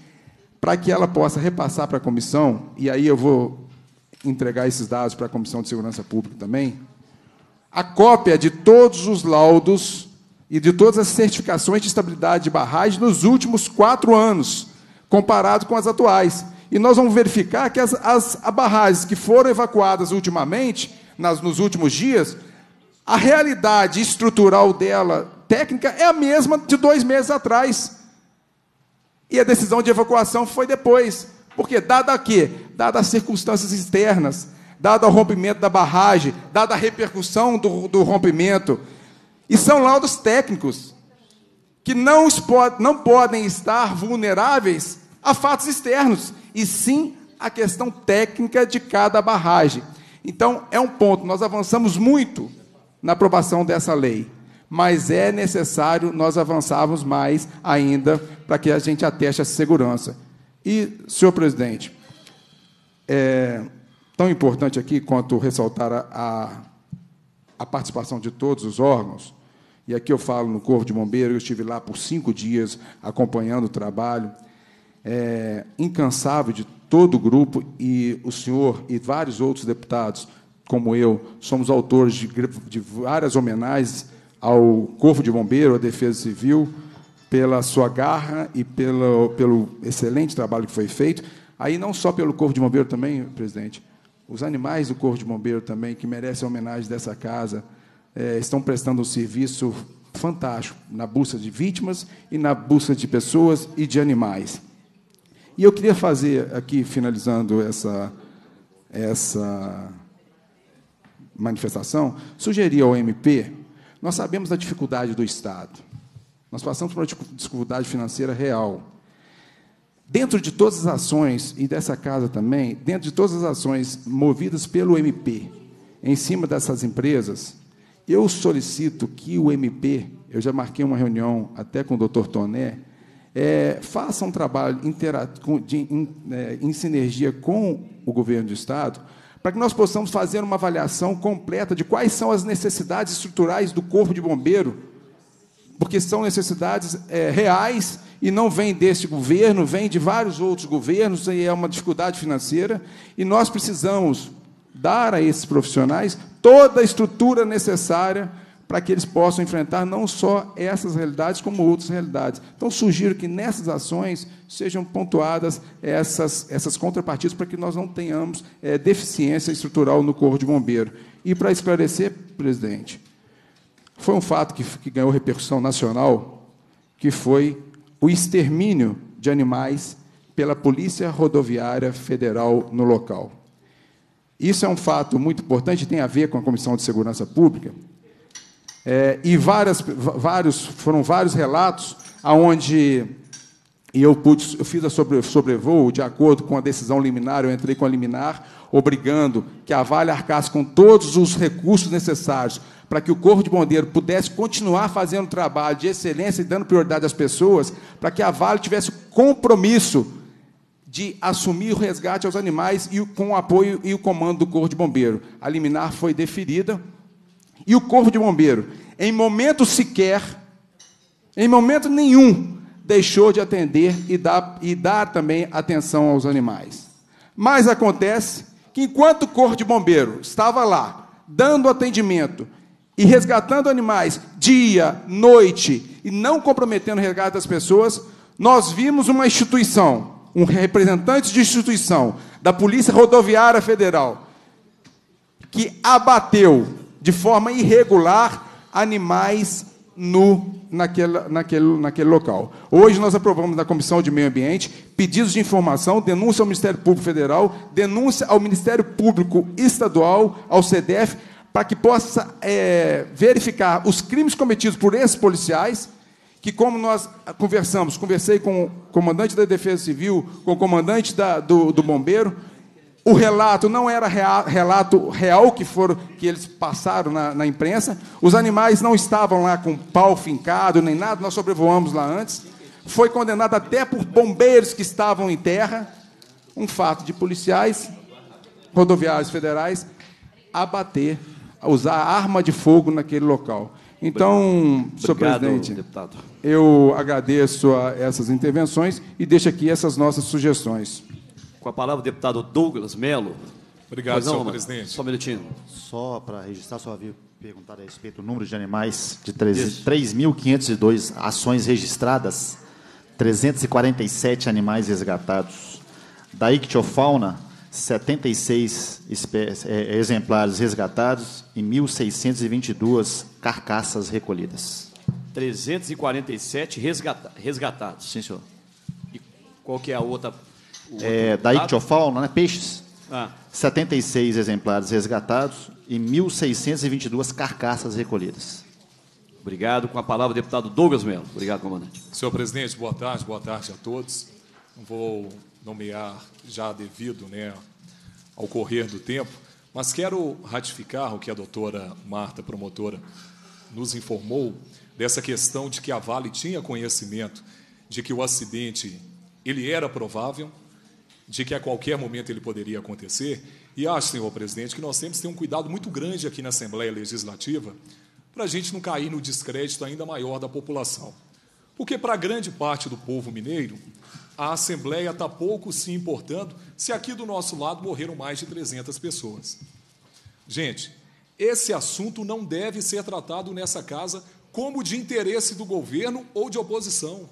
L: para que ela possa repassar para a comissão, e aí eu vou entregar esses dados para a Comissão de Segurança Pública também, a cópia de todos os laudos e de todas as certificações de estabilidade de barragem nos últimos quatro anos, comparado com as atuais. E nós vamos verificar que as, as barragens que foram evacuadas ultimamente, nas, nos últimos dias, a realidade estrutural dela, técnica, é a mesma de dois meses atrás. E a decisão de evacuação foi depois. Porque, dada a quê? Dada as circunstâncias externas, dado o rompimento da barragem, dada a repercussão do, do rompimento. E são laudos técnicos que não, não podem estar vulneráveis a fatos externos e sim a questão técnica de cada barragem. Então, é um ponto, nós avançamos muito na aprovação dessa lei, mas é necessário nós avançarmos mais ainda para que a gente ateste essa segurança. E, senhor presidente, é tão importante aqui quanto ressaltar a, a participação de todos os órgãos, e aqui eu falo no Corpo de Bombeiros, eu estive lá por cinco dias acompanhando o trabalho é, incansável de todo o grupo, e o senhor e vários outros deputados, como eu, somos autores de, de várias homenagens ao Corpo de Bombeiro, à Defesa Civil, pela sua garra e pelo, pelo excelente trabalho que foi feito. Aí, não só pelo Corpo de Bombeiro também, presidente, os animais do Corpo de Bombeiro também, que merecem a homenagem dessa casa, é, estão prestando um serviço fantástico na busca de vítimas e na busca de pessoas e de animais. E eu queria fazer aqui, finalizando essa, essa manifestação, sugerir ao MP, nós sabemos da dificuldade do Estado. Nós passamos por uma dificuldade financeira real. Dentro de todas as ações, e dessa casa também, dentro de todas as ações movidas pelo MP em cima dessas empresas, eu solicito que o MP, eu já marquei uma reunião até com o doutor Toné, é, faça um trabalho de, in, é, em sinergia com o governo do Estado, para que nós possamos fazer uma avaliação completa de quais são as necessidades estruturais do Corpo de Bombeiro, porque são necessidades é, reais e não vem deste governo, vem de vários outros governos, e é uma dificuldade financeira, e nós precisamos dar a esses profissionais toda a estrutura necessária para que eles possam enfrentar não só essas realidades, como outras realidades. Então, sugiro que nessas ações sejam pontuadas essas, essas contrapartidas para que nós não tenhamos é, deficiência estrutural no Corpo de Bombeiro. E para esclarecer, presidente, foi um fato que, que ganhou repercussão nacional, que foi o extermínio de animais pela Polícia Rodoviária Federal no local. Isso é um fato muito importante, tem a ver com a Comissão de Segurança Pública, é, e várias, vários, foram vários relatos aonde e eu, pude, eu fiz a sobre, sobrevoo de acordo com a decisão liminar, eu entrei com a liminar, obrigando que a Vale arcasse com todos os recursos necessários para que o Corpo de Bombeiro pudesse continuar fazendo trabalho de excelência e dando prioridade às pessoas, para que a Vale tivesse compromisso de assumir o resgate aos animais e com o apoio e o comando do Corpo de Bombeiro. A liminar foi deferida e o Corpo de Bombeiro, em momento sequer, em momento nenhum, deixou de atender e dar, e dar também atenção aos animais. Mas acontece que, enquanto o Corpo de Bombeiro estava lá, dando atendimento e resgatando animais dia, noite, e não comprometendo o resgate das pessoas, nós vimos uma instituição, um representante de instituição da Polícia Rodoviária Federal, que abateu de forma irregular animais no naquele naquele, naquele local. Hoje nós aprovamos na Comissão de Meio Ambiente pedidos de informação, denúncia ao Ministério Público Federal, denúncia ao Ministério Público Estadual, ao CDF, para que possa é, verificar os crimes cometidos por esses policiais, que como nós conversamos, conversei com o comandante da Defesa Civil, com o comandante da, do, do Bombeiro, o relato não era relato real que foram que eles passaram na, na, imprensa. Os animais não estavam lá com pau fincado nem nada. Nós sobrevoamos lá antes. Foi condenado até por bombeiros que estavam em terra. Um fato de policiais rodoviários federais abater, usar arma de fogo naquele local. Então, Obrigado, senhor presidente, deputado. eu agradeço essas intervenções e deixo aqui essas nossas sugestões.
A: Com a palavra, o deputado Douglas Melo. Obrigado,
L: não, senhor
I: presidente. Só um minutinho. Só para registrar, só havia perguntado a respeito do número de animais, de 3.502 ações registradas, 347 animais resgatados. Da ictiofauna, 76 é, exemplares resgatados e 1.622 carcaças recolhidas.
A: 347 resgata resgatados. Sim, senhor. E qual que é a outra é, da
I: ictiofauna, né, peixes. Ah. 76 exemplares resgatados e 1.622 carcaças recolhidas.
F: Obrigado. Com a palavra, o deputado Douglas Melo. Obrigado, comandante. Senhor presidente, boa tarde, boa tarde a todos. Não vou nomear já devido né, ao correr do tempo, mas quero ratificar o que a doutora Marta, promotora, nos informou dessa questão de que a Vale tinha conhecimento de que o acidente ele era provável, de que a qualquer momento ele poderia acontecer. E acho, senhor presidente, que nós temos que ter um cuidado muito grande aqui na Assembleia Legislativa para a gente não cair no descrédito ainda maior da população. Porque para grande parte do povo mineiro, a Assembleia está pouco se importando se aqui do nosso lado morreram mais de 300 pessoas. Gente, esse assunto não deve ser tratado nessa casa como de interesse do governo ou de oposição.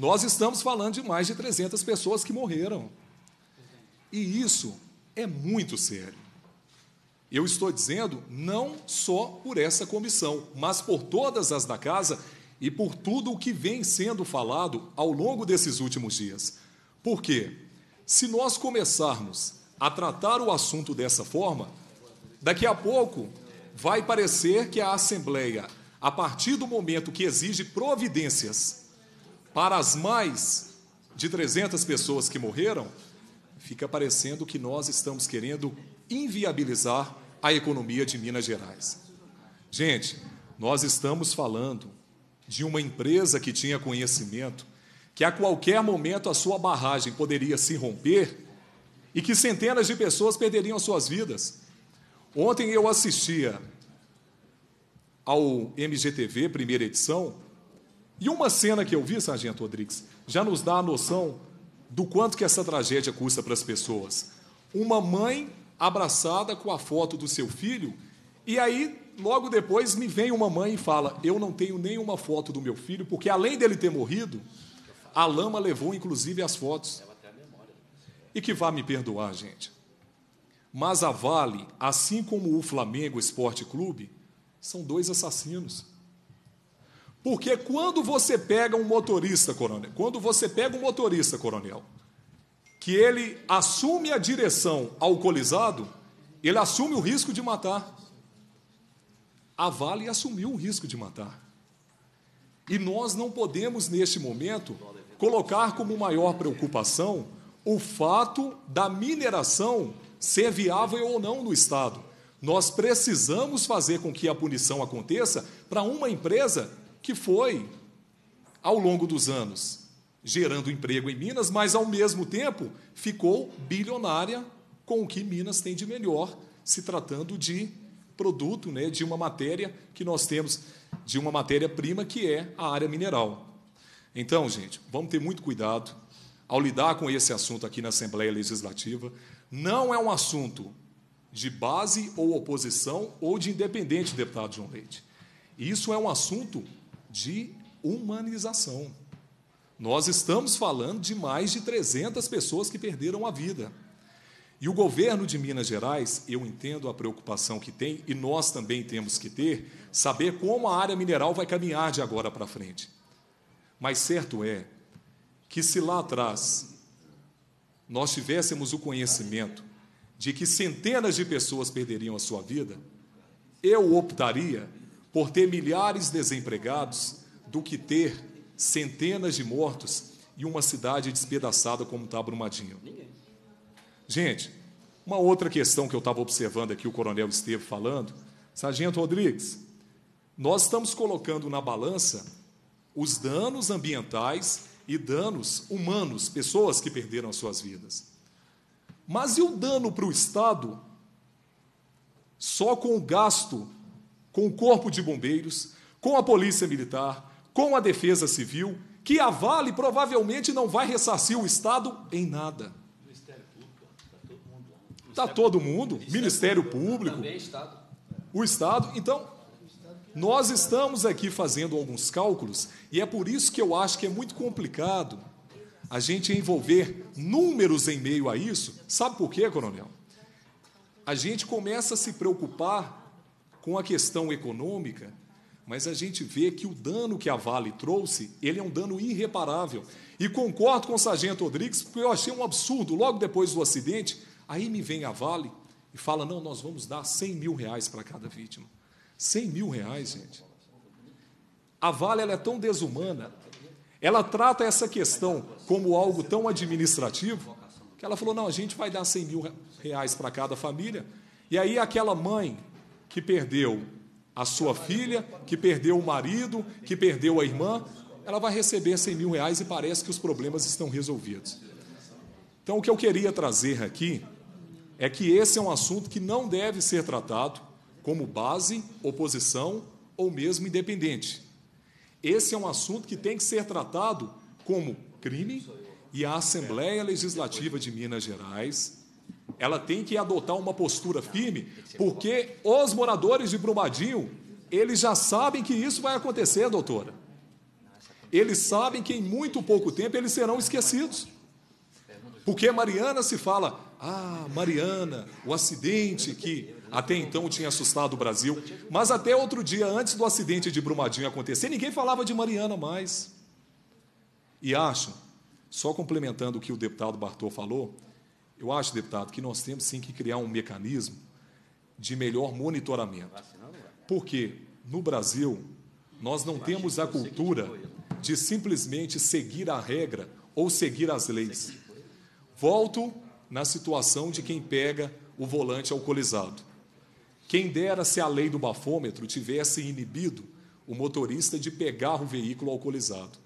F: Nós estamos falando de mais de 300 pessoas que morreram. E isso é muito sério. Eu estou dizendo não só por essa comissão, mas por todas as da casa e por tudo o que vem sendo falado ao longo desses últimos dias. Por quê? Se nós começarmos a tratar o assunto dessa forma, daqui a pouco vai parecer que a Assembleia, a partir do momento que exige providências para as mais de 300 pessoas que morreram, fica parecendo que nós estamos querendo inviabilizar a economia de Minas Gerais. Gente, nós estamos falando de uma empresa que tinha conhecimento que a qualquer momento a sua barragem poderia se romper e que centenas de pessoas perderiam suas vidas. Ontem eu assistia ao MGTV, primeira edição, e uma cena que eu vi, Sargento Rodrigues, já nos dá a noção do quanto que essa tragédia custa para as pessoas. Uma mãe abraçada com a foto do seu filho, e aí logo depois me vem uma mãe e fala: Eu não tenho nenhuma foto do meu filho, porque além dele ter morrido, a lama levou inclusive as fotos. E que vá me perdoar, gente. Mas a Vale, assim como o Flamengo Esporte Clube, são dois assassinos. Porque quando você pega um motorista, coronel, quando você pega um motorista, coronel, que ele assume a direção alcoolizado, ele assume o risco de matar. A Vale assumiu o risco de matar. E nós não podemos, neste momento, colocar como maior preocupação o fato da mineração ser viável ou não no Estado. Nós precisamos fazer com que a punição aconteça para uma empresa que foi, ao longo dos anos, gerando emprego em Minas, mas ao mesmo tempo ficou bilionária com o que Minas tem de melhor, se tratando de produto, né, de uma matéria que nós temos, de uma matéria-prima que é a área mineral. Então, gente, vamos ter muito cuidado ao lidar com esse assunto aqui na Assembleia Legislativa. Não é um assunto de base ou oposição ou de independente, deputado João Leite. Isso é um assunto de humanização. Nós estamos falando de mais de 300 pessoas que perderam a vida. E o governo de Minas Gerais, eu entendo a preocupação que tem, e nós também temos que ter, saber como a área mineral vai caminhar de agora para frente. Mas certo é que se lá atrás nós tivéssemos o conhecimento de que centenas de pessoas perderiam a sua vida, eu optaria por ter milhares de desempregados do que ter centenas de mortos e uma cidade despedaçada como está Brumadinho. Gente, uma outra questão que eu estava observando aqui, o coronel esteve falando, Sargento Rodrigues, nós estamos colocando na balança os danos ambientais e danos humanos, pessoas que perderam as suas vidas. Mas e o dano para o Estado? Só com o gasto com o Corpo de Bombeiros, com a Polícia Militar, com a Defesa Civil, que a Vale provavelmente não vai ressarcir o Estado em nada. está todo mundo. Ministério Público. Também é Estado. O Estado. Então, nós estamos aqui fazendo alguns cálculos e é por isso que eu acho que é muito complicado a gente envolver números em meio a isso. Sabe por quê, coronel? A gente começa a se preocupar com a questão econômica, mas a gente vê que o dano que a Vale trouxe, ele é um dano irreparável. E concordo com o Sargento Rodrigues, porque eu achei um absurdo, logo depois do acidente, aí me vem a Vale e fala, não, nós vamos dar 100 mil reais para cada vítima. 100 mil reais, gente. A Vale ela é tão desumana, ela trata essa questão como algo tão administrativo, que ela falou, não, a gente vai dar 100 mil reais para cada família, e aí aquela mãe que perdeu a sua filha, que perdeu o marido, que perdeu a irmã, ela vai receber 100 mil reais e parece que os problemas estão resolvidos. Então, o que eu queria trazer aqui é que esse é um assunto que não deve ser tratado como base, oposição ou mesmo independente. Esse é um assunto que tem que ser tratado como crime e a Assembleia Legislativa de Minas Gerais ela tem que adotar uma postura firme, porque os moradores de Brumadinho, eles já sabem que isso vai acontecer, doutora. Eles sabem que em muito pouco tempo eles serão esquecidos. Porque Mariana se fala, ah, Mariana, o acidente que até então tinha assustado o Brasil, mas até outro dia antes do acidente de Brumadinho acontecer, ninguém falava de Mariana mais. E acho, só complementando o que o deputado Bartô falou, eu acho, deputado, que nós temos sim que criar um mecanismo de melhor monitoramento. Porque no Brasil, nós não temos a cultura de simplesmente seguir a regra ou seguir as leis. Volto na situação de quem pega o volante alcoolizado. Quem dera se a lei do bafômetro tivesse inibido o motorista de pegar o veículo alcoolizado.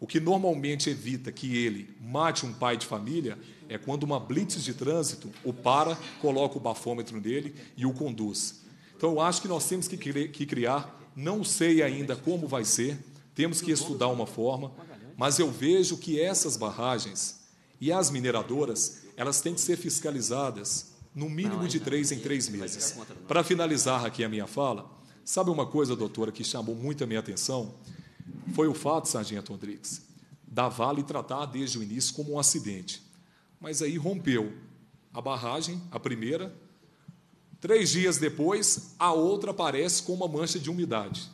F: O que normalmente evita que ele mate um pai de família é quando uma blitz de trânsito o para, coloca o bafômetro nele e o conduz. Então, eu acho que nós temos que criar, não sei ainda como vai ser, temos que estudar uma forma, mas eu vejo que essas barragens e as mineradoras, elas têm que ser fiscalizadas no mínimo de três em três meses. Para finalizar aqui a minha fala, sabe uma coisa, doutora, que chamou muito a minha atenção? Foi o fato, Sargento Rodrigues, da Vale tratar desde o início como um acidente mas aí rompeu a barragem, a primeira. Três dias depois, a outra aparece com uma mancha de umidade.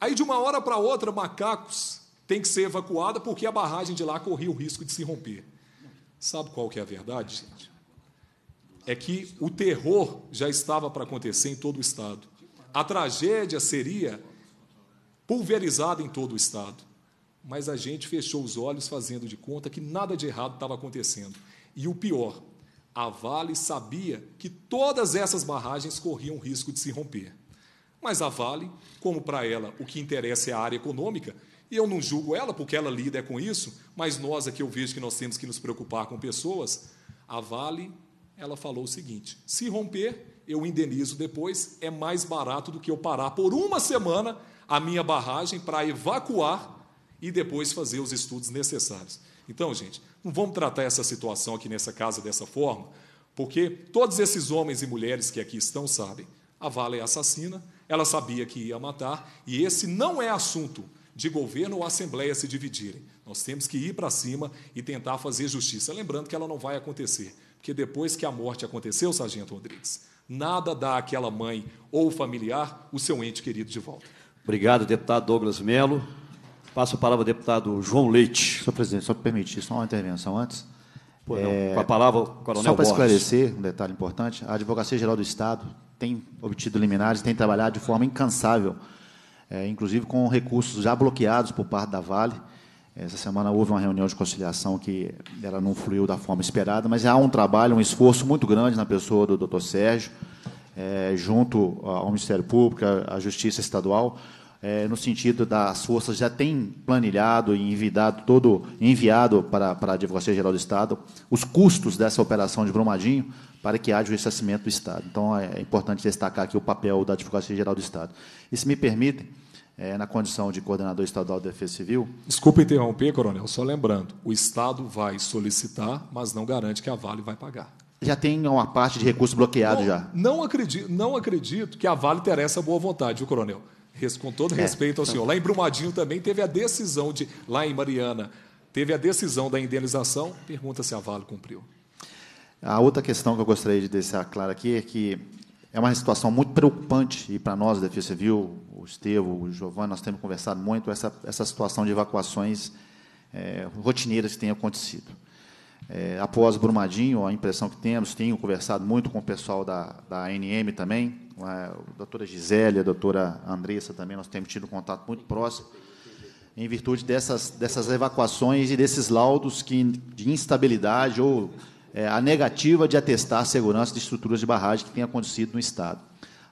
F: Aí, de uma hora para outra, macacos têm que ser evacuados porque a barragem de lá corria o risco de se romper. Sabe qual que é a verdade, gente? É que o terror já estava para acontecer em todo o estado. A tragédia seria pulverizada em todo o estado mas a gente fechou os olhos fazendo de conta que nada de errado estava acontecendo. E o pior, a Vale sabia que todas essas barragens corriam risco de se romper. Mas a Vale, como para ela o que interessa é a área econômica, e eu não julgo ela porque ela lida com isso, mas nós aqui é eu vejo que nós temos que nos preocupar com pessoas, a Vale, ela falou o seguinte: se romper, eu indenizo depois, é mais barato do que eu parar por uma semana a minha barragem para evacuar e depois fazer os estudos necessários. Então, gente, não vamos tratar essa situação aqui nessa casa dessa forma, porque todos esses homens e mulheres que aqui estão sabem, a Vale é assassina, ela sabia que ia matar, e esse não é assunto de governo ou assembleia se dividirem. Nós temos que ir para cima e tentar fazer justiça. Lembrando que ela não vai acontecer, porque depois que a morte aconteceu, Sargento Rodrigues, nada dá àquela mãe ou familiar o seu ente querido de volta.
A: Obrigado, deputado Douglas Melo. Passo a palavra ao deputado João Leite. Senhor presidente, só
I: permitir só uma intervenção antes. Pô, é, com a palavra, o Coronel Só para esclarecer um detalhe importante, a Advocacia Geral do Estado tem obtido liminares, tem trabalhado de forma incansável, é, inclusive com recursos já bloqueados por parte da Vale. Essa semana houve uma reunião de conciliação que ela não fluiu da forma esperada, mas há um trabalho, um esforço muito grande na pessoa do doutor Sérgio, é, junto ao Ministério Público, à Justiça Estadual, é, no sentido das forças já tem planilhado e enviado todo enviado para, para a Advocacia Geral do Estado os custos dessa operação de Brumadinho para que haja o ressarcimento do Estado. Então é, é importante destacar aqui o papel da Advocacia Geral do Estado. E se me permitem,
F: é, na condição de coordenador estadual de defesa civil. desculpe interromper, coronel, só lembrando, o Estado vai solicitar, mas não garante que a Vale vai pagar já tem uma parte de
I: recurso bloqueado já.
F: Não acredito, não acredito que a Vale terá essa boa vontade, viu, coronel? com todo é. respeito ao tá. senhor. Lá em Brumadinho também teve a decisão de, lá em Mariana, teve a decisão da indenização. Pergunta se a Vale cumpriu.
I: A outra questão que eu gostaria de deixar clara aqui é que é uma situação muito preocupante e para nós da Defesa Civil, o Estevo, o Giovanni, nós temos conversado muito essa essa situação de evacuações é, rotineiras que tem acontecido. É, após Brumadinho, a impressão que temos, tenho conversado muito com o pessoal da, da ANM também, a doutora Gisélia, a doutora Andressa também, nós temos tido um contato muito próximo, em virtude dessas, dessas evacuações e desses laudos que, de instabilidade ou é, a negativa de atestar a segurança de estruturas de barragem que tem acontecido no Estado.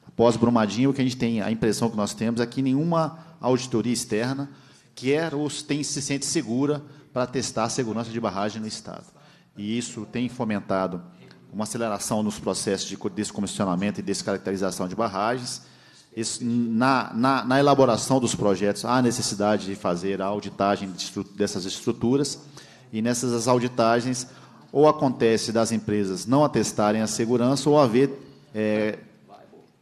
I: Após Brumadinho, o que a gente tem, a impressão que nós temos é que nenhuma auditoria externa quer ou tem, se sente segura para testar a segurança de barragem no Estado. E isso tem fomentado uma aceleração nos processos de descomissionamento e descaracterização de barragens. na, na, na, elaboração dos projetos, há necessidade de fazer a auditagem dessas estruturas, e nessas auditagens, ou acontece das empresas não atestarem a segurança, ou haver é,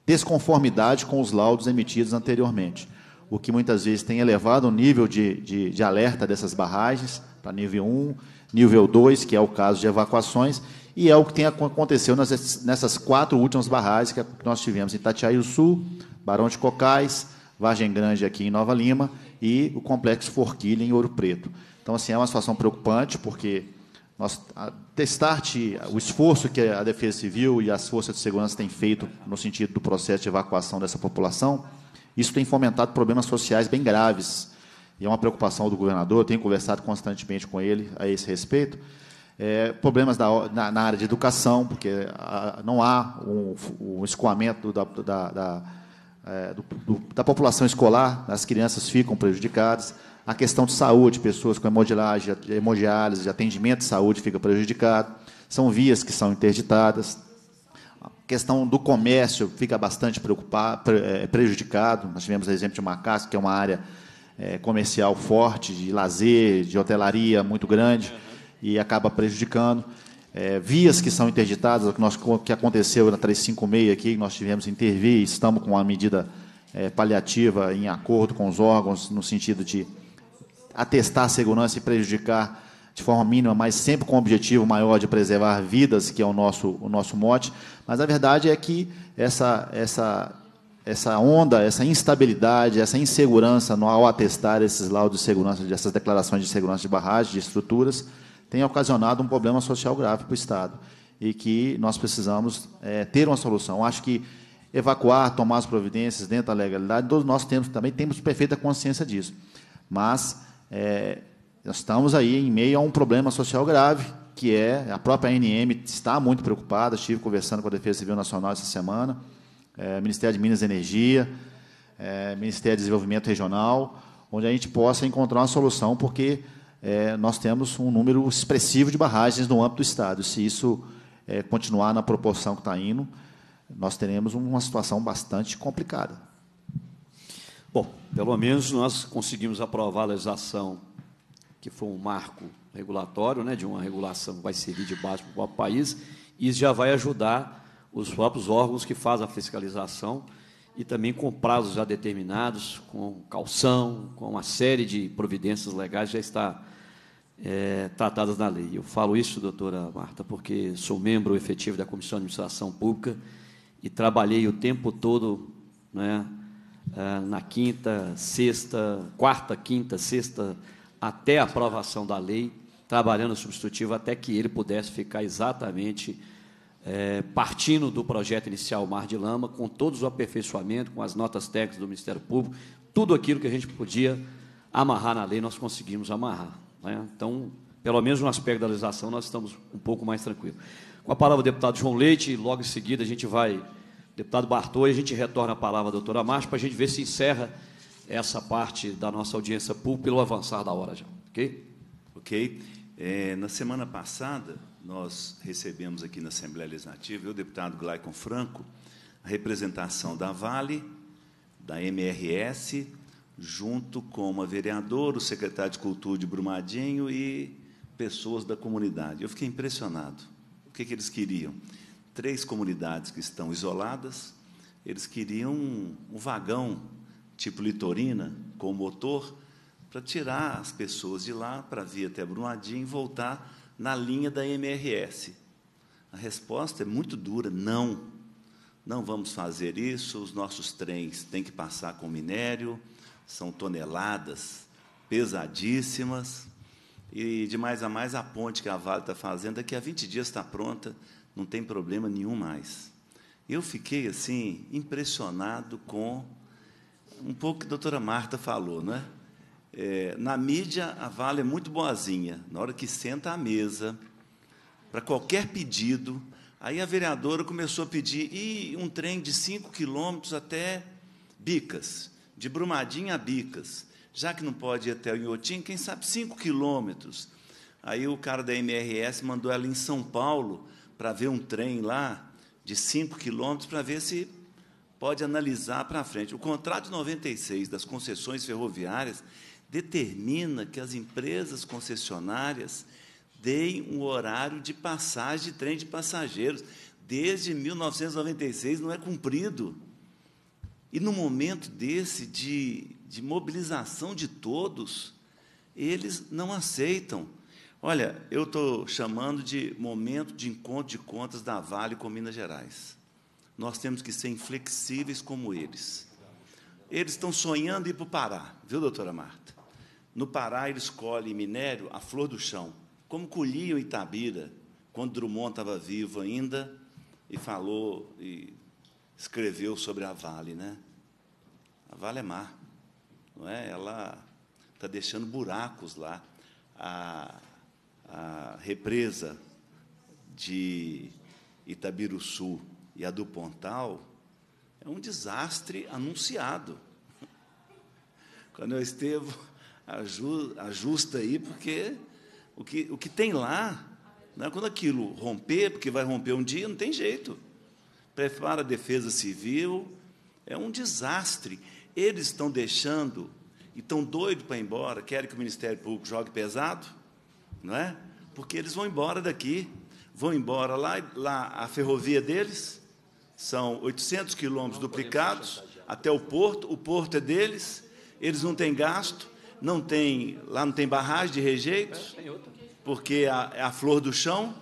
I: desconformidade com os laudos emitidos anteriormente, o que muitas vezes tem elevado o nível de, de, de alerta dessas barragens para nível 1, nível 2, que é o caso de evacuações, e é o que tem, aconteceu nessas, quatro últimas barragens que nós tivemos em Itatiaí do Sul, Barão de Cocais, Vargem Grande aqui em Nova Lima e o Complexo Forquilha em Ouro Preto. Então, assim, é uma situação preocupante, porque nós, a o esforço que a Defesa Civil e as forças de segurança têm feito no sentido do processo de evacuação dessa população, isso tem fomentado problemas sociais bem graves. E é uma preocupação do governador, tenho conversado constantemente com ele a esse respeito, é, problemas da, na, na, área de educação, porque a, não há um, um escoamento da, da, da, é, do, do, da, população escolar, as crianças ficam prejudicadas. A questão de saúde, pessoas com hemodiálise, de atendimento de saúde fica prejudicado. São vias que são interditadas. A questão do comércio fica bastante preocupado, é, prejudicado. Nós tivemos o exemplo de Macasco, que é uma área é, comercial forte, de lazer, de hotelaria muito grande e acaba prejudicando. É, vias que são interditadas, o que, nós, que aconteceu na 356 aqui, nós tivemos que intervir, estamos com uma medida é, paliativa em acordo com os órgãos, no sentido de atestar a segurança e prejudicar de forma mínima, mas sempre com o objetivo maior de preservar vidas, que é o nosso, o nosso mote. Mas a verdade é que essa, essa, essa onda, essa instabilidade, essa insegurança no, ao atestar esses laudos de segurança, dessas declarações de segurança de barragens, de estruturas, tem ocasionado um problema social grave para o Estado e que nós precisamos é, ter uma solução. Acho que evacuar, tomar as providências dentro da legalidade, todos nós temos, também temos perfeita consciência disso. Mas é, nós estamos aí em meio a um problema social grave, que é a própria ANM está muito preocupada. Estive conversando com a Defesa Civil Nacional essa semana, é, Ministério de Minas e Energia, é, Ministério de Desenvolvimento Regional, onde a gente possa encontrar uma solução, porque é, nós temos um número expressivo de barragens no âmbito do Estado. Se isso é, continuar na proporção que está indo, nós teremos uma situação bastante complicada. Bom,
A: pelo menos nós conseguimos aprovar a legislação, que foi um marco regulatório, né, de uma regulação que vai servir de base para o próprio país, e isso já vai ajudar os próprios órgãos que fazem a fiscalização e também com prazos já determinados, com calção, com uma série de providências legais já está é, tratadas na lei. Eu falo isso, doutora Marta, porque sou membro efetivo da Comissão de Administração Pública e trabalhei o tempo todo né, é, na quinta, sexta, quarta, quinta, sexta, até a aprovação da lei, trabalhando substitutivo até que ele pudesse ficar exatamente é, partindo do projeto inicial Mar de Lama, com todos os aperfeiçoamentos, com as notas técnicas do Ministério Público, tudo aquilo que a gente podia amarrar na lei, nós conseguimos amarrar. Né? Então, pelo menos no aspecto da legislação, nós estamos um pouco mais tranquilos. Com a palavra o deputado João Leite, e logo em seguida a gente vai, deputado Bartô, e a gente retorna a palavra à doutora Márcia para a gente ver se encerra
C: essa parte da nossa audiência pública pelo avançar da hora já. Ok? Ok. É, na semana passada, nós recebemos aqui na Assembleia Legislativa, eu, deputado Glaicon Franco, a representação da Vale, da MRS, junto com a vereadora, o secretário de Cultura de Brumadinho e pessoas da comunidade. Eu fiquei impressionado. O que, que eles queriam? Três comunidades que estão isoladas, eles queriam um, um vagão tipo litorina com motor para tirar as pessoas de lá para vir até Brumadinho e voltar na linha da MRS. A resposta é muito dura: não. Não vamos fazer isso. Os nossos trens têm que passar com minério, são toneladas pesadíssimas. E de mais a mais, a ponte que a Vale está fazendo, daqui a 20 dias está pronta, não tem problema nenhum mais. Eu fiquei assim impressionado com um pouco que a doutora Marta falou, não é? É, na mídia, a Vale é muito boazinha. Na hora que senta à mesa, para qualquer pedido, aí a vereadora começou a pedir e um trem de 5 quilômetros até Bicas, de Brumadinha a Bicas. Já que não pode ir até o Inhotim quem sabe 5 quilômetros. Aí o cara da MRS mandou ela em São Paulo para ver um trem lá de 5 quilômetros para ver se pode analisar para frente. O contrato de 96 das concessões ferroviárias determina que as empresas concessionárias deem um horário de passagem de trem de passageiros. Desde 1996 não é cumprido. E no momento desse de, de mobilização de todos, eles não aceitam. Olha, eu estou chamando de momento de encontro de contas da Vale com Minas Gerais. Nós temos que ser inflexíveis como eles. Eles estão sonhando ir para o Pará, viu, doutora Marta? No Pará, eles colhem minério à flor do chão, como colhiam Itabira, quando Drummond estava vivo ainda e falou e escreveu sobre a Vale. Né? A Vale é mar, não é? ela está deixando buracos lá. A, a represa de Itabiruçu e a do Pontal é um desastre anunciado. Quando eu esteve ajusta aí, porque o que, o que tem lá, né, quando aquilo romper, porque vai romper um dia, não tem jeito. Prepara a defesa civil, é um desastre. Eles estão deixando, e estão doidos para ir embora, querem que o Ministério Público jogue pesado, não é? Porque eles vão embora daqui, vão embora lá, lá a ferrovia deles, são 800 quilômetros duplicados até o porto, o porto é deles, eles não têm gasto, não tem, lá não tem barragem de rejeitos, é, porque é, é a flor do chão.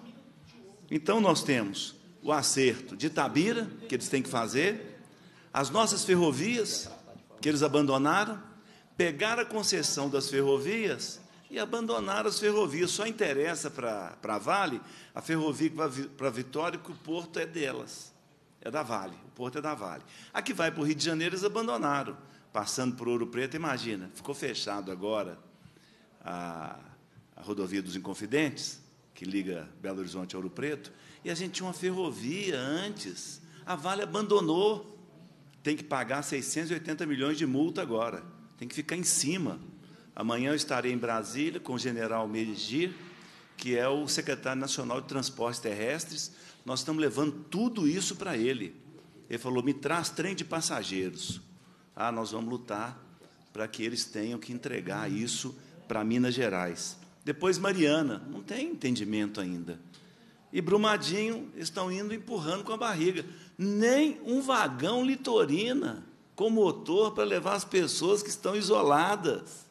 C: Então nós temos o acerto de Tabira, que eles têm que fazer, as nossas ferrovias, que eles abandonaram, pegaram a concessão das ferrovias e abandonaram as ferrovias. Só interessa para a Vale a ferrovia para Vitória, que o porto é delas, é da Vale, o porto é da Vale. A que vai para o Rio de Janeiro, eles abandonaram passando por Ouro Preto, imagina, ficou fechado agora a, a rodovia dos Inconfidentes, que liga Belo Horizonte a Ouro Preto, e a gente tinha uma ferrovia antes. A Vale abandonou. Tem que pagar 680 milhões de multa agora. Tem que ficar em cima. Amanhã eu estarei em Brasília com o general Medigir, que é o secretário nacional de Transportes Terrestres. Nós estamos levando tudo isso para ele. Ele falou: me traz trem de passageiros ah, nós vamos lutar para que eles tenham que entregar isso para Minas Gerais. Depois Mariana, não tem entendimento ainda. E Brumadinho estão indo empurrando com a barriga. Nem um vagão litorina com motor para levar as pessoas que estão isoladas.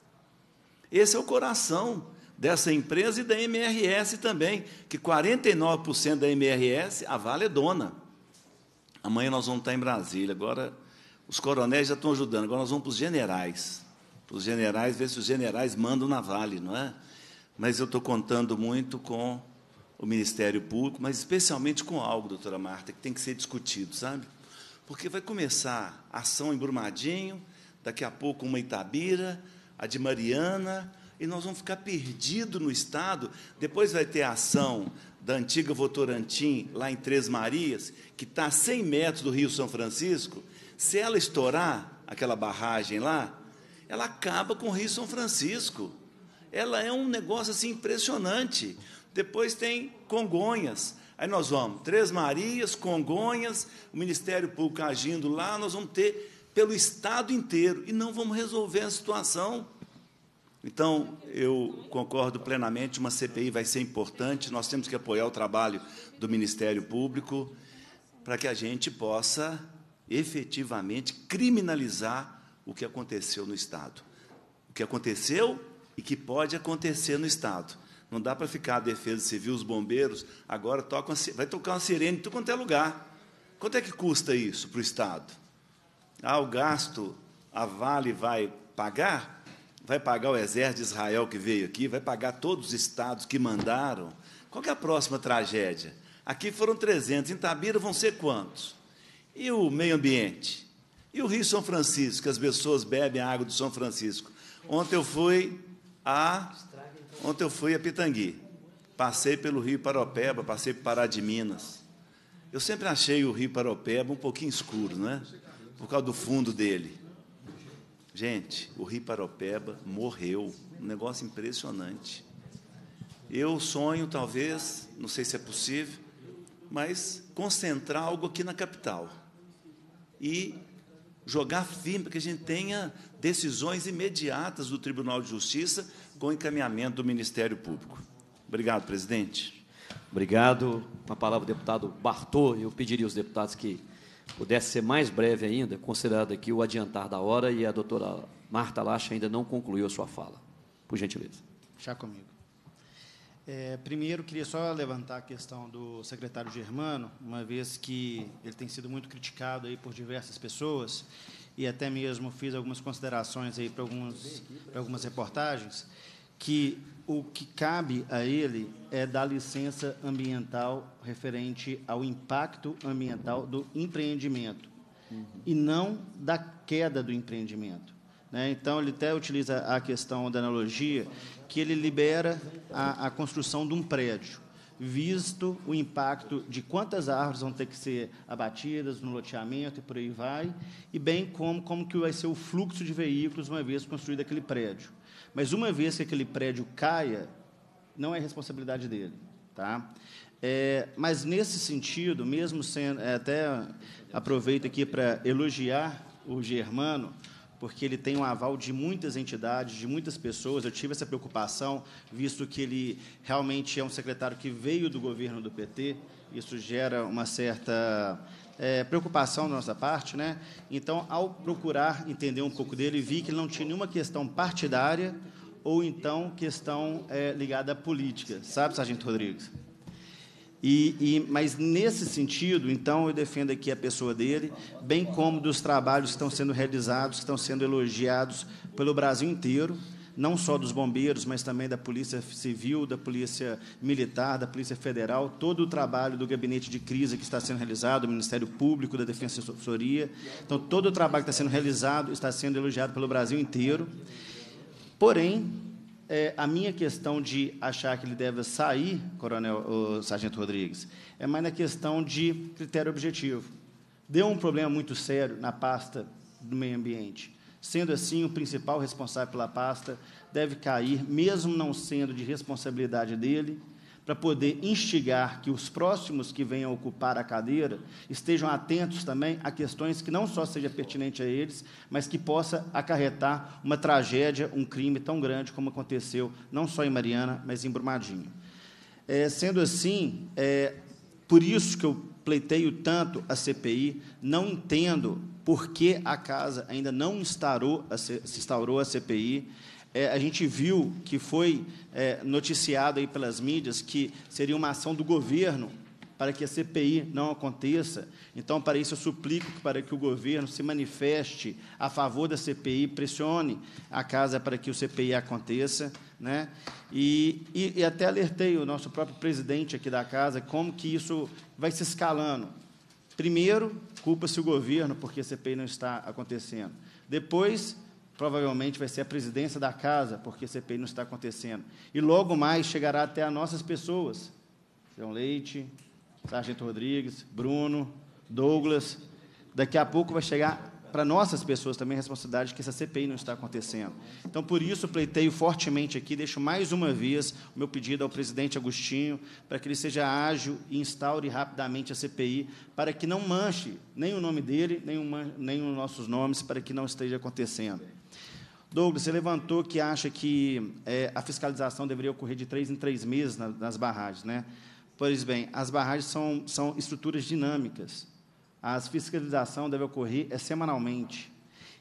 C: Esse é o coração dessa empresa e da MRS também, que 49% da MRS, a Vale é dona. Amanhã nós vamos estar em Brasília, agora os coronéis já estão ajudando. Agora nós vamos para os generais. Para os generais, ver se os generais mandam na Vale, não é? Mas eu estou contando muito com o Ministério Público, mas especialmente com algo, doutora Marta, que tem que ser discutido, sabe? Porque vai começar a ação em Brumadinho, daqui a pouco uma Itabira, a de Mariana, e nós vamos ficar perdidos no Estado. Depois vai ter a ação da antiga Votorantim, lá em Três Marias, que está a 100 metros do Rio São Francisco, se ela estourar aquela barragem lá, ela acaba com o Rio São Francisco. Ela é um negócio assim impressionante. Depois tem Congonhas. Aí nós vamos, Três Marias, Congonhas, o Ministério Público agindo lá, nós vamos ter pelo Estado inteiro e não vamos resolver a situação. Então, eu concordo plenamente, uma CPI vai ser importante, nós temos que apoiar o trabalho do Ministério Público para que a gente possa efetivamente criminalizar o que aconteceu no Estado. O que aconteceu e que pode acontecer no Estado. Não dá para ficar a defesa civil, os bombeiros, agora tocam, vai tocar uma sirene em tudo quanto é lugar. Quanto é que custa isso para o Estado? Ah, o gasto, a Vale vai pagar? Vai pagar o exército de Israel que veio aqui? Vai pagar todos os estados que mandaram? Qual que é a próxima tragédia? Aqui foram 300, em Tabira vão ser quantos? E o meio ambiente? E o Rio São Francisco, que as pessoas bebem a água do São Francisco? Ontem eu fui a Ontem eu fui a Pitangui. Passei pelo Rio Paropeba, passei por Pará de Minas. Eu sempre achei o Rio Paropeba um pouquinho escuro, né? Por causa do fundo dele. Gente, o Rio Paropeba morreu. Um negócio impressionante. Eu sonho, talvez, não sei se é possível, mas concentrar algo aqui na capital e jogar firme para que a gente tenha decisões imediatas do Tribunal de Justiça com encaminhamento do Ministério Público. Obrigado, presidente. Obrigado. A palavra do deputado Bartô. Eu pediria aos deputados
A: que pudesse ser mais breve ainda, considerado aqui o adiantar da hora e a doutora Marta Lacha ainda não concluiu a sua fala. Por gentileza.
K: Já comigo. É, primeiro, queria só levantar a questão do secretário Germano, uma vez que ele tem sido muito criticado aí por diversas pessoas, e até mesmo fiz algumas considerações aí para, alguns, para algumas reportagens, que o que cabe a ele é dar licença ambiental referente ao impacto ambiental do empreendimento, uhum. e não da queda do empreendimento. Né? Então, ele até utiliza a questão da analogia que ele libera a, a construção de um prédio, visto o impacto de quantas árvores vão ter que ser abatidas no loteamento e por aí vai, e bem como como que vai ser o fluxo de veículos uma vez construído aquele prédio. Mas uma vez que aquele prédio caia, não é responsabilidade dele, tá? É, mas nesse sentido, mesmo sendo é, até aproveito aqui para elogiar o Germano, porque ele tem o um aval de muitas entidades, de muitas pessoas. Eu tive essa preocupação, visto que ele realmente é um secretário que veio do governo do PT. Isso gera uma certa é, preocupação da nossa parte. Né? Então, ao procurar entender um pouco dele, vi que ele não tinha nenhuma questão partidária ou então questão é, ligada à política. Sabe, Sargento Rodrigues? E, e, mas nesse sentido, então, eu defendo aqui a pessoa dele, bem como dos trabalhos que estão sendo realizados, que estão sendo elogiados pelo Brasil inteiro, não só dos bombeiros, mas também da Polícia Civil, da Polícia Militar, da Polícia Federal, todo o trabalho do gabinete de crise que está sendo realizado, do Ministério Público, da Defesa Defensoria. Então, todo o trabalho que está sendo realizado está sendo elogiado pelo Brasil inteiro. Porém, é, a minha questão de achar que ele deve sair, Coronel Sargento Rodrigues, é mais na questão de critério objetivo. Deu um problema muito sério na pasta do meio ambiente. Sendo assim, o principal responsável pela pasta deve cair, mesmo não sendo de responsabilidade dele, para poder instigar que os próximos que venham ocupar a cadeira estejam atentos também a questões que não só seja pertinente a eles, mas que possa acarretar uma tragédia, um crime tão grande como aconteceu não só em Mariana, mas em Brumadinho. É, sendo assim, é, por isso que eu pleiteio tanto a CPI, não entendo por que a casa ainda não instaurou, se instaurou a CPI. É, a gente viu que foi é, noticiado aí pelas mídias que seria uma ação do governo para que a CPI não aconteça. Então, para isso, eu suplico para que o governo se manifeste a favor da CPI, pressione a casa para que o CPI aconteça. Né? E, e, e até alertei o nosso próprio presidente aqui da casa como que isso vai se escalando. Primeiro, culpa-se o governo porque a CPI não está acontecendo. Depois, provavelmente vai ser a presidência da casa, porque a CPI não está acontecendo. E logo mais chegará até as nossas pessoas. João Leite, Sargento Rodrigues, Bruno, Douglas. Daqui a pouco vai chegar para nossas pessoas também a responsabilidade que essa CPI não está acontecendo. Então, por isso, pleiteio fortemente aqui, deixo mais uma vez o meu pedido ao presidente Agostinho para que ele seja ágil e instaure rapidamente a CPI, para que não manche nem o nome dele, nem, uma, nem os nossos nomes, para que não esteja acontecendo. Douglas, você levantou que acha que é, a fiscalização deveria ocorrer de três em três meses na, nas barragens, né? Pois bem, as barragens são, são estruturas dinâmicas. A fiscalização deve ocorrer é semanalmente.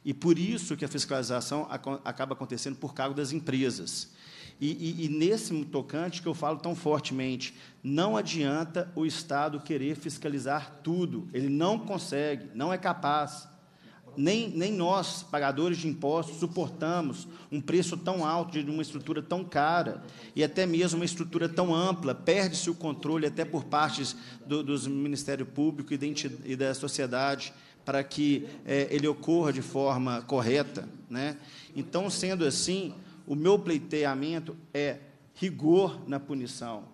K: E por isso que a fiscalização acaba acontecendo por cargo das empresas. E, e, e nesse tocante que eu falo tão fortemente, não adianta o Estado querer fiscalizar tudo. Ele não consegue, não é capaz nem, nem nós, pagadores de impostos, suportamos um preço tão alto de uma estrutura tão cara e até mesmo uma estrutura tão ampla. Perde-se o controle até por partes do, dos Ministério Público e, da sociedade para que é, ele ocorra de forma correta. Né? Então, sendo assim, o meu pleiteamento é rigor na punição.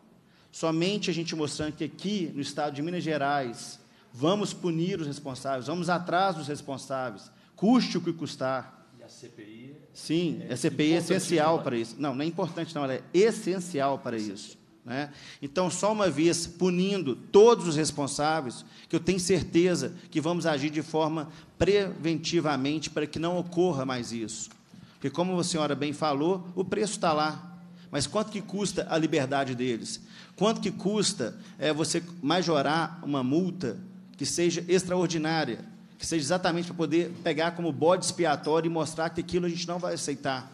K: Somente a gente mostrando que aqui, no estado de Minas Gerais, Vamos punir os responsáveis, vamos atrás dos responsáveis, custe o que custar.
B: E a CPI?
K: É Sim, é a CPI é essencial para isso. Não, não é importante, não, ela é essencial para isso. Né? Então, só uma vez punindo todos os responsáveis, que eu tenho certeza que vamos agir de forma preventivamente para que não ocorra mais isso. Porque, como a senhora bem falou, o preço está lá. Mas quanto que custa a liberdade deles? Quanto que custa é, você majorar uma multa que seja extraordinária, que seja exatamente para poder pegar como bode expiatório e mostrar que aquilo a gente não vai aceitar.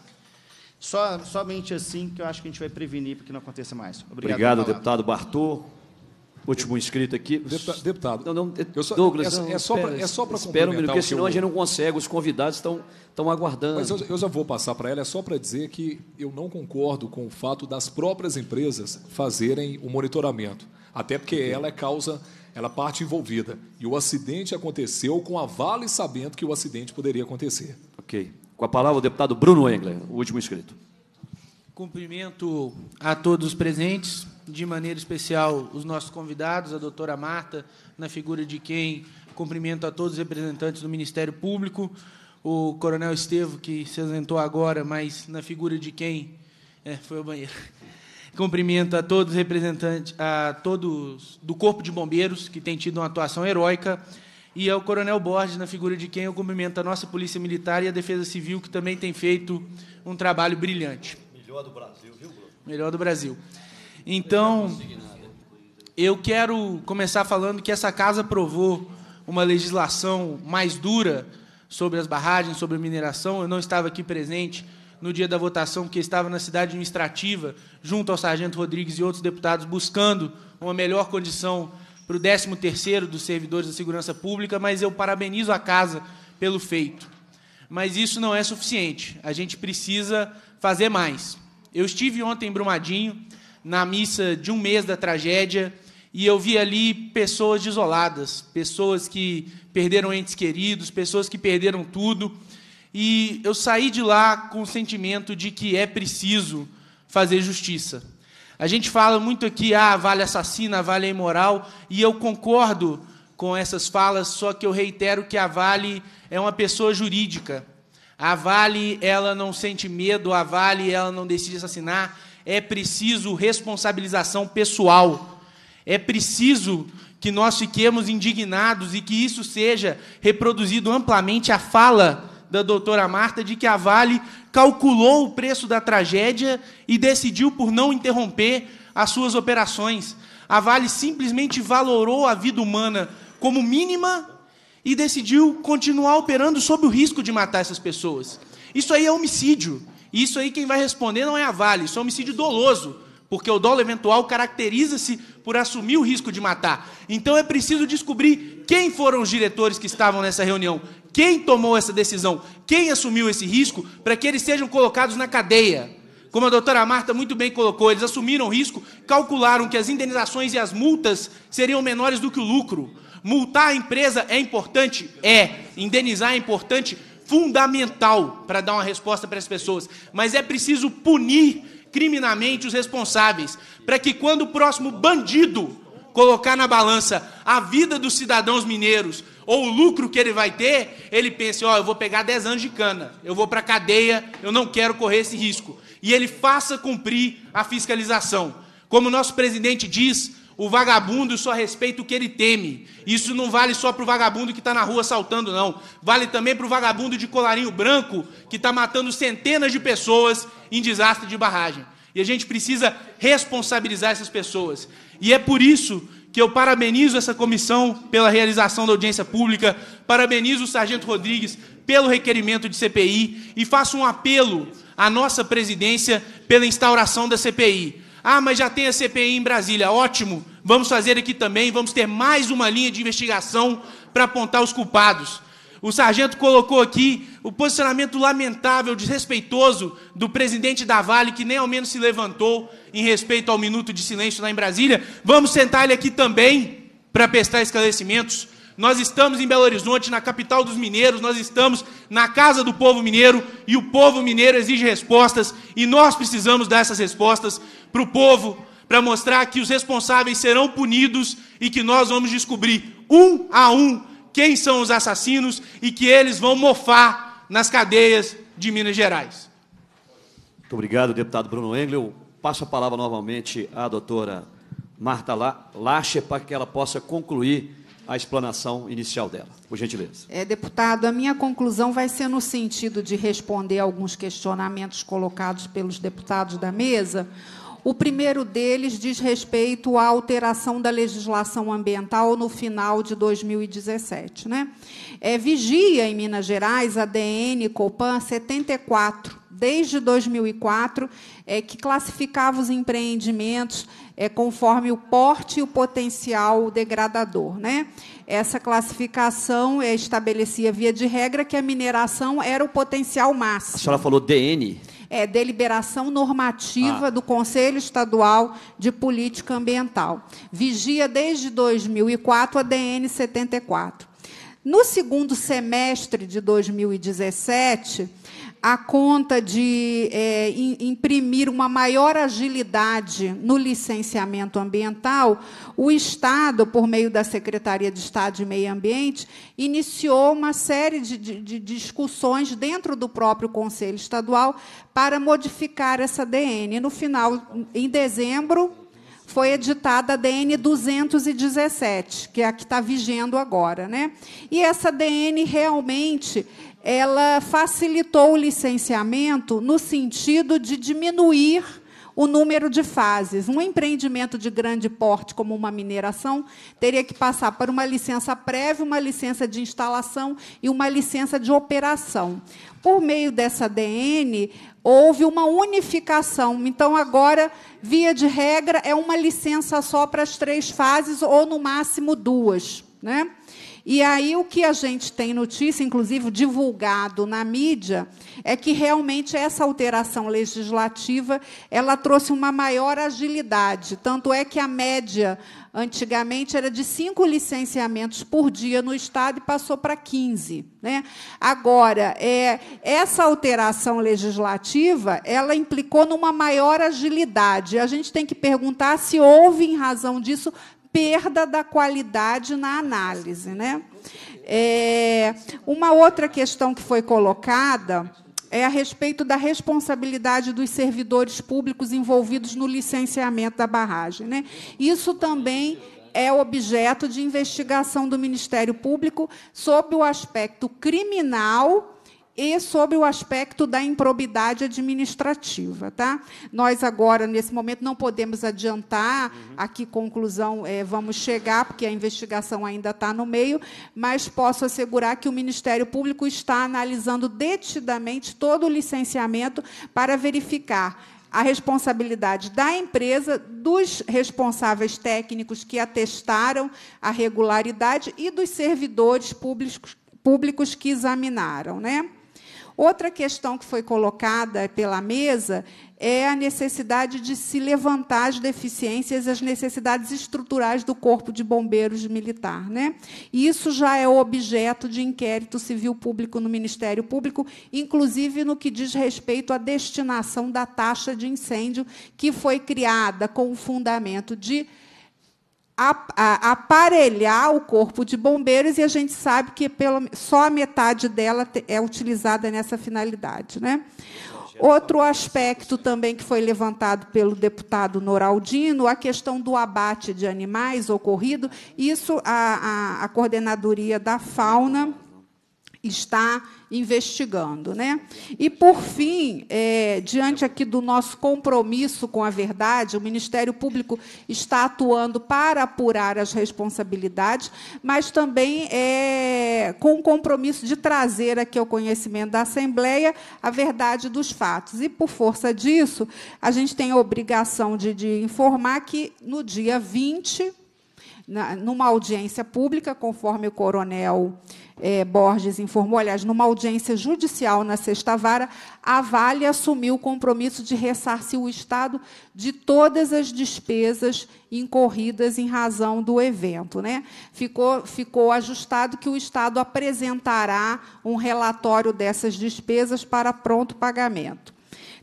K: Só, somente assim que eu acho que a gente vai prevenir para que não aconteça mais. Obrigado, Obrigado deputado
A: Bartô. Último inscrito aqui. Deputado. deputado. Não, não, eu só, Douglas, é, não, é só para é, é Espera um minuto, porque senão eu... a gente não
F: consegue, os convidados estão, estão aguardando. Mas eu, eu já vou passar para ela, é só para dizer que eu não concordo com o fato das próprias empresas fazerem o monitoramento. Até porque ela é causa ela parte envolvida. E o acidente aconteceu com a Vale sabendo que o acidente poderia acontecer.
A: Ok. Com a palavra o deputado Bruno Engler, o último inscrito.
M: Cumprimento a todos os presentes, de maneira especial os nossos convidados, a doutora Marta, na figura de quem cumprimento a todos os representantes do Ministério Público, o coronel Estevo, que se ausentou agora, mas na figura de quem é, foi ao banheiro. Cumprimento a todos representantes, a todos do Corpo de Bombeiros, que tem tido uma atuação heróica, e ao Coronel Borges, na figura de quem eu cumprimento a nossa Polícia Militar e a Defesa Civil, que também tem feito um trabalho brilhante.
A: Melhor do Brasil, viu, Bruno?
M: Melhor do Brasil. Então, eu quero começar falando que essa casa aprovou uma legislação mais dura sobre as barragens, sobre a mineração. Eu não estava aqui presente, no dia da votação, porque estava na cidade administrativa, junto ao sargento Rodrigues e outros deputados, buscando uma melhor condição para o 13º dos servidores da segurança pública, mas eu parabenizo a casa pelo feito. Mas isso não é suficiente, a gente precisa fazer mais. Eu estive ontem em Brumadinho, na missa de um mês da tragédia, e eu vi ali pessoas desoladas, pessoas que perderam entes queridos, pessoas que perderam tudo, e eu saí de lá com o sentimento de que é preciso fazer justiça. A gente fala muito aqui, ah, vale assassina, vale é imoral, e eu concordo com essas falas, só que eu reitero que a Vale é uma pessoa jurídica. A Vale, ela não sente medo, a Vale, ela não decide assassinar. É preciso responsabilização pessoal. É preciso que nós fiquemos indignados e que isso seja reproduzido amplamente a fala da doutora Marta de que a Vale calculou o preço da tragédia e decidiu por não interromper as suas operações. A Vale simplesmente valorou a vida humana como mínima e decidiu continuar operando sob o risco de matar essas pessoas. Isso aí é homicídio. E isso aí quem vai responder não é a Vale, isso é homicídio doloso, porque o dolo eventual caracteriza-se por assumir o risco de matar. Então é preciso descobrir quem foram os diretores que estavam nessa reunião, quem tomou essa decisão? Quem assumiu esse risco para que eles sejam colocados na cadeia? Como a doutora Marta muito bem colocou, eles assumiram o risco, calcularam que as indenizações e as multas seriam menores do que o lucro. Multar a empresa é importante? É. Indenizar é importante? Fundamental para dar uma resposta para as pessoas. Mas é preciso punir criminalmente os responsáveis, para que quando o próximo bandido colocar na balança a vida dos cidadãos mineiros, ou o lucro que ele vai ter, ele pensa: ó, oh, eu vou pegar 10 anos de cana, eu vou para a cadeia, eu não quero correr esse risco. E ele faça cumprir a fiscalização. Como o nosso presidente diz, o vagabundo só respeita o que ele teme. Isso não vale só para o vagabundo que está na rua saltando, não. Vale também para o vagabundo de colarinho branco que está matando centenas de pessoas em desastre de barragem. E a gente precisa responsabilizar essas pessoas. E é por isso que eu parabenizo essa comissão pela realização da audiência pública, parabenizo o Sargento Rodrigues pelo requerimento de CPI e faço um apelo à nossa presidência pela instauração da CPI. Ah, mas já tem a CPI em Brasília, ótimo. Vamos fazer aqui também, vamos ter mais uma linha de investigação para apontar os culpados. O sargento colocou aqui o posicionamento lamentável, desrespeitoso do presidente da Vale, que nem ao menos se levantou em respeito ao minuto de silêncio lá em Brasília. Vamos sentar ele aqui também para prestar esclarecimentos. Nós estamos em Belo Horizonte, na capital dos mineiros, nós estamos na casa do povo mineiro e o povo mineiro exige respostas e nós precisamos dar essas respostas para o povo, para mostrar que os responsáveis serão punidos e que nós vamos descobrir um a um quem são os assassinos e que eles vão mofar nas cadeias de Minas Gerais.
A: Muito obrigado, deputado Bruno Engel. Passo a palavra novamente à doutora Marta Lache para que ela possa concluir a explanação inicial dela. Por gentileza.
J: É, deputado, a minha conclusão vai ser no sentido de responder alguns questionamentos colocados pelos deputados da mesa, o primeiro deles diz respeito à alteração da legislação ambiental no final de 2017. Né? É, vigia em Minas Gerais a DN Copan 74, desde 2004, é, que classificava os empreendimentos é, conforme o porte e o potencial degradador. Né? Essa classificação é, estabelecia, via de regra, que a mineração era o potencial máximo. A
A: senhora falou DN?
J: é, deliberação normativa ah. do Conselho Estadual de Política Ambiental. Vigia desde 2004 a DN 74. No segundo semestre de 2017, a conta de é, imprimir uma maior agilidade no licenciamento ambiental, o Estado, por meio da Secretaria de Estado de Meio Ambiente, iniciou uma série de, de, de discussões dentro do próprio Conselho Estadual para modificar essa DN. No final, em dezembro, foi editada a DN 217, que é a que está vigendo agora. Né? E essa DN realmente ela facilitou o licenciamento no sentido de diminuir o número de fases. Um empreendimento de grande porte, como uma mineração, teria que passar por uma licença prévia, uma licença de instalação e uma licença de operação. Por meio dessa DN, houve uma unificação. Então, agora, via de regra, é uma licença só para as três fases, ou no máximo duas. Né? E aí o que a gente tem notícia, inclusive divulgado na mídia, é que realmente essa alteração legislativa ela trouxe uma maior agilidade. Tanto é que a média antigamente era de cinco licenciamentos por dia no Estado e passou para 15. Né? Agora, é, essa alteração legislativa ela implicou numa maior agilidade. A gente tem que perguntar se houve, em razão disso, perda da qualidade na análise. Né? É, uma outra questão que foi colocada é a respeito da responsabilidade dos servidores públicos envolvidos no licenciamento da barragem. Né? Isso também é objeto de investigação do Ministério Público sob o aspecto criminal e sobre o aspecto da improbidade administrativa. Tá? Nós agora, nesse momento, não podemos adiantar uhum. a que conclusão é, vamos chegar, porque a investigação ainda está no meio, mas posso assegurar que o Ministério Público está analisando detidamente todo o licenciamento para verificar a responsabilidade da empresa, dos responsáveis técnicos que atestaram a regularidade e dos servidores públicos, públicos que examinaram. Né? Outra questão que foi colocada pela mesa é a necessidade de se levantar as deficiências, as necessidades estruturais do Corpo de Bombeiros Militar. Né? Isso já é objeto de inquérito civil público no Ministério Público, inclusive no que diz respeito à destinação da taxa de incêndio, que foi criada com o fundamento de aparelhar o corpo de bombeiros e a gente sabe que pelo, só a metade dela é utilizada nessa finalidade. Né? Outro aspecto também que foi levantado pelo deputado Noraldino, a questão do abate de animais ocorrido, isso a, a, a coordenadoria da fauna está investigando. Né? E, por fim, é, diante aqui do nosso compromisso com a verdade, o Ministério Público está atuando para apurar as responsabilidades, mas também é, com o compromisso de trazer aqui ao conhecimento da Assembleia a verdade dos fatos. E, por força disso, a gente tem a obrigação de, de informar que, no dia 20, na, numa audiência pública, conforme o coronel é, Borges informou, aliás, numa audiência judicial na Sexta Vara, a Vale assumiu o compromisso de ressarcir o Estado de todas as despesas incorridas em razão do evento. Né? Ficou, ficou ajustado que o Estado apresentará um relatório dessas despesas para pronto pagamento.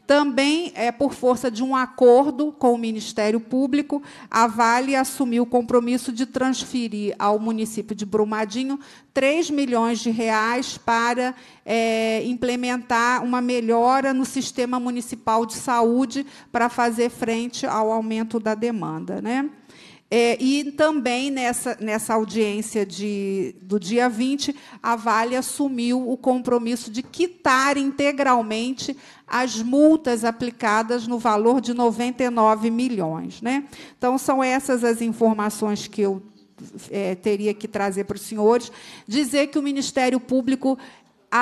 J: Também, é, por força de um acordo com o Ministério Público, a Vale assumiu o compromisso de transferir ao município de Brumadinho 3 milhões de reais para é, implementar uma melhora no sistema municipal de saúde para fazer frente ao aumento da demanda. Né? É, e também nessa, nessa audiência de, do dia 20, a Vale assumiu o compromisso de quitar integralmente as multas aplicadas no valor de 99 milhões. Né? Então, são essas as informações que eu é, teria que trazer para os senhores, dizer que o Ministério Público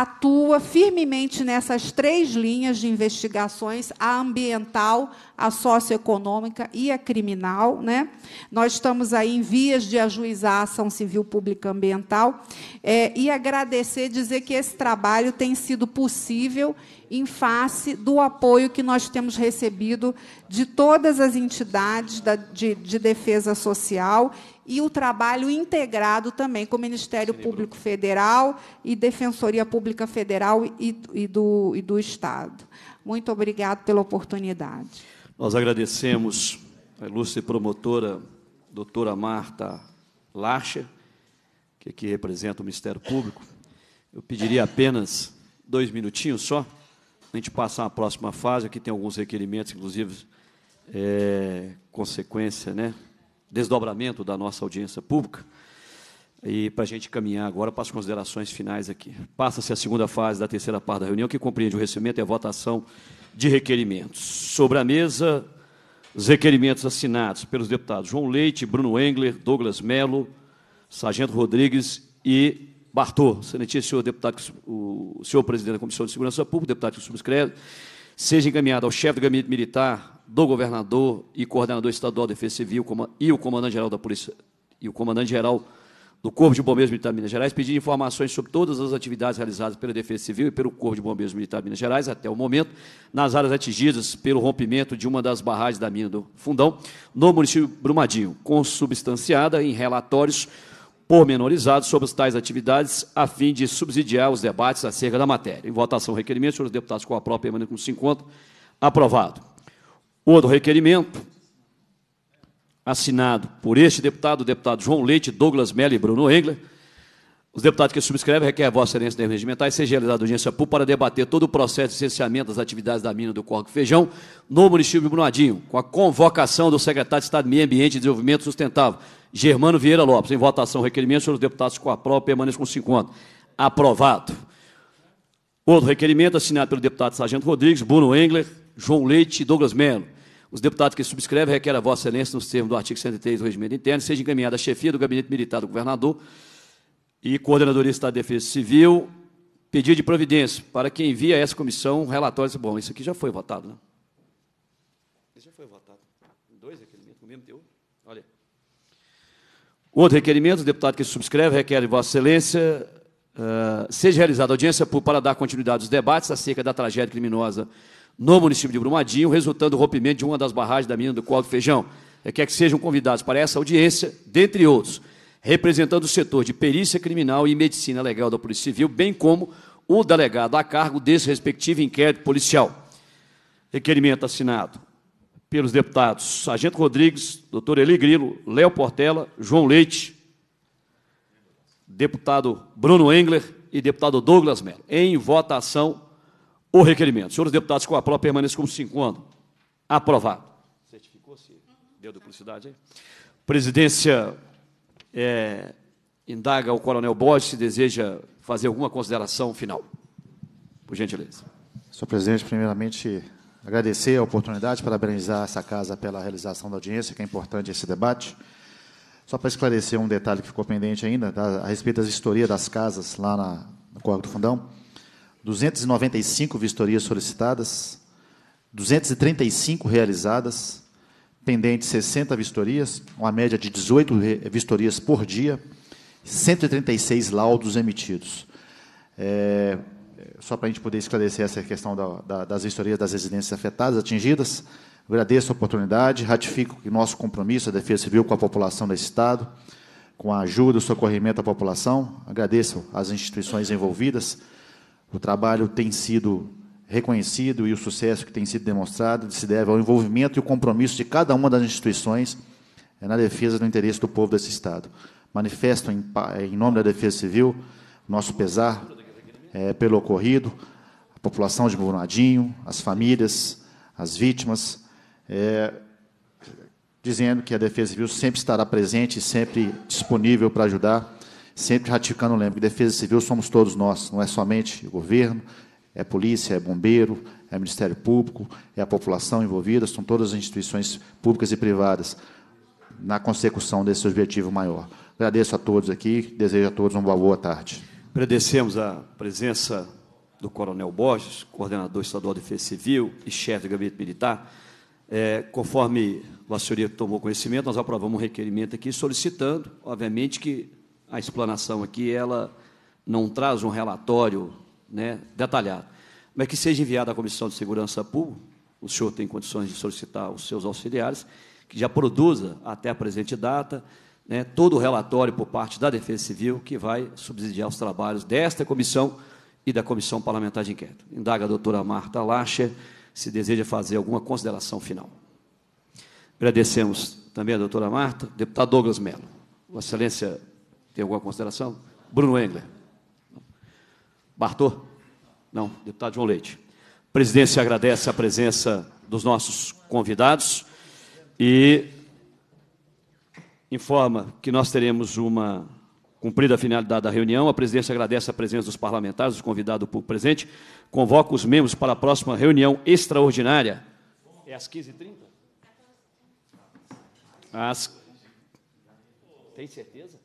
J: atua firmemente nessas três linhas de investigações: a ambiental, a socioeconômica e a criminal. Né? Nós estamos aí em vias de ajuizar a ação civil pública ambiental é, e agradecer, dizer que esse trabalho tem sido possível em face do apoio que nós temos recebido de todas as entidades da, de, de defesa social e o trabalho integrado também com o Ministério Público Federal e Defensoria Pública Federal e, e, do, e do Estado. Muito obrigado pela oportunidade.
A: Nós agradecemos a ilustre promotora, doutora Marta Larcher, que aqui representa o Ministério Público. Eu pediria apenas dois minutinhos só, a gente passar a próxima fase, aqui tem alguns requerimentos, inclusive, é, consequência, né? desdobramento da nossa audiência pública. E para a gente caminhar agora para as considerações finais aqui. Passa-se a segunda fase da terceira parte da reunião, que compreende o recebimento e a votação de requerimentos. Sobre a mesa, os requerimentos assinados pelos deputados João Leite, Bruno Engler, Douglas Melo, Sargento Rodrigues e Bartô, senhor deputado, o senhor presidente da Comissão de Segurança Pública, deputado que subscreve, seja encaminhado ao chefe do gabinete militar, do governador e coordenador estadual da Defesa Civil e o comandante-geral da Polícia e o comandante-geral do Corpo de Bombeiros Militar de Minas Gerais pedindo informações sobre todas as atividades realizadas pela Defesa Civil e pelo Corpo de Bombeiros Militar de Minas Gerais até o momento nas áreas atingidas pelo rompimento de uma das barragens da mina do Fundão no município Brumadinho, consubstanciada em relatórios pormenorizados sobre as tais atividades, a fim de subsidiar os debates acerca da matéria. Em votação, requerimento, senhores deputados com a própria permanente com 50, aprovado. Outro requerimento assinado por este deputado, o deputado João Leite, Douglas Mello e Bruno Engler. Os deputados que subscrevem requer a vossa excelência de regimentais seja realizada audiência pública para debater todo o processo de licenciamento das atividades da mina do Corgo Feijão no município de Brumadinho, com a convocação do secretário de Estado de Meio Ambiente e Desenvolvimento Sustentável, Germano Vieira Lopes. Em votação, requerimento, os deputados com a prova, permaneçam com 50. Aprovado. Outro requerimento assinado pelo deputado Sargento Rodrigues, Bruno Engler, João Leite e Douglas Melo os deputados que subscrevem requerem a Vossa Excelência, nos termos do artigo 103 do Regimento Interno, seja encaminhada à chefia do Gabinete Militar do Governador e Coordenadoria de Estado de Defesa Civil, pedido de providência para que envie a essa comissão um relatório. É bom, isso aqui já foi votado, né? Isso já foi votado. Dois requerimentos, o mesmo deu. Olha. Outro requerimento, o deputado que subscreve requer, Vossa Excelência, Uh, seja realizada audiência para dar continuidade aos debates acerca da tragédia criminosa no município de Brumadinho, resultando do rompimento de uma das barragens da mina do Coal do Feijão. É quer que sejam convidados para essa audiência, dentre outros, representando o setor de perícia criminal e medicina legal da Polícia Civil, bem como o delegado a cargo desse respectivo inquérito policial. Requerimento assinado pelos deputados Sargento Rodrigues, doutor Eli Grilo, Léo Portela, João Leite, deputado Bruno Engler e deputado Douglas Mello. Em votação, o requerimento. Senhores deputados, com a prova permaneça com cinco anos. Aprovado. Certificou-se? Deu duplicidade aí? Presidência é, indaga o coronel Borges se deseja fazer alguma consideração final. Por gentileza.
I: Senhor presidente, primeiramente agradecer a oportunidade, parabenizar essa casa pela realização da audiência, que é importante esse debate. Só para esclarecer um detalhe que ficou pendente ainda, tá? a respeito das história das casas lá na, no Corpo do Fundão. 295 vistorias solicitadas, 235 realizadas, pendentes 60 vistorias, uma média de 18 vistorias por dia, 136 laudos emitidos. É, só para a gente poder esclarecer essa questão da, da, das vistorias das residências afetadas, atingidas, agradeço a oportunidade, ratifico que nosso compromisso, é a Defesa Civil com a população desse Estado, com a ajuda e socorrimento à população, agradeço às instituições envolvidas, o trabalho tem sido reconhecido e o sucesso que tem sido demonstrado se deve ao envolvimento e o compromisso de cada uma das instituições eh, na defesa do interesse do povo desse Estado. Manifesto, em, em nome da Defesa Civil, nosso pesar é, pelo ocorrido, a população de Bonadinho, as famílias, as vítimas, é, dizendo que a Defesa Civil sempre estará presente e sempre disponível para ajudar sempre ratificando, lembro que defesa civil somos todos nós, não é somente o governo, é polícia, é bombeiro, é Ministério Público, é a população envolvida, são todas as instituições públicas e privadas na consecução desse objetivo maior. Agradeço a todos aqui, desejo a todos uma boa tarde.
A: Agradecemos a presença do Coronel Borges, coordenador estadual de Defesa Civil e chefe do Gabinete Militar. É, conforme a senhoria tomou conhecimento, nós aprovamos um requerimento aqui solicitando, obviamente, que a explanação aqui, ela não traz um relatório né, detalhado, mas que seja enviado à Comissão de Segurança Pública, o senhor tem condições de solicitar os seus auxiliares, que já produza até a presente data né, todo o relatório por parte da Defesa Civil que vai subsidiar os trabalhos desta comissão e da Comissão Parlamentar de Inquérito. Indaga a doutora Marta Lacher se deseja fazer alguma consideração final. Agradecemos também a doutora Marta. Deputado Douglas Mello. Vossa Excelência tem alguma consideração? Bruno Engler. Bartô? Não, deputado João Leite. A presidência agradece a presença dos nossos convidados e informa que nós teremos uma cumprida a finalidade da reunião. A presidência agradece a presença dos parlamentares, do convidado por presente. Convoca os membros para a próxima reunião extraordinária. É às 15h30? Às...
C: Tem certeza?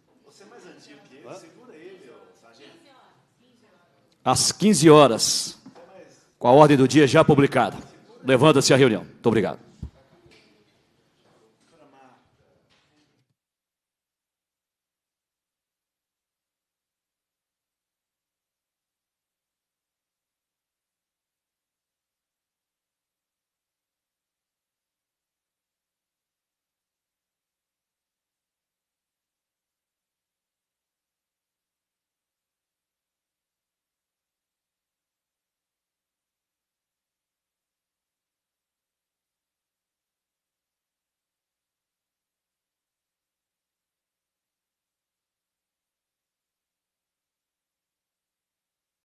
A: às 15 horas, com a ordem do dia já publicada. Levanta-se a reunião. Muito obrigado.